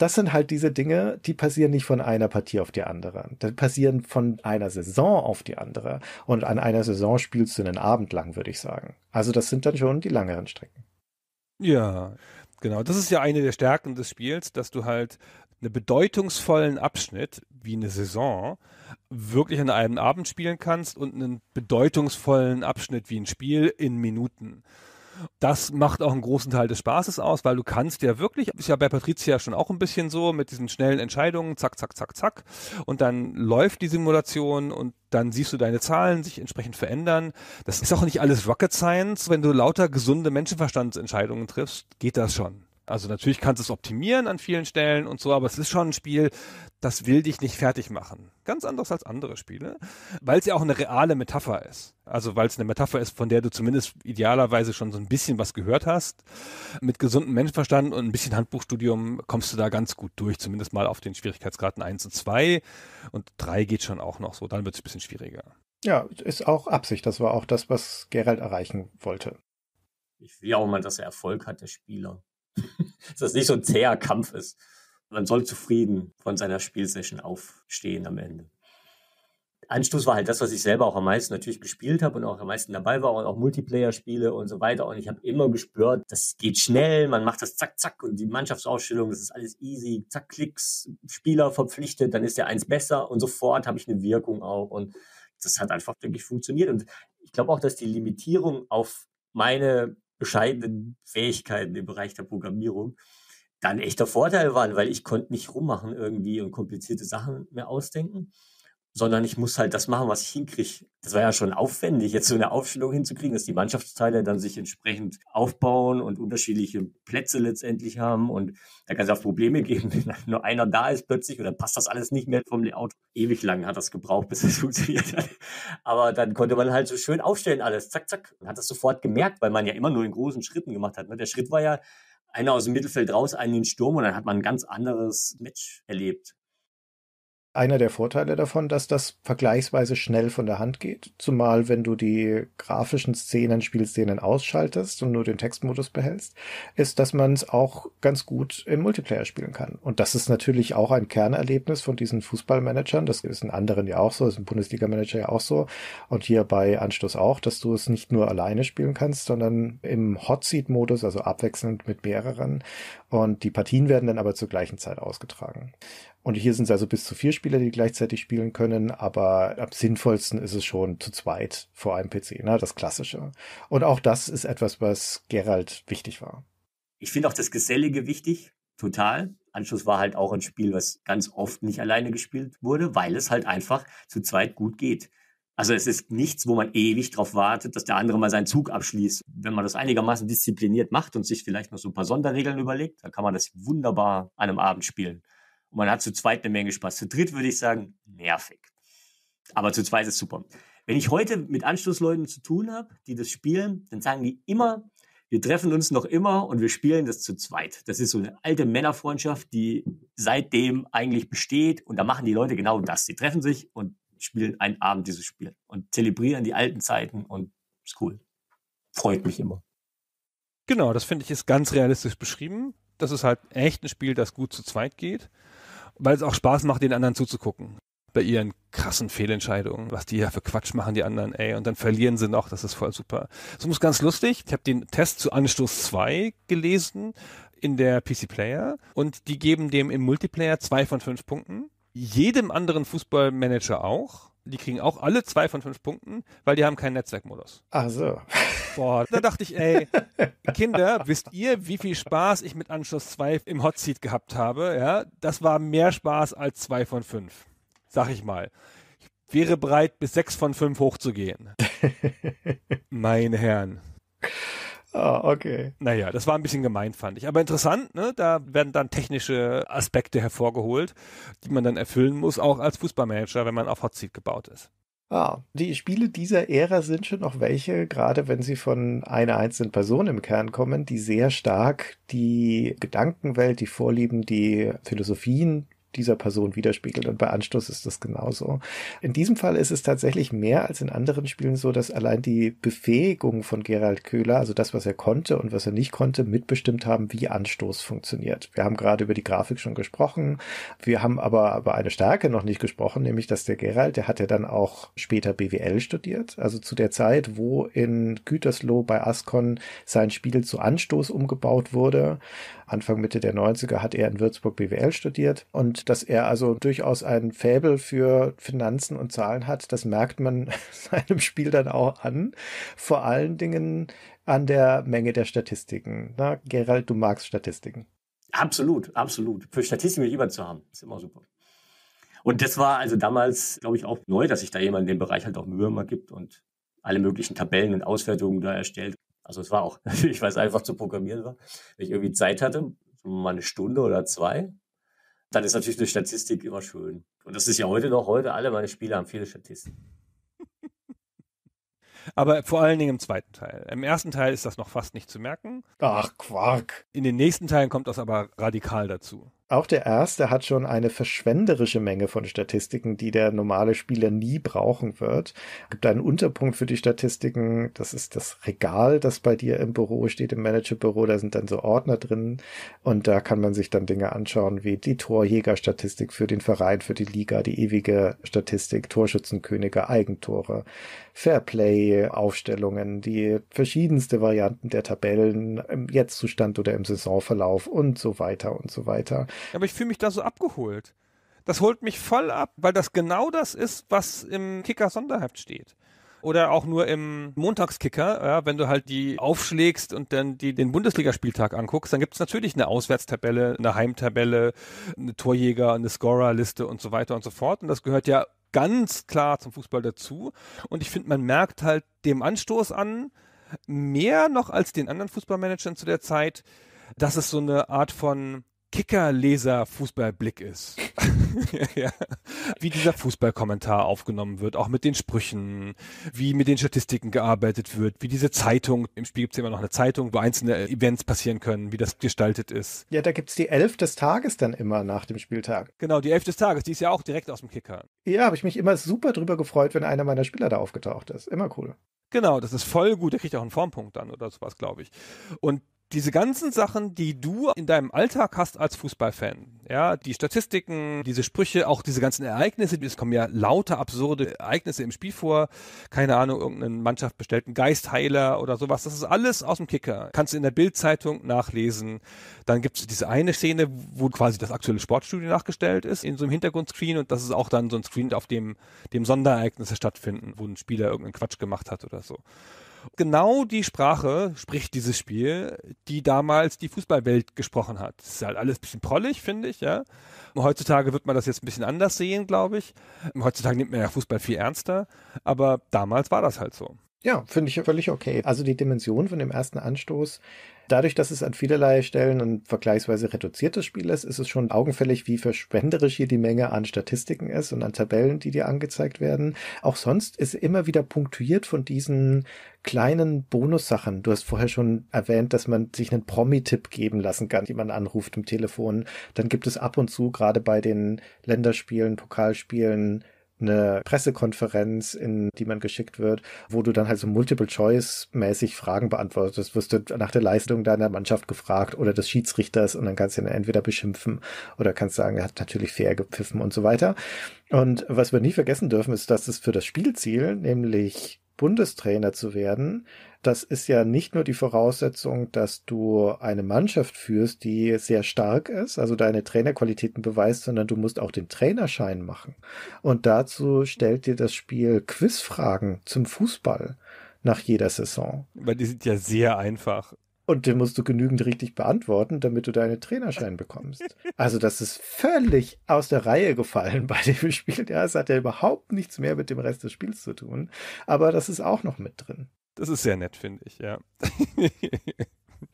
das sind halt diese Dinge, die passieren nicht von einer Partie auf die andere. Die passieren von einer Saison auf die andere. Und an einer Saison spielst du einen Abend lang, würde ich sagen. Also das sind dann schon die langeren Strecken. Ja, genau. Das ist ja eine der Stärken des Spiels, dass du halt einen bedeutungsvollen Abschnitt wie eine Saison wirklich an einem Abend spielen kannst und einen bedeutungsvollen Abschnitt wie ein Spiel in Minuten. Das macht auch einen großen Teil des Spaßes aus, weil du kannst ja wirklich, ist ja bei Patricia schon auch ein bisschen so, mit diesen schnellen Entscheidungen, zack, zack, zack, zack. Und dann läuft die Simulation und dann siehst du deine Zahlen sich entsprechend verändern. Das ist auch nicht alles Rocket Science. Wenn du lauter gesunde Menschenverstandsentscheidungen triffst, geht das schon. Also natürlich kannst du es optimieren an vielen Stellen und so, aber es ist schon ein Spiel, das will dich nicht fertig machen. Ganz anders als andere Spiele, weil es ja auch eine reale Metapher ist. Also weil es eine Metapher ist, von der du zumindest idealerweise schon so ein bisschen was gehört hast. Mit gesundem Menschenverstand und ein bisschen Handbuchstudium kommst du da ganz gut durch, zumindest mal auf den Schwierigkeitsgraden 1 und 2. Und 3 geht schon auch noch so, dann wird es ein bisschen schwieriger. Ja, ist auch Absicht. Das war auch das, was Gerald erreichen wollte. Ich sehe auch mal, dass er Erfolg hat, der Spieler. dass das nicht so ein zäher Kampf ist. Man soll zufrieden von seiner Spielsession aufstehen am Ende. Anstoß war halt das, was ich selber auch am meisten natürlich gespielt habe und auch am meisten dabei war und auch Multiplayer-Spiele und so weiter. Und ich habe immer gespürt, das geht schnell, man macht das zack, zack und die Mannschaftsausstellung, das ist alles easy, zack, Klicks, Spieler verpflichtet, dann ist der eins besser und sofort habe ich eine Wirkung auch. Und das hat einfach, wirklich funktioniert. Und ich glaube auch, dass die Limitierung auf meine bescheidenen Fähigkeiten im Bereich der Programmierung da ein echter Vorteil waren, weil ich konnte nicht rummachen irgendwie und komplizierte Sachen mehr ausdenken, sondern ich muss halt das machen, was ich hinkriege. Das war ja schon aufwendig, jetzt so eine Aufstellung hinzukriegen, dass die Mannschaftsteile dann sich entsprechend aufbauen und unterschiedliche Plätze letztendlich haben und da kann es auch Probleme geben, wenn nur einer da ist plötzlich und dann passt das alles nicht mehr vom Layout. Ewig lang hat das gebraucht, bis es funktioniert hat. Aber dann konnte man halt so schön aufstellen alles, zack, zack, und hat das sofort gemerkt, weil man ja immer nur in großen Schritten gemacht hat. Ne? Der Schritt war ja einer aus dem Mittelfeld raus, einen in den Sturm und dann hat man ein ganz anderes Match erlebt einer der Vorteile davon, dass das vergleichsweise schnell von der Hand geht, zumal wenn du die grafischen Szenen, Spielszenen ausschaltest und nur den Textmodus behältst, ist, dass man es auch ganz gut im Multiplayer spielen kann. Und das ist natürlich auch ein Kernerlebnis von diesen Fußballmanagern. Das ist in anderen ja auch so, ist im Bundesliga-Manager ja auch so. Und hier bei Anschluss auch, dass du es nicht nur alleine spielen kannst, sondern im Hotseat-Modus, also abwechselnd mit mehreren. Und die Partien werden dann aber zur gleichen Zeit ausgetragen. Und hier sind es also bis zu vier Spieler, die gleichzeitig spielen können, aber am sinnvollsten ist es schon zu zweit vor einem PC, ne? das Klassische. Und auch das ist etwas, was Gerald wichtig war. Ich finde auch das Gesellige wichtig, total. Anschluss war halt auch ein Spiel, was ganz oft nicht alleine gespielt wurde, weil es halt einfach zu zweit gut geht. Also es ist nichts, wo man ewig darauf wartet, dass der andere mal seinen Zug abschließt. Wenn man das einigermaßen diszipliniert macht und sich vielleicht noch so ein paar Sonderregeln überlegt, dann kann man das wunderbar an einem Abend spielen. Und man hat zu zweit eine Menge Spaß. Zu dritt würde ich sagen, nervig. Aber zu zweit ist super. Wenn ich heute mit Anschlussleuten zu tun habe, die das spielen, dann sagen die immer, wir treffen uns noch immer und wir spielen das zu zweit. Das ist so eine alte Männerfreundschaft, die seitdem eigentlich besteht. Und da machen die Leute genau das. Sie treffen sich und spielen einen Abend dieses Spiel und zelebrieren die alten Zeiten und ist cool. Freut mich immer. Genau, das finde ich ist ganz realistisch beschrieben. Das ist halt echt ein Spiel, das gut zu zweit geht weil es auch Spaß macht, den anderen zuzugucken. Bei ihren krassen Fehlentscheidungen, was die ja für Quatsch machen, die anderen, ey, und dann verlieren sie noch, das ist voll super. So muss ganz lustig. Ich habe den Test zu Anstoß 2 gelesen in der PC Player und die geben dem im Multiplayer zwei von fünf Punkten. Jedem anderen Fußballmanager auch die kriegen auch alle zwei von fünf Punkten, weil die haben keinen Netzwerkmodus. Ach so. Boah, da dachte ich, ey, Kinder, wisst ihr, wie viel Spaß ich mit Anschluss 2 im Hot Seat gehabt habe? Ja, das war mehr Spaß als zwei von fünf. Sag ich mal. Ich wäre bereit, bis sechs von fünf hochzugehen. Meine Herren. Ah, okay. Naja, das war ein bisschen gemein, fand ich. Aber interessant, ne? Da werden dann technische Aspekte hervorgeholt, die man dann erfüllen muss, auch als Fußballmanager, wenn man auf Hotseat gebaut ist. Ah, die Spiele dieser Ära sind schon noch welche, gerade wenn sie von einer einzelnen Person im Kern kommen, die sehr stark die Gedankenwelt, die Vorlieben, die Philosophien dieser Person widerspiegelt. Und bei Anstoß ist das genauso. In diesem Fall ist es tatsächlich mehr als in anderen Spielen so, dass allein die Befähigung von Gerald Köhler, also das, was er konnte und was er nicht konnte, mitbestimmt haben, wie Anstoß funktioniert. Wir haben gerade über die Grafik schon gesprochen. Wir haben aber über eine Stärke noch nicht gesprochen, nämlich, dass der Gerald, der hat ja dann auch später BWL studiert. Also zu der Zeit, wo in Gütersloh bei Ascon sein Spiel zu Anstoß umgebaut wurde, Anfang Mitte der 90er hat er in Würzburg BWL studiert und dass er also durchaus ein Fäbel für Finanzen und Zahlen hat, das merkt man seinem Spiel dann auch an. Vor allen Dingen an der Menge der Statistiken. Na, Gerald, du magst Statistiken. Absolut, absolut. Für Statistiken lieber zu haben, ist immer super. Und das war also damals, glaube ich, auch neu, dass sich da jemand in dem Bereich halt auch Mühe mal gibt und alle möglichen Tabellen und Auswertungen da erstellt. Also es war auch, ich weiß einfach zu programmieren war, wenn ich irgendwie Zeit hatte, mal eine Stunde oder zwei, dann ist natürlich eine Statistik immer schön. Und das ist ja heute noch, heute alle meine Spiele haben viele Statistiken. Aber vor allen Dingen im zweiten Teil. Im ersten Teil ist das noch fast nicht zu merken. Ach, Quark. In den nächsten Teilen kommt das aber radikal dazu auch der erste hat schon eine verschwenderische Menge von Statistiken, die der normale Spieler nie brauchen wird. Es gibt einen Unterpunkt für die Statistiken. Das ist das Regal, das bei dir im Büro steht, im Managerbüro. Da sind dann so Ordner drin. Und da kann man sich dann Dinge anschauen, wie die Torjägerstatistik für den Verein, für die Liga, die ewige Statistik, Torschützenkönige, Eigentore, Fairplay-Aufstellungen, die verschiedenste Varianten der Tabellen im Jetztzustand oder im Saisonverlauf und so weiter und so weiter. Aber ich fühle mich da so abgeholt. Das holt mich voll ab, weil das genau das ist, was im Kicker Sonderheft steht oder auch nur im Montagskicker, ja, wenn du halt die aufschlägst und dann die, den Bundesligaspieltag anguckst, dann gibt es natürlich eine Auswärtstabelle, eine Heimtabelle, eine Torjäger, eine Scorerliste und so weiter und so fort. Und das gehört ja ganz klar zum Fußball dazu. Und ich finde, man merkt halt dem Anstoß an, mehr noch als den anderen Fußballmanagern zu der Zeit, dass es so eine Art von Kicker-Leser-Fußballblick ist. ja. Wie dieser Fußballkommentar aufgenommen wird, auch mit den Sprüchen, wie mit den Statistiken gearbeitet wird, wie diese Zeitung, im Spiel gibt es immer noch eine Zeitung, wo einzelne Events passieren können, wie das gestaltet ist. Ja, da gibt es die Elf des Tages dann immer nach dem Spieltag. Genau, die Elf des Tages, die ist ja auch direkt aus dem Kicker. Ja, habe ich mich immer super drüber gefreut, wenn einer meiner Spieler da aufgetaucht ist. Immer cool. Genau, das ist voll gut. Der kriegt auch einen Formpunkt dann oder sowas, glaube ich. Und diese ganzen Sachen, die du in deinem Alltag hast als Fußballfan, ja, die Statistiken, diese Sprüche, auch diese ganzen Ereignisse, es kommen ja lauter absurde Ereignisse im Spiel vor, keine Ahnung, irgendeine Mannschaft bestellt einen Geistheiler oder sowas, das ist alles aus dem Kicker. Kannst du in der Bildzeitung nachlesen. Dann gibt's diese eine Szene, wo quasi das aktuelle Sportstudio nachgestellt ist, in so einem Hintergrundscreen und das ist auch dann so ein Screen, auf dem, dem Sonderereignisse stattfinden, wo ein Spieler irgendeinen Quatsch gemacht hat oder so. Genau die Sprache spricht dieses Spiel, die damals die Fußballwelt gesprochen hat. Das ist halt alles ein bisschen prollig, finde ich, ja. Heutzutage wird man das jetzt ein bisschen anders sehen, glaube ich. Heutzutage nimmt man ja Fußball viel ernster, aber damals war das halt so. Ja, finde ich völlig okay. Also die Dimension von dem ersten Anstoß, dadurch, dass es an vielerlei Stellen ein vergleichsweise reduziertes Spiel ist, ist es schon augenfällig, wie verschwenderisch hier die Menge an Statistiken ist und an Tabellen, die dir angezeigt werden. Auch sonst ist immer wieder punktuiert von diesen kleinen Bonussachen. Du hast vorher schon erwähnt, dass man sich einen Promi-Tipp geben lassen kann, die man anruft im Telefon. Dann gibt es ab und zu, gerade bei den Länderspielen, Pokalspielen, eine Pressekonferenz, in die man geschickt wird, wo du dann halt so Multiple-Choice-mäßig Fragen beantwortest. Wirst du nach der Leistung deiner Mannschaft gefragt oder des Schiedsrichters und dann kannst du ihn entweder beschimpfen oder kannst sagen, er hat natürlich fair gepfiffen und so weiter. Und was wir nie vergessen dürfen, ist, dass es für das Spielziel, nämlich Bundestrainer zu werden, das ist ja nicht nur die Voraussetzung, dass du eine Mannschaft führst, die sehr stark ist, also deine Trainerqualitäten beweist, sondern du musst auch den Trainerschein machen. Und dazu stellt dir das Spiel Quizfragen zum Fußball nach jeder Saison. Weil die sind ja sehr einfach. Und den musst du genügend richtig beantworten, damit du deinen Trainerschein bekommst. Also das ist völlig aus der Reihe gefallen bei dem Spiel. Ja, es hat ja überhaupt nichts mehr mit dem Rest des Spiels zu tun. Aber das ist auch noch mit drin. Das ist sehr nett, finde ich, ja.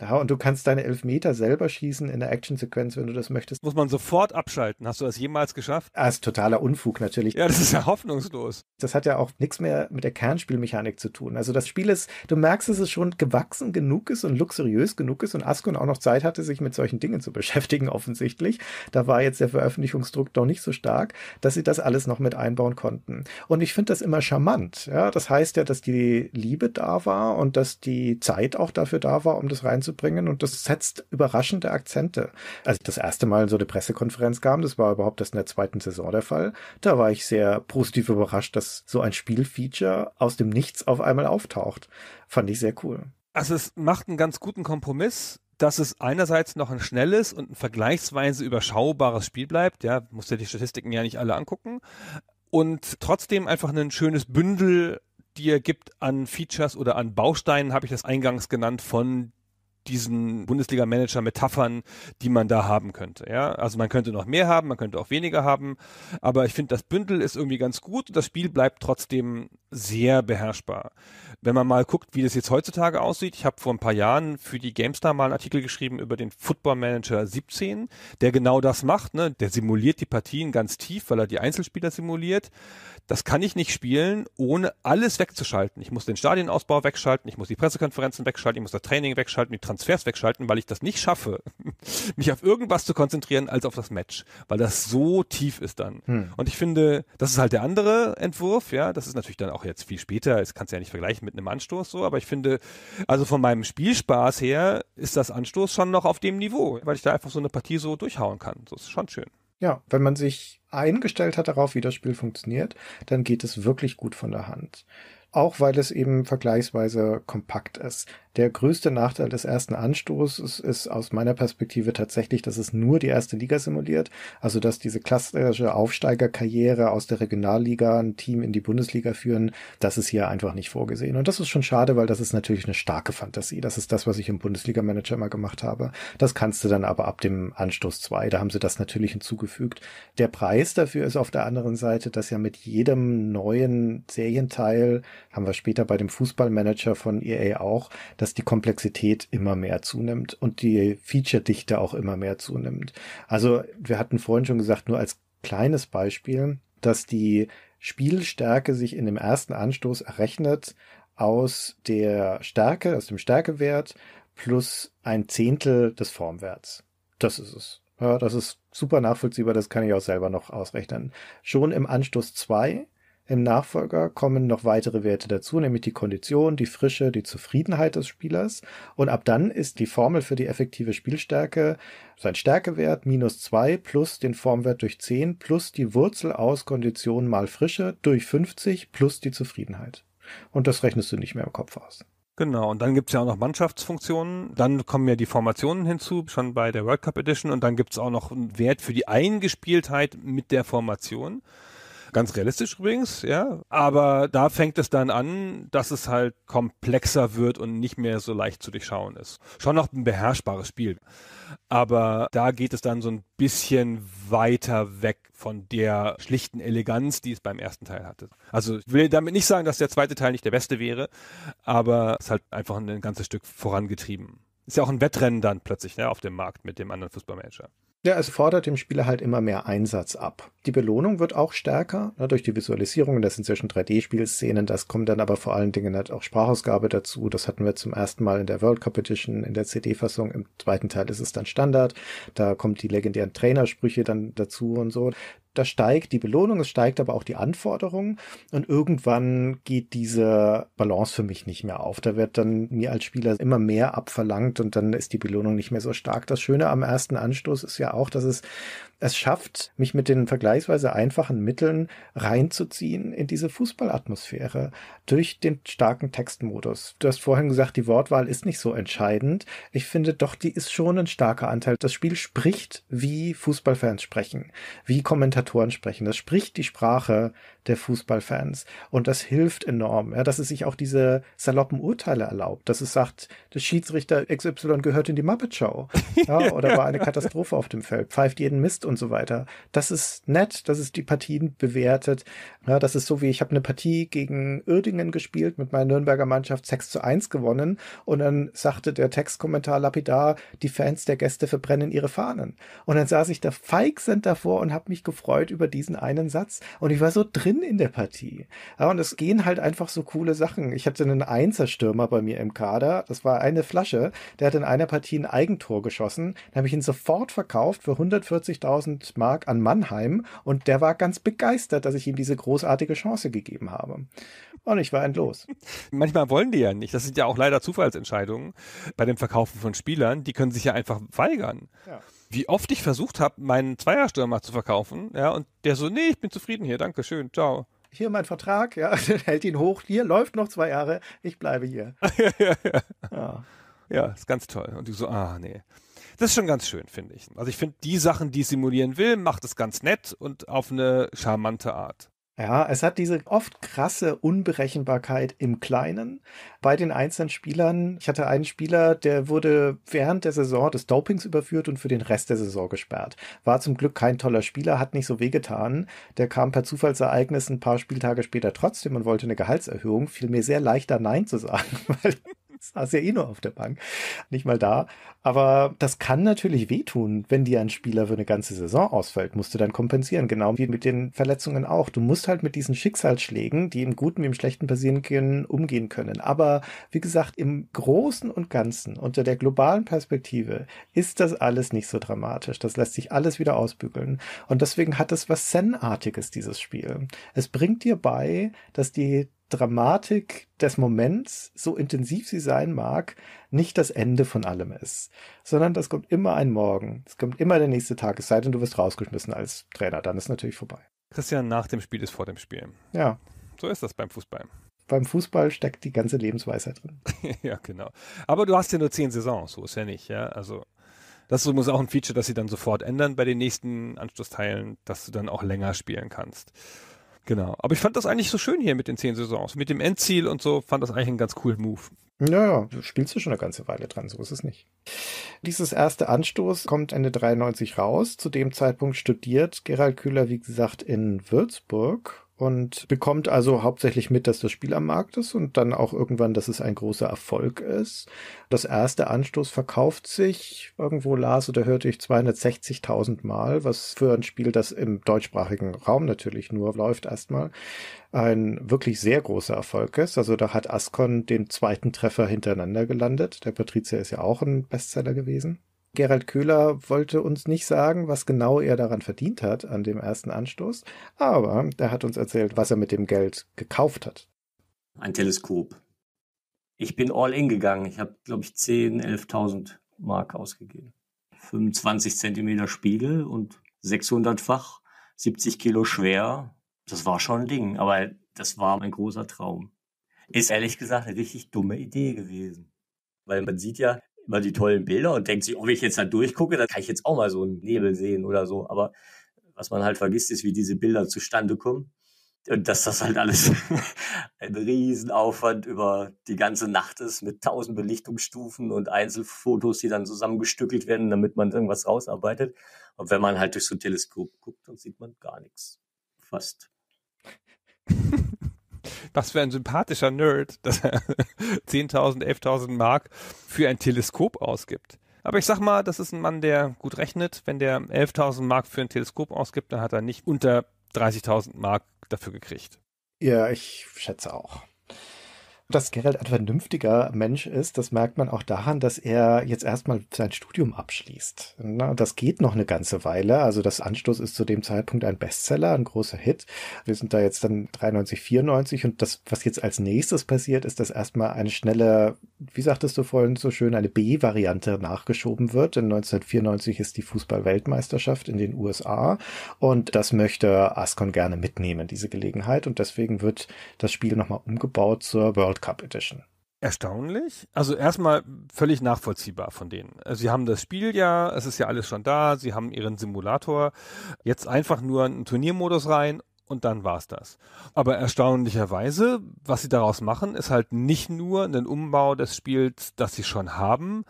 Ja, und du kannst deine Elfmeter selber schießen in der Actionsequenz, wenn du das möchtest. Muss man sofort abschalten. Hast du das jemals geschafft? Ah, ist totaler Unfug natürlich. Ja, das ist ja hoffnungslos. Das hat ja auch nichts mehr mit der Kernspielmechanik zu tun. Also das Spiel ist, du merkst, dass es schon gewachsen genug ist und luxuriös genug ist und Askun auch noch Zeit hatte, sich mit solchen Dingen zu beschäftigen, offensichtlich. Da war jetzt der Veröffentlichungsdruck doch nicht so stark, dass sie das alles noch mit einbauen konnten. Und ich finde das immer charmant. Ja, das heißt ja, dass die Liebe da war und dass die Zeit auch dafür da war, um das rein reinzubringen und das setzt überraschende Akzente. Als ich das erste Mal so eine Pressekonferenz kam, das war überhaupt erst in der zweiten Saison der Fall, da war ich sehr positiv überrascht, dass so ein Spielfeature aus dem Nichts auf einmal auftaucht. Fand ich sehr cool. Also es macht einen ganz guten Kompromiss dass es einerseits noch ein schnelles und ein vergleichsweise überschaubares Spiel bleibt, ja, musst du dir die Statistiken ja nicht alle angucken, und trotzdem einfach ein schönes Bündel dir gibt an Features oder an Bausteinen, habe ich das eingangs genannt, von diesen Bundesliga-Manager-Metaphern, die man da haben könnte. Ja, also man könnte noch mehr haben, man könnte auch weniger haben, aber ich finde, das Bündel ist irgendwie ganz gut und das Spiel bleibt trotzdem sehr beherrschbar. Wenn man mal guckt, wie das jetzt heutzutage aussieht, ich habe vor ein paar Jahren für die Gamestar mal einen Artikel geschrieben über den Football Manager 17, der genau das macht. Ne? Der simuliert die Partien ganz tief, weil er die Einzelspieler simuliert. Das kann ich nicht spielen, ohne alles wegzuschalten. Ich muss den Stadionausbau wegschalten, ich muss die Pressekonferenzen wegschalten, ich muss das Training wegschalten, die Trans Transfers wegschalten, weil ich das nicht schaffe, mich auf irgendwas zu konzentrieren als auf das Match, weil das so tief ist dann. Hm. Und ich finde, das ist halt der andere Entwurf, ja, das ist natürlich dann auch jetzt viel später, das kannst du ja nicht vergleichen mit einem Anstoß so, aber ich finde, also von meinem Spielspaß her ist das Anstoß schon noch auf dem Niveau, weil ich da einfach so eine Partie so durchhauen kann. Das ist schon schön. Ja, wenn man sich eingestellt hat darauf, wie das Spiel funktioniert, dann geht es wirklich gut von der Hand. Auch weil es eben vergleichsweise kompakt ist. Der größte Nachteil des ersten Anstoßes ist aus meiner Perspektive tatsächlich, dass es nur die erste Liga simuliert. Also, dass diese klassische Aufsteigerkarriere aus der Regionalliga ein Team in die Bundesliga führen, das ist hier einfach nicht vorgesehen. Und das ist schon schade, weil das ist natürlich eine starke Fantasie. Das ist das, was ich im Bundesliga-Manager immer gemacht habe. Das kannst du dann aber ab dem Anstoß zwei. da haben sie das natürlich hinzugefügt. Der Preis dafür ist auf der anderen Seite, dass ja mit jedem neuen Serienteil, haben wir später bei dem Fußballmanager von EA auch, dass dass die Komplexität immer mehr zunimmt und die Feature-Dichte auch immer mehr zunimmt. Also wir hatten vorhin schon gesagt, nur als kleines Beispiel, dass die Spielstärke sich in dem ersten Anstoß errechnet aus der Stärke, aus dem Stärkewert plus ein Zehntel des Formwerts. Das ist es. Ja, das ist super nachvollziehbar, das kann ich auch selber noch ausrechnen. Schon im Anstoß zwei im Nachfolger kommen noch weitere Werte dazu, nämlich die Kondition, die Frische, die Zufriedenheit des Spielers. Und ab dann ist die Formel für die effektive Spielstärke sein Stärkewert minus zwei plus den Formwert durch zehn plus die Wurzel aus Kondition mal Frische durch 50 plus die Zufriedenheit. Und das rechnest du nicht mehr im Kopf aus. Genau, und dann gibt's ja auch noch Mannschaftsfunktionen, dann kommen ja die Formationen hinzu, schon bei der World Cup Edition, und dann gibt's auch noch einen Wert für die Eingespieltheit mit der Formation. Ganz realistisch übrigens, ja. Aber da fängt es dann an, dass es halt komplexer wird und nicht mehr so leicht zu durchschauen ist. Schon noch ein beherrschbares Spiel. Aber da geht es dann so ein bisschen weiter weg von der schlichten Eleganz, die es beim ersten Teil hatte. Also ich will damit nicht sagen, dass der zweite Teil nicht der beste wäre, aber es ist halt einfach ein ganzes Stück vorangetrieben. Ist ja auch ein Wettrennen dann plötzlich ne, auf dem Markt mit dem anderen Fußballmanager. Ja, es fordert dem Spieler halt immer mehr Einsatz ab. Die Belohnung wird auch stärker ne, durch die Visualisierung. Das sind ja schon 3D-Spielszenen. Das kommt dann aber vor allen Dingen halt auch Sprachausgabe dazu. Das hatten wir zum ersten Mal in der World Competition in der CD-Fassung. Im zweiten Teil ist es dann Standard. Da kommt die legendären Trainersprüche dann dazu und so da steigt die Belohnung, es steigt aber auch die Anforderung und irgendwann geht diese Balance für mich nicht mehr auf. Da wird dann mir als Spieler immer mehr abverlangt und dann ist die Belohnung nicht mehr so stark. Das Schöne am ersten Anstoß ist ja auch, dass es es schafft, mich mit den vergleichsweise einfachen Mitteln reinzuziehen in diese Fußballatmosphäre durch den starken Textmodus. Du hast vorhin gesagt, die Wortwahl ist nicht so entscheidend. Ich finde doch, die ist schon ein starker Anteil. Das Spiel spricht, wie Fußballfans sprechen, wie Kommentatoren sprechen. Das spricht die Sprache der Fußballfans. Und das hilft enorm, ja, dass es sich auch diese saloppen Urteile erlaubt, dass es sagt, der Schiedsrichter XY gehört in die Muppet Show ja, oder war eine Katastrophe auf dem Feld, pfeift jeden Mist und so weiter. Das ist nett, dass es die Partien bewertet. Ja, das ist so wie, ich habe eine Partie gegen Uerdingen gespielt, mit meiner Nürnberger Mannschaft 6 zu 1 gewonnen und dann sagte der Textkommentar lapidar, die Fans der Gäste verbrennen ihre Fahnen. Und dann saß ich da feigsend davor und habe mich gefreut über diesen einen Satz und ich war so drin in der Partie. Ja, und es gehen halt einfach so coole Sachen. Ich hatte einen Einserstürmer bei mir im Kader, das war eine Flasche, der hat in einer Partie ein Eigentor geschossen, dann habe ich ihn sofort verkauft für 140.000 50.000 Mark an Mannheim und der war ganz begeistert, dass ich ihm diese großartige Chance gegeben habe. Und ich war endlos. Manchmal wollen die ja nicht. Das sind ja auch leider Zufallsentscheidungen bei dem Verkaufen von Spielern. Die können sich ja einfach weigern. Ja. Wie oft ich versucht habe, meinen Zweierstürmer zu verkaufen, ja, und der so, nee, ich bin zufrieden hier, danke schön, ciao hier mein Vertrag, ja, hält ihn hoch, hier läuft noch zwei Jahre, ich bleibe hier. ja, ja, ja. ja. ja ist ganz toll. Und du so, ah, nee. Das ist schon ganz schön, finde ich. Also ich finde, die Sachen, die es simulieren will, macht es ganz nett und auf eine charmante Art. Ja, es hat diese oft krasse Unberechenbarkeit im Kleinen bei den einzelnen Spielern. Ich hatte einen Spieler, der wurde während der Saison des Dopings überführt und für den Rest der Saison gesperrt. War zum Glück kein toller Spieler, hat nicht so wehgetan. Der kam per Zufallsereignis ein paar Spieltage später trotzdem und wollte eine Gehaltserhöhung. Fiel mir sehr leichter, Nein zu sagen, weil saß ja eh nur auf der Bank, nicht mal da. Aber das kann natürlich wehtun, wenn dir ein Spieler für eine ganze Saison ausfällt, musst du dann kompensieren, genau wie mit den Verletzungen auch. Du musst halt mit diesen Schicksalsschlägen, die im Guten wie im Schlechten passieren können, umgehen können. Aber wie gesagt, im Großen und Ganzen, unter der globalen Perspektive, ist das alles nicht so dramatisch. Das lässt sich alles wieder ausbügeln. Und deswegen hat es was Zen-artiges, dieses Spiel. Es bringt dir bei, dass die Dramatik des Moments, so intensiv sie sein mag, nicht das Ende von allem ist, sondern das kommt immer ein Morgen, es kommt immer der nächste Tag, es sei denn, du wirst rausgeschmissen als Trainer, dann ist natürlich vorbei. Christian, nach dem Spiel ist vor dem Spiel. Ja. So ist das beim Fußball. Beim Fußball steckt die ganze Lebensweisheit drin. ja, genau. Aber du hast ja nur zehn Saisons, so ist ja nicht, ja. Also das ist muss auch ein Feature, das sie dann sofort ändern bei den nächsten Anschlussteilen, dass du dann auch länger spielen kannst. Genau. Aber ich fand das eigentlich so schön hier mit den zehn Saisons. Mit dem Endziel und so fand das eigentlich einen ganz coolen Move. Naja, du spielst ja schon eine ganze Weile dran, so ist es nicht. Dieses erste Anstoß kommt Ende 93 raus. Zu dem Zeitpunkt studiert Gerald Kühler, wie gesagt, in Würzburg und bekommt also hauptsächlich mit, dass das Spiel am Markt ist und dann auch irgendwann, dass es ein großer Erfolg ist. Das erste Anstoß verkauft sich, irgendwo las oder hörte ich 260.000 Mal, was für ein Spiel, das im deutschsprachigen Raum natürlich nur läuft erstmal, ein wirklich sehr großer Erfolg ist. Also da hat Ascon den zweiten Treffer hintereinander gelandet. Der Patrizia ist ja auch ein Bestseller gewesen. Gerald Köhler wollte uns nicht sagen, was genau er daran verdient hat, an dem ersten Anstoß, aber er hat uns erzählt, was er mit dem Geld gekauft hat. Ein Teleskop. Ich bin all in gegangen. Ich habe, glaube ich, 10.000, 11.000 Mark ausgegeben. 25 Zentimeter Spiegel und 600-fach, 70 Kilo schwer. Das war schon ein Ding, aber das war mein großer Traum. Ist ehrlich gesagt eine richtig dumme Idee gewesen. Weil man sieht ja, immer die tollen Bilder und denkt sich, oh, wenn ich jetzt da durchgucke, dann kann ich jetzt auch mal so einen Nebel sehen oder so. Aber was man halt vergisst, ist, wie diese Bilder zustande kommen. Und dass das halt alles ein Riesenaufwand über die ganze Nacht ist mit tausend Belichtungsstufen und Einzelfotos, die dann zusammengestückelt werden, damit man irgendwas rausarbeitet. Und wenn man halt durch so ein Teleskop guckt, dann sieht man gar nichts. Fast. was für ein sympathischer Nerd, dass er 10.000, 11.000 Mark für ein Teleskop ausgibt. Aber ich sag mal, das ist ein Mann, der gut rechnet. Wenn der 11.000 Mark für ein Teleskop ausgibt, dann hat er nicht unter 30.000 Mark dafür gekriegt. Ja, ich schätze auch dass Gerald ein vernünftiger Mensch ist, das merkt man auch daran, dass er jetzt erstmal sein Studium abschließt. das geht noch eine ganze Weile. Also das Anstoß ist zu dem Zeitpunkt ein Bestseller, ein großer Hit. Wir sind da jetzt dann 93, 94 und das, was jetzt als nächstes passiert, ist, dass erstmal eine schnelle, wie sagtest du vorhin so schön, eine B-Variante nachgeschoben wird. Denn 1994 ist die Fußball-Weltmeisterschaft in den USA und das möchte Ascon gerne mitnehmen, diese Gelegenheit. Und deswegen wird das Spiel nochmal umgebaut zur World World Cup Edition. Erstaunlich. Also erstmal völlig nachvollziehbar von denen. Also sie haben das Spiel ja, es ist ja alles schon da, sie haben ihren Simulator, jetzt einfach nur einen Turniermodus rein und dann war's das. Aber erstaunlicherweise, was sie daraus machen, ist halt nicht nur ein Umbau des Spiels, das sie schon haben,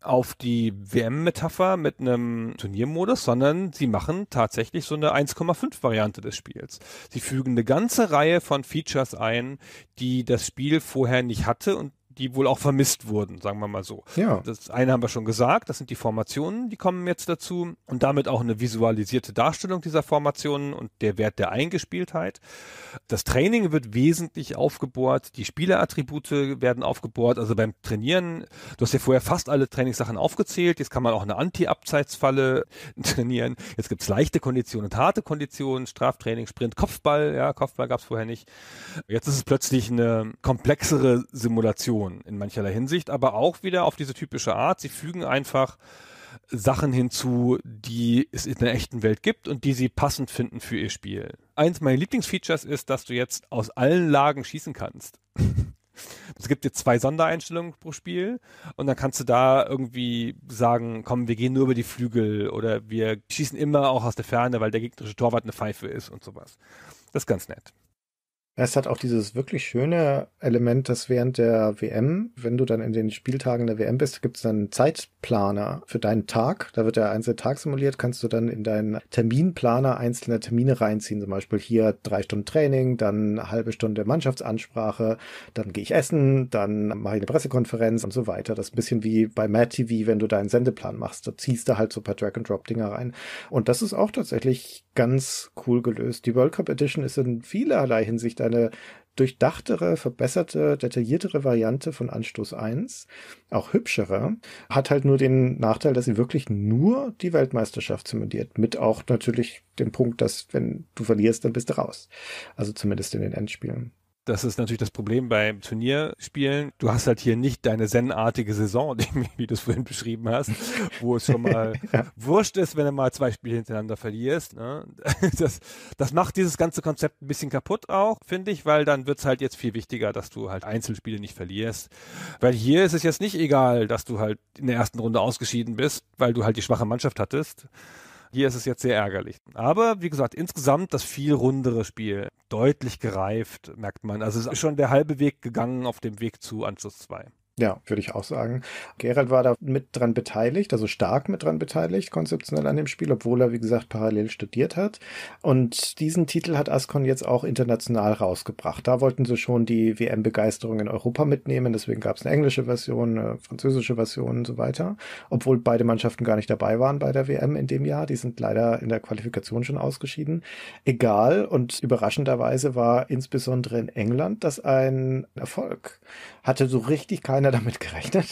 auf die WM-Metapher mit einem Turniermodus, sondern sie machen tatsächlich so eine 1,5-Variante des Spiels. Sie fügen eine ganze Reihe von Features ein, die das Spiel vorher nicht hatte und die wohl auch vermisst wurden, sagen wir mal so. Ja. Das eine haben wir schon gesagt, das sind die Formationen, die kommen jetzt dazu und damit auch eine visualisierte Darstellung dieser Formationen und der Wert der Eingespieltheit. Das Training wird wesentlich aufgebohrt, die Spielerattribute werden aufgebohrt, also beim Trainieren, du hast ja vorher fast alle Trainingssachen aufgezählt, jetzt kann man auch eine anti abzeitsfalle trainieren, jetzt gibt es leichte Konditionen und harte Konditionen, Straftraining, Sprint, Kopfball, ja, Kopfball gab es vorher nicht. Jetzt ist es plötzlich eine komplexere Simulation Variation in mancherlei Hinsicht, aber auch wieder auf diese typische Art. Sie fügen einfach Sachen hinzu, die es in der echten Welt gibt und die sie passend finden für ihr Spiel. Eins meiner Lieblingsfeatures ist, dass du jetzt aus allen Lagen schießen kannst. Es gibt jetzt zwei Sondereinstellungen pro Spiel und dann kannst du da irgendwie sagen, komm, wir gehen nur über die Flügel oder wir schießen immer auch aus der Ferne, weil der gegnerische Torwart eine Pfeife ist und sowas. Das ist ganz nett. Es hat auch dieses wirklich schöne Element, dass während der WM, wenn du dann in den Spieltagen der WM bist, gibt es dann einen Zeitplaner für deinen Tag. Da wird der einzelne Tag simuliert, kannst du dann in deinen Terminplaner einzelne Termine reinziehen. Zum Beispiel hier drei Stunden Training, dann eine halbe Stunde Mannschaftsansprache, dann gehe ich essen, dann mache ich eine Pressekonferenz und so weiter. Das ist ein bisschen wie bei Mad TV, wenn du deinen Sendeplan machst. Da ziehst du halt so ein paar Drag-and-Drop-Dinger rein. Und das ist auch tatsächlich ganz cool gelöst. Die World Cup Edition ist in vielerlei Hinsicht ein eine durchdachtere, verbesserte, detailliertere Variante von Anstoß 1, auch hübschere, hat halt nur den Nachteil, dass sie wirklich nur die Weltmeisterschaft simuliert. Mit auch natürlich dem Punkt, dass wenn du verlierst, dann bist du raus. Also zumindest in den Endspielen das ist natürlich das Problem beim Turnierspielen. Du hast halt hier nicht deine zen-artige Saison, wie du es vorhin beschrieben hast, wo es schon mal ja. wurscht ist, wenn du mal zwei Spiele hintereinander verlierst. Ne? Das, das macht dieses ganze Konzept ein bisschen kaputt auch, finde ich, weil dann wird es halt jetzt viel wichtiger, dass du halt Einzelspiele nicht verlierst. Weil hier ist es jetzt nicht egal, dass du halt in der ersten Runde ausgeschieden bist, weil du halt die schwache Mannschaft hattest. Hier ist es jetzt sehr ärgerlich. Aber wie gesagt, insgesamt das viel rundere Spiel. Deutlich gereift, merkt man. Also es ist schon der halbe Weg gegangen auf dem Weg zu Anschluss 2. Ja, würde ich auch sagen. Gerald war da mit dran beteiligt, also stark mit dran beteiligt, konzeptionell an dem Spiel, obwohl er, wie gesagt, parallel studiert hat. Und diesen Titel hat Ascon jetzt auch international rausgebracht. Da wollten sie schon die WM-Begeisterung in Europa mitnehmen, deswegen gab es eine englische Version, eine französische Version und so weiter. Obwohl beide Mannschaften gar nicht dabei waren bei der WM in dem Jahr. Die sind leider in der Qualifikation schon ausgeschieden. Egal und überraschenderweise war insbesondere in England das ein Erfolg. Hatte so richtig keiner keiner damit gerechnet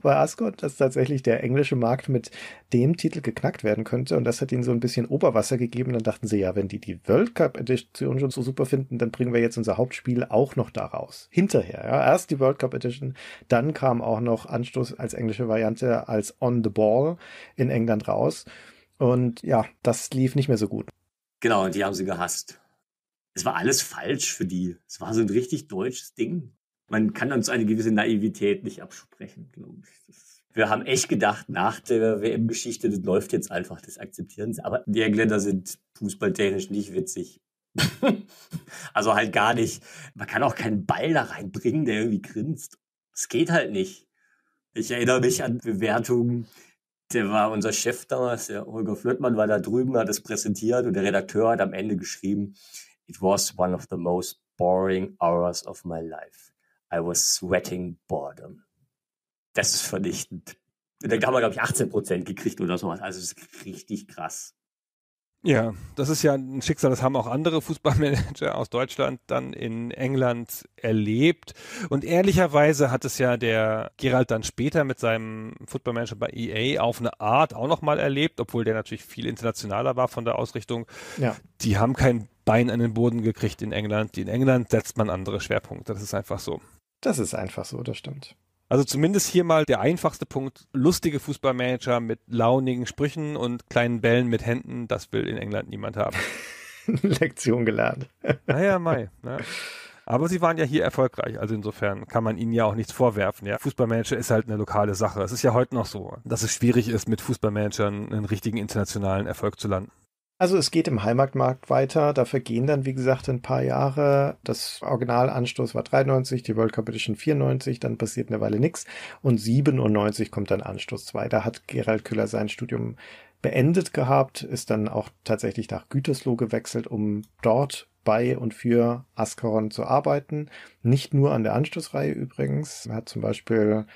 bei Ascot, dass tatsächlich der englische Markt mit dem Titel geknackt werden könnte. Und das hat ihnen so ein bisschen Oberwasser gegeben. Dann dachten sie, ja, wenn die die World Cup Edition schon so super finden, dann bringen wir jetzt unser Hauptspiel auch noch da raus. Hinterher, ja. Erst die World Cup Edition, dann kam auch noch Anstoß als englische Variante als On the Ball in England raus. Und ja, das lief nicht mehr so gut. Genau, und die haben sie gehasst. Es war alles falsch für die. Es war so ein richtig deutsches Ding man kann uns eine gewisse Naivität nicht absprechen, glaube ich. wir haben echt gedacht, nach der WM-Geschichte, das läuft jetzt einfach, das akzeptieren sie. Aber die Engländer sind fußballtechnisch nicht witzig. also halt gar nicht. Man kann auch keinen Ball da reinbringen, der irgendwie grinst. Es geht halt nicht. Ich erinnere mich an Bewertungen. Der war unser Chef damals, der Holger Flöttmann war da drüben, hat es präsentiert und der Redakteur hat am Ende geschrieben, it was one of the most boring hours of my life. I was sweating boredom. Das ist vernichtend. Und da haben wir, glaube ich, 18 Prozent gekriegt oder sowas. Also es ist richtig krass. Ja, das ist ja ein Schicksal, das haben auch andere Fußballmanager aus Deutschland dann in England erlebt. Und ehrlicherweise hat es ja der Gerald dann später mit seinem Footballmanager bei EA auf eine Art auch nochmal erlebt, obwohl der natürlich viel internationaler war von der Ausrichtung. Ja. Die haben kein Bein an den Boden gekriegt in England. In England setzt man andere Schwerpunkte. Das ist einfach so. Das ist einfach so, das stimmt. Also zumindest hier mal der einfachste Punkt. Lustige Fußballmanager mit launigen Sprüchen und kleinen Bällen mit Händen, das will in England niemand haben. Lektion gelernt. naja, Mai. Na. Ne? Aber sie waren ja hier erfolgreich, also insofern kann man ihnen ja auch nichts vorwerfen. Ja, Fußballmanager ist halt eine lokale Sache. Es ist ja heute noch so, dass es schwierig ist, mit Fußballmanagern einen richtigen internationalen Erfolg zu landen. Also es geht im Heimatmarkt weiter. Dafür gehen dann, wie gesagt, ein paar Jahre. Das Originalanstoß war 93, die World Cup Edition 94, dann passiert eine Weile nichts. Und 97 kommt dann Anstoß 2. Da hat Gerald Küller sein Studium beendet gehabt, ist dann auch tatsächlich nach Gütersloh gewechselt, um dort bei und für Ascaron zu arbeiten. Nicht nur an der Anstoßreihe übrigens. Er hat zum Beispiel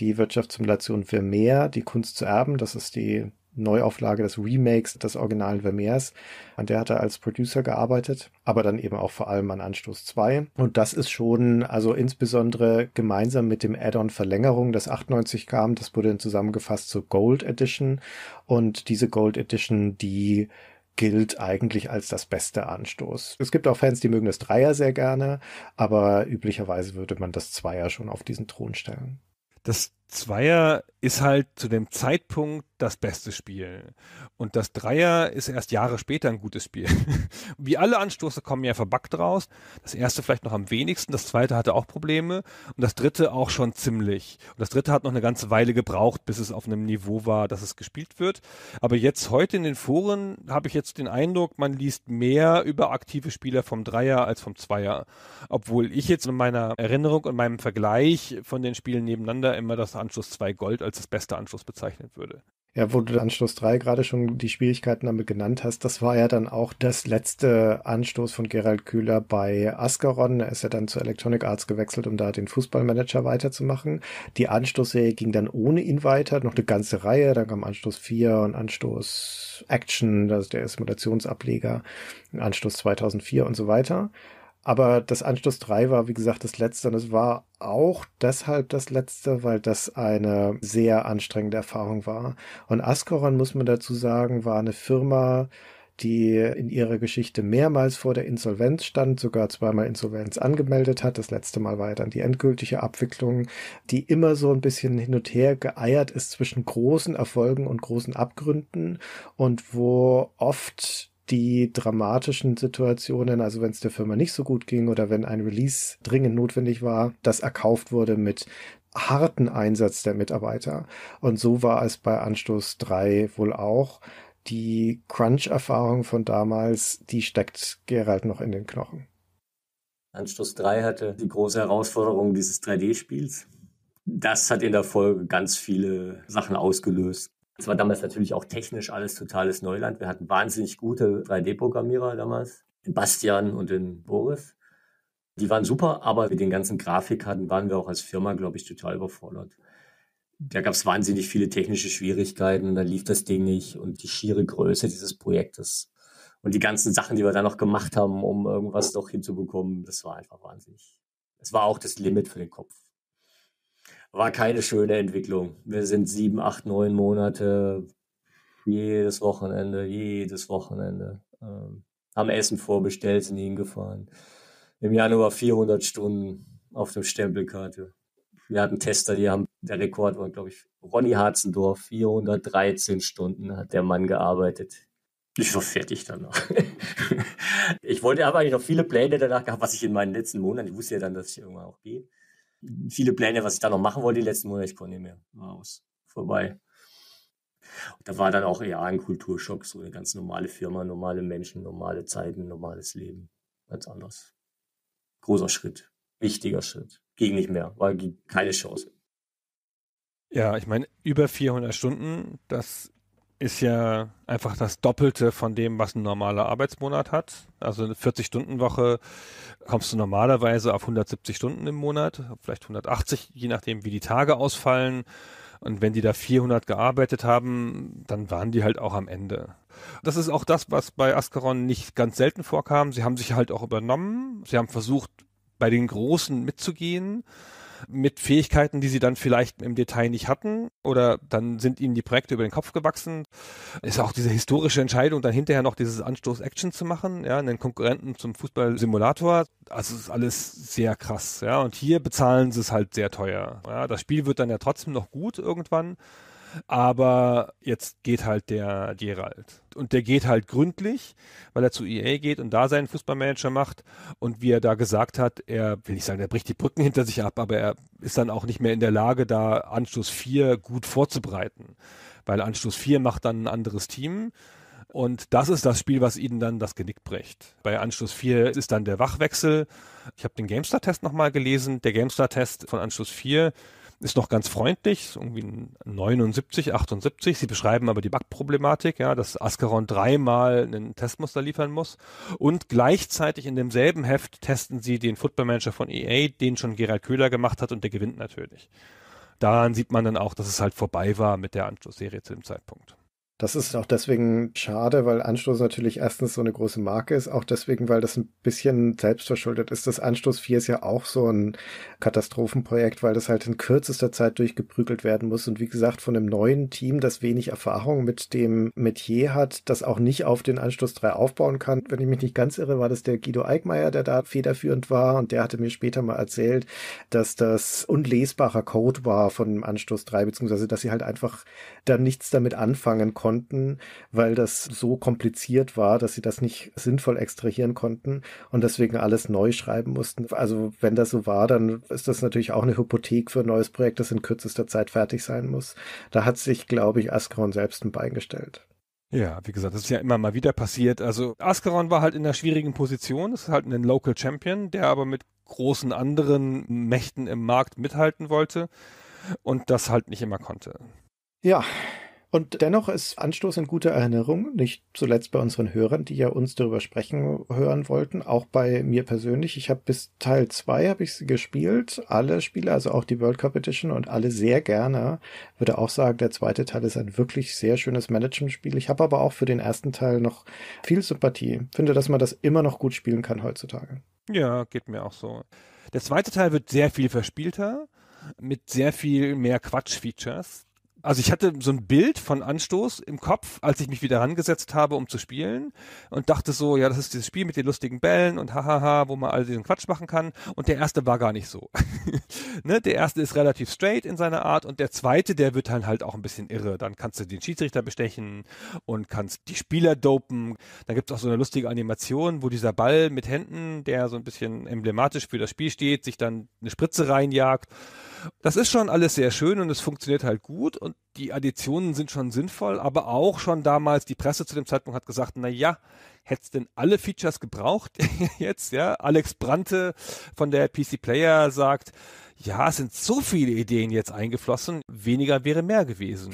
die Wirtschaftssimulation für mehr, die Kunst zu erben, das ist die Neuauflage des Remakes des Original Vermeers. An der hat er als Producer gearbeitet, aber dann eben auch vor allem an Anstoß 2. Und das ist schon, also insbesondere gemeinsam mit dem Add-on Verlängerung, das 98 kam, das wurde dann zusammengefasst zur Gold Edition. Und diese Gold Edition, die gilt eigentlich als das beste Anstoß. Es gibt auch Fans, die mögen das Dreier sehr gerne, aber üblicherweise würde man das Zweier schon auf diesen Thron stellen. Das Zweier ist halt zu dem Zeitpunkt das beste Spiel. Und das Dreier ist erst Jahre später ein gutes Spiel. Wie alle Anstoße kommen ja verbackt raus. Das erste vielleicht noch am wenigsten, das zweite hatte auch Probleme und das dritte auch schon ziemlich. Und das dritte hat noch eine ganze Weile gebraucht, bis es auf einem Niveau war, dass es gespielt wird. Aber jetzt heute in den Foren habe ich jetzt den Eindruck, man liest mehr über aktive Spieler vom Dreier als vom Zweier. Obwohl ich jetzt in meiner Erinnerung und meinem Vergleich von den Spielen nebeneinander immer das Anschluss 2 Gold als das beste Anschluss bezeichnen würde. Ja, wo du Anschluss 3 gerade schon die Schwierigkeiten damit genannt hast, das war ja dann auch das letzte Anstoß von Gerald Kühler bei Ascaron. Er ist ja dann zu Electronic Arts gewechselt, um da den Fußballmanager weiterzumachen. Die Anstoßserie ging dann ohne ihn weiter, noch eine ganze Reihe. Dann kam Anstoß 4 und Anstoß Action, also der Simulationsableger, Anstoß 2004 und so weiter. Aber das Anschluss 3 war, wie gesagt, das letzte und es war auch deshalb das letzte, weil das eine sehr anstrengende Erfahrung war. Und Ascoron, muss man dazu sagen, war eine Firma, die in ihrer Geschichte mehrmals vor der Insolvenz stand, sogar zweimal Insolvenz angemeldet hat. Das letzte Mal war ja dann die endgültige Abwicklung, die immer so ein bisschen hin und her geeiert ist zwischen großen Erfolgen und großen Abgründen und wo oft die dramatischen Situationen, also wenn es der Firma nicht so gut ging oder wenn ein Release dringend notwendig war, das erkauft wurde mit harten Einsatz der Mitarbeiter. Und so war es bei Anstoß 3 wohl auch. Die Crunch-Erfahrung von damals, die steckt Gerald noch in den Knochen. Anstoß 3 hatte die große Herausforderung dieses 3D-Spiels. Das hat in der Folge ganz viele Sachen ausgelöst. Es war damals natürlich auch technisch alles totales Neuland. Wir hatten wahnsinnig gute 3D-Programmierer damals, den Bastian und den Boris. Die waren super, aber mit den ganzen Grafikkarten waren wir auch als Firma, glaube ich, total überfordert. Da gab es wahnsinnig viele technische Schwierigkeiten und dann lief das Ding nicht und die schiere Größe dieses Projektes und die ganzen Sachen, die wir da noch gemacht haben, um irgendwas doch hinzubekommen, das war einfach wahnsinnig. Es war auch das Limit für den Kopf war keine schöne Entwicklung. Wir sind sieben, acht, neun Monate jedes Wochenende, jedes Wochenende. Ähm, haben Essen vorbestellt, sind hingefahren. Im Januar 400 Stunden auf dem Stempelkarte. Wir hatten Tester, die haben, der Rekord war, glaube ich, Ronny Harzendorf, 413 Stunden hat der Mann gearbeitet. Ich war fertig danach. ich wollte aber eigentlich noch viele Pläne danach gehabt, was ich in meinen letzten Monaten, ich wusste ja dann, dass ich irgendwann auch gehe viele Pläne, was ich da noch machen wollte, die letzten Monate, ich konnte nicht mehr. War aus. Vorbei. da war dann auch eher ein Kulturschock, so eine ganz normale Firma, normale Menschen, normale Zeiten, normales Leben. Ganz anders. Großer Schritt. Wichtiger Schritt. Ging nicht mehr. War keine Chance. Ja, ich meine, über 400 Stunden, das ist ja einfach das Doppelte von dem, was ein normaler Arbeitsmonat hat. Also eine 40-Stunden-Woche kommst du normalerweise auf 170 Stunden im Monat, vielleicht 180, je nachdem, wie die Tage ausfallen. Und wenn die da 400 gearbeitet haben, dann waren die halt auch am Ende. Das ist auch das, was bei Ascaron nicht ganz selten vorkam. Sie haben sich halt auch übernommen. Sie haben versucht, bei den Großen mitzugehen mit Fähigkeiten, die sie dann vielleicht im Detail nicht hatten oder dann sind ihnen die Projekte über den Kopf gewachsen. Ist auch diese historische Entscheidung, dann hinterher noch dieses Anstoß Action zu machen, ja, einen Konkurrenten zum Fußballsimulator. Also ist alles sehr krass, ja. Und hier bezahlen sie es halt sehr teuer. Ja, das Spiel wird dann ja trotzdem noch gut irgendwann. Aber jetzt geht halt der Gerald und der geht halt gründlich, weil er zu EA geht und da seinen Fußballmanager macht und wie er da gesagt hat, er will nicht sagen, er bricht die Brücken hinter sich ab, aber er ist dann auch nicht mehr in der Lage, da Anschluss 4 gut vorzubereiten, weil Anschluss 4 macht dann ein anderes Team. Und das ist das Spiel, was ihnen dann das Genick bricht. Bei Anschluss 4 ist dann der Wachwechsel. Ich habe den GameStar-Test nochmal gelesen. Der GameStar-Test von Anschluss 4 ist noch ganz freundlich, irgendwie 79, 78. Sie beschreiben aber die Bug-Problematik, ja, dass Ascaron dreimal einen Testmuster liefern muss. Und gleichzeitig in demselben Heft testen sie den Football Manager von EA, den schon Gerald Köhler gemacht hat und der gewinnt natürlich. Daran sieht man dann auch, dass es halt vorbei war mit der Anschlussserie zu dem Zeitpunkt. Das ist auch deswegen schade, weil Anstoß natürlich erstens so eine große Marke ist, auch deswegen, weil das ein bisschen selbstverschuldet ist. Das Anstoß 4 ist ja auch so ein Katastrophenprojekt, weil das halt in kürzester Zeit durchgeprügelt werden muss. Und wie gesagt, von einem neuen Team, das wenig Erfahrung mit dem Metier hat, das auch nicht auf den Anstoß 3 aufbauen kann. Wenn ich mich nicht ganz irre, war das der Guido Eickmeier, der da federführend war. Und der hatte mir später mal erzählt, dass das unlesbarer Code war von Anstoß 3, beziehungsweise dass sie halt einfach dann nichts damit anfangen konnten konnten, weil das so kompliziert war, dass sie das nicht sinnvoll extrahieren konnten und deswegen alles neu schreiben mussten. Also wenn das so war, dann ist das natürlich auch eine Hypothek für ein neues Projekt, das in kürzester Zeit fertig sein muss. Da hat sich, glaube ich, Ascaron selbst ein Bein gestellt. Ja, wie gesagt, das ist ja immer mal wieder passiert. Also Ascaron war halt in einer schwierigen Position. Es ist halt ein Local Champion, der aber mit großen anderen Mächten im Markt mithalten wollte und das halt nicht immer konnte. Ja, und dennoch ist Anstoß in guter Erinnerung, nicht zuletzt bei unseren Hörern, die ja uns darüber sprechen hören wollten, auch bei mir persönlich. Ich habe bis Teil zwei habe ich sie gespielt, alle Spiele, also auch die World Cup Edition und alle sehr gerne. Würde auch sagen, der zweite Teil ist ein wirklich sehr schönes Management-Spiel. Ich habe aber auch für den ersten Teil noch viel Sympathie. Finde, dass man das immer noch gut spielen kann heutzutage. Ja, geht mir auch so. Der zweite Teil wird sehr viel verspielter mit sehr viel mehr Quatsch-Features also ich hatte so ein Bild von Anstoß im Kopf, als ich mich wieder rangesetzt habe, um zu spielen und dachte so, ja, das ist dieses Spiel mit den lustigen Bällen und hahaha, wo man all diesen Quatsch machen kann. Und der erste war gar nicht so. ne? Der erste ist relativ straight in seiner Art und der zweite, der wird dann halt auch ein bisschen irre. Dann kannst du den Schiedsrichter bestechen und kannst die Spieler dopen. Da gibt's auch so eine lustige Animation, wo dieser Ball mit Händen, der so ein bisschen emblematisch für das Spiel steht, sich dann eine Spritze reinjagt. Das ist schon alles sehr schön und es funktioniert halt gut und die Additionen sind schon sinnvoll, aber auch schon damals, die Presse zu dem Zeitpunkt hat gesagt, na ja, hätt's denn alle Features gebraucht jetzt, ja? Alex Brante von der PC Player sagt, ja, es sind so viele Ideen jetzt eingeflossen, weniger wäre mehr gewesen.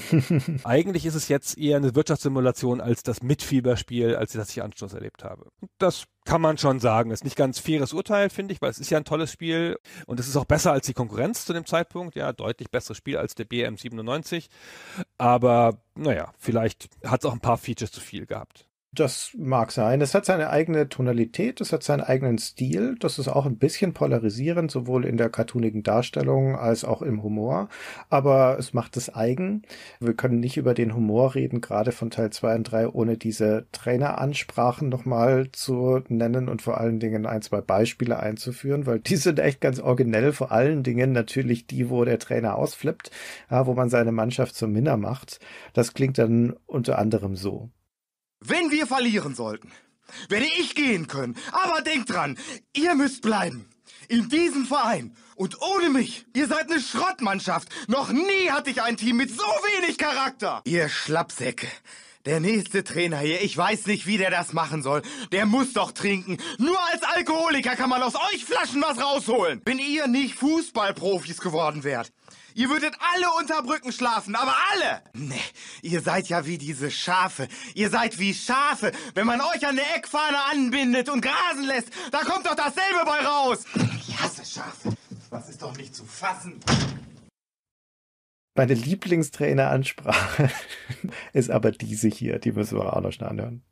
Eigentlich ist es jetzt eher eine Wirtschaftssimulation als das Mitfieberspiel, als das ich Anstoß erlebt habe. Das kann man schon sagen. Ist nicht ganz faires Urteil, finde ich, weil es ist ja ein tolles Spiel und es ist auch besser als die Konkurrenz zu dem Zeitpunkt. Ja, deutlich besseres Spiel als der BM 97. Aber naja, vielleicht hat es auch ein paar Features zu viel gehabt. Das mag sein. Es hat seine eigene Tonalität, es hat seinen eigenen Stil. Das ist auch ein bisschen polarisierend, sowohl in der cartoonigen Darstellung als auch im Humor. Aber es macht es eigen. Wir können nicht über den Humor reden, gerade von Teil 2 und 3, ohne diese Traineransprachen nochmal zu nennen und vor allen Dingen ein, zwei Beispiele einzuführen, weil die sind echt ganz originell. Vor allen Dingen natürlich die, wo der Trainer ausflippt, ja, wo man seine Mannschaft zum Minder macht. Das klingt dann unter anderem so. Wenn wir verlieren sollten, werde ich gehen können. Aber denkt dran, ihr müsst bleiben. In diesem Verein und ohne mich. Ihr seid eine Schrottmannschaft. Noch nie hatte ich ein Team mit so wenig Charakter. Ihr Schlappsäcke. Der nächste Trainer hier, ich weiß nicht, wie der das machen soll. Der muss doch trinken. Nur als Alkoholiker kann man aus euch Flaschen was rausholen. Wenn ihr nicht Fußballprofis geworden wärt, Ihr würdet alle unter Brücken schlafen, aber alle! Nee, ihr seid ja wie diese Schafe. Ihr seid wie Schafe. Wenn man euch an der Eckfahne anbindet und grasen lässt, da kommt doch dasselbe bei raus! Ich hasse Schafe. Das ist doch nicht zu fassen. Meine Lieblingstrainer-Ansprache ist aber diese hier. Die müssen wir auch noch schnell anhören.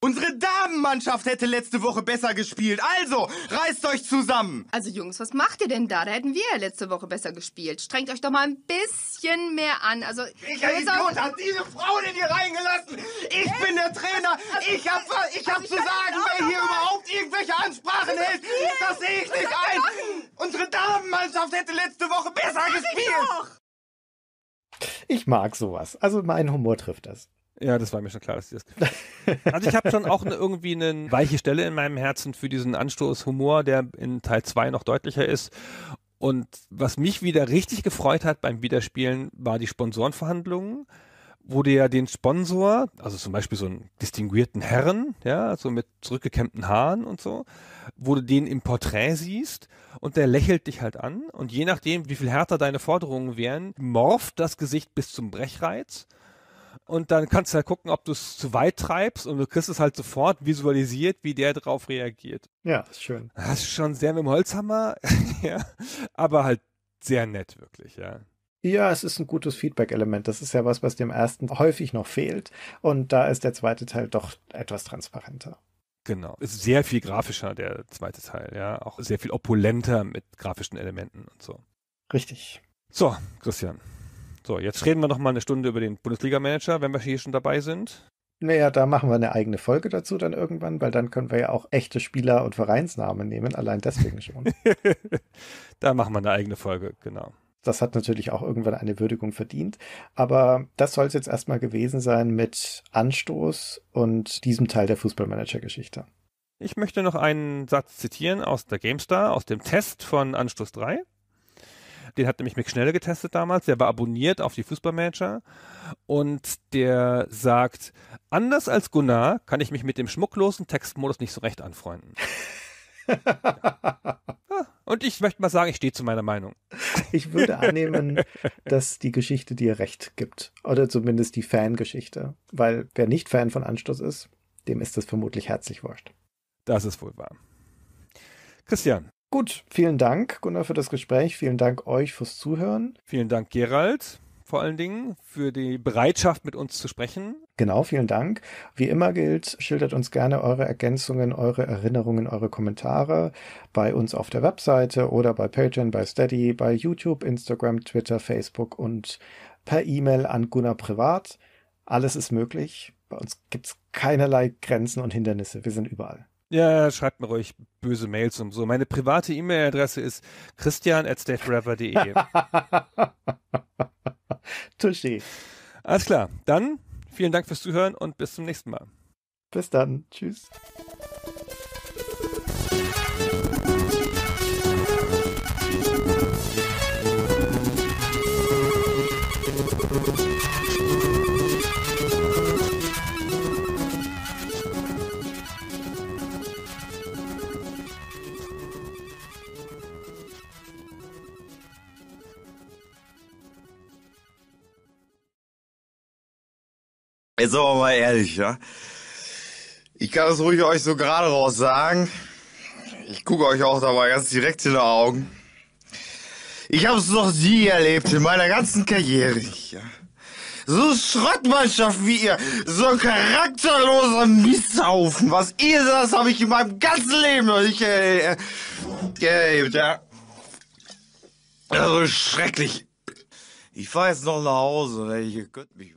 Unsere da Damenmannschaft hätte letzte Woche besser gespielt. Also, reißt euch zusammen. Also Jungs, was macht ihr denn da? Da hätten wir ja letzte Woche besser gespielt. Strengt euch doch mal ein bisschen mehr an. Also, ich Idiot, hab diese Frau denn hier reingelassen? Ich Echt? bin der also, Trainer. Also, ich hab, ich hab also, zu sagen, wer hier überhaupt irgendwelche Ansprachen also, hält. Das sehe ich nicht ein. Unsere Damenmannschaft hätte letzte Woche besser Mach gespielt. Ich, ich mag sowas. Also mein Humor trifft das. Ja, das war mir schon klar, dass sie das gefällt. Also ich habe schon auch ne, irgendwie eine weiche Stelle in meinem Herzen für diesen Anstoß Humor, der in Teil 2 noch deutlicher ist. Und was mich wieder richtig gefreut hat beim Wiederspielen, war die Sponsorenverhandlungen wo du ja den Sponsor, also zum Beispiel so einen distinguierten Herren, ja, so mit zurückgekämmten Haaren und so, wo du den im Porträt siehst und der lächelt dich halt an und je nachdem, wie viel härter deine Forderungen wären, morpht das Gesicht bis zum Brechreiz und dann kannst du halt gucken, ob du es zu weit treibst und du kriegst es halt sofort visualisiert, wie der darauf reagiert. Ja, ist schön. Das ah, ist schon sehr mit dem Holzhammer, ja, aber halt sehr nett wirklich, ja. Ja, es ist ein gutes Feedback-Element. Das ist ja was, was dem ersten häufig noch fehlt. Und da ist der zweite Teil doch etwas transparenter. Genau. Ist sehr viel grafischer, der zweite Teil, ja. Auch sehr viel opulenter mit grafischen Elementen und so. Richtig. So, Christian, so, jetzt reden wir noch mal eine Stunde über den Bundesliga-Manager, wenn wir hier schon dabei sind. Naja, da machen wir eine eigene Folge dazu dann irgendwann, weil dann können wir ja auch echte Spieler und Vereinsnamen nehmen, allein deswegen schon. da machen wir eine eigene Folge, genau. Das hat natürlich auch irgendwann eine Würdigung verdient. Aber das soll es jetzt erstmal gewesen sein mit Anstoß und diesem Teil der Fußballmanager-Geschichte. Ich möchte noch einen Satz zitieren aus der GameStar, aus dem Test von Anstoß 3. Den hat nämlich McSchnell getestet damals. Der war abonniert auf die Fußballmanager. Und der sagt, anders als Gunnar kann ich mich mit dem schmucklosen Textmodus nicht so recht anfreunden. Und ich möchte mal sagen, ich stehe zu meiner Meinung. Ich würde annehmen, dass die Geschichte dir recht gibt. Oder zumindest die Fangeschichte. Weil wer nicht Fan von Anstoß ist, dem ist das vermutlich herzlich wurscht. Das ist wohl wahr. Christian, Gut, vielen Dank, Gunnar, für das Gespräch. Vielen Dank euch fürs Zuhören. Vielen Dank, Gerald, vor allen Dingen für die Bereitschaft, mit uns zu sprechen. Genau, vielen Dank. Wie immer gilt, schildert uns gerne eure Ergänzungen, eure Erinnerungen, eure Kommentare bei uns auf der Webseite oder bei Patreon, bei Steady, bei YouTube, Instagram, Twitter, Facebook und per E-Mail an Gunnar privat. Alles ist möglich. Bei uns gibt es keinerlei Grenzen und Hindernisse. Wir sind überall. Ja, schreibt mir ruhig böse Mails und so. Meine private E-Mail-Adresse ist christian at stateforever.de. Touché. Alles klar. Dann vielen Dank fürs Zuhören und bis zum nächsten Mal. Bis dann. Tschüss. Jetzt aber mal ehrlich, ja. Ich kann es ruhig euch so gerade raus sagen. Ich gucke euch auch dabei ganz direkt in die Augen. Ich habe es noch nie erlebt in meiner ganzen Karriere Ja. So Schrottmannschaft wie ihr, so ein charakterloser Misthaufen. Was ihr das habe ich in meinem ganzen Leben noch nicht äh, erlebt. Ja. Also schrecklich. Ich fahr jetzt noch nach Hause, weil ne? ihr könnt mich.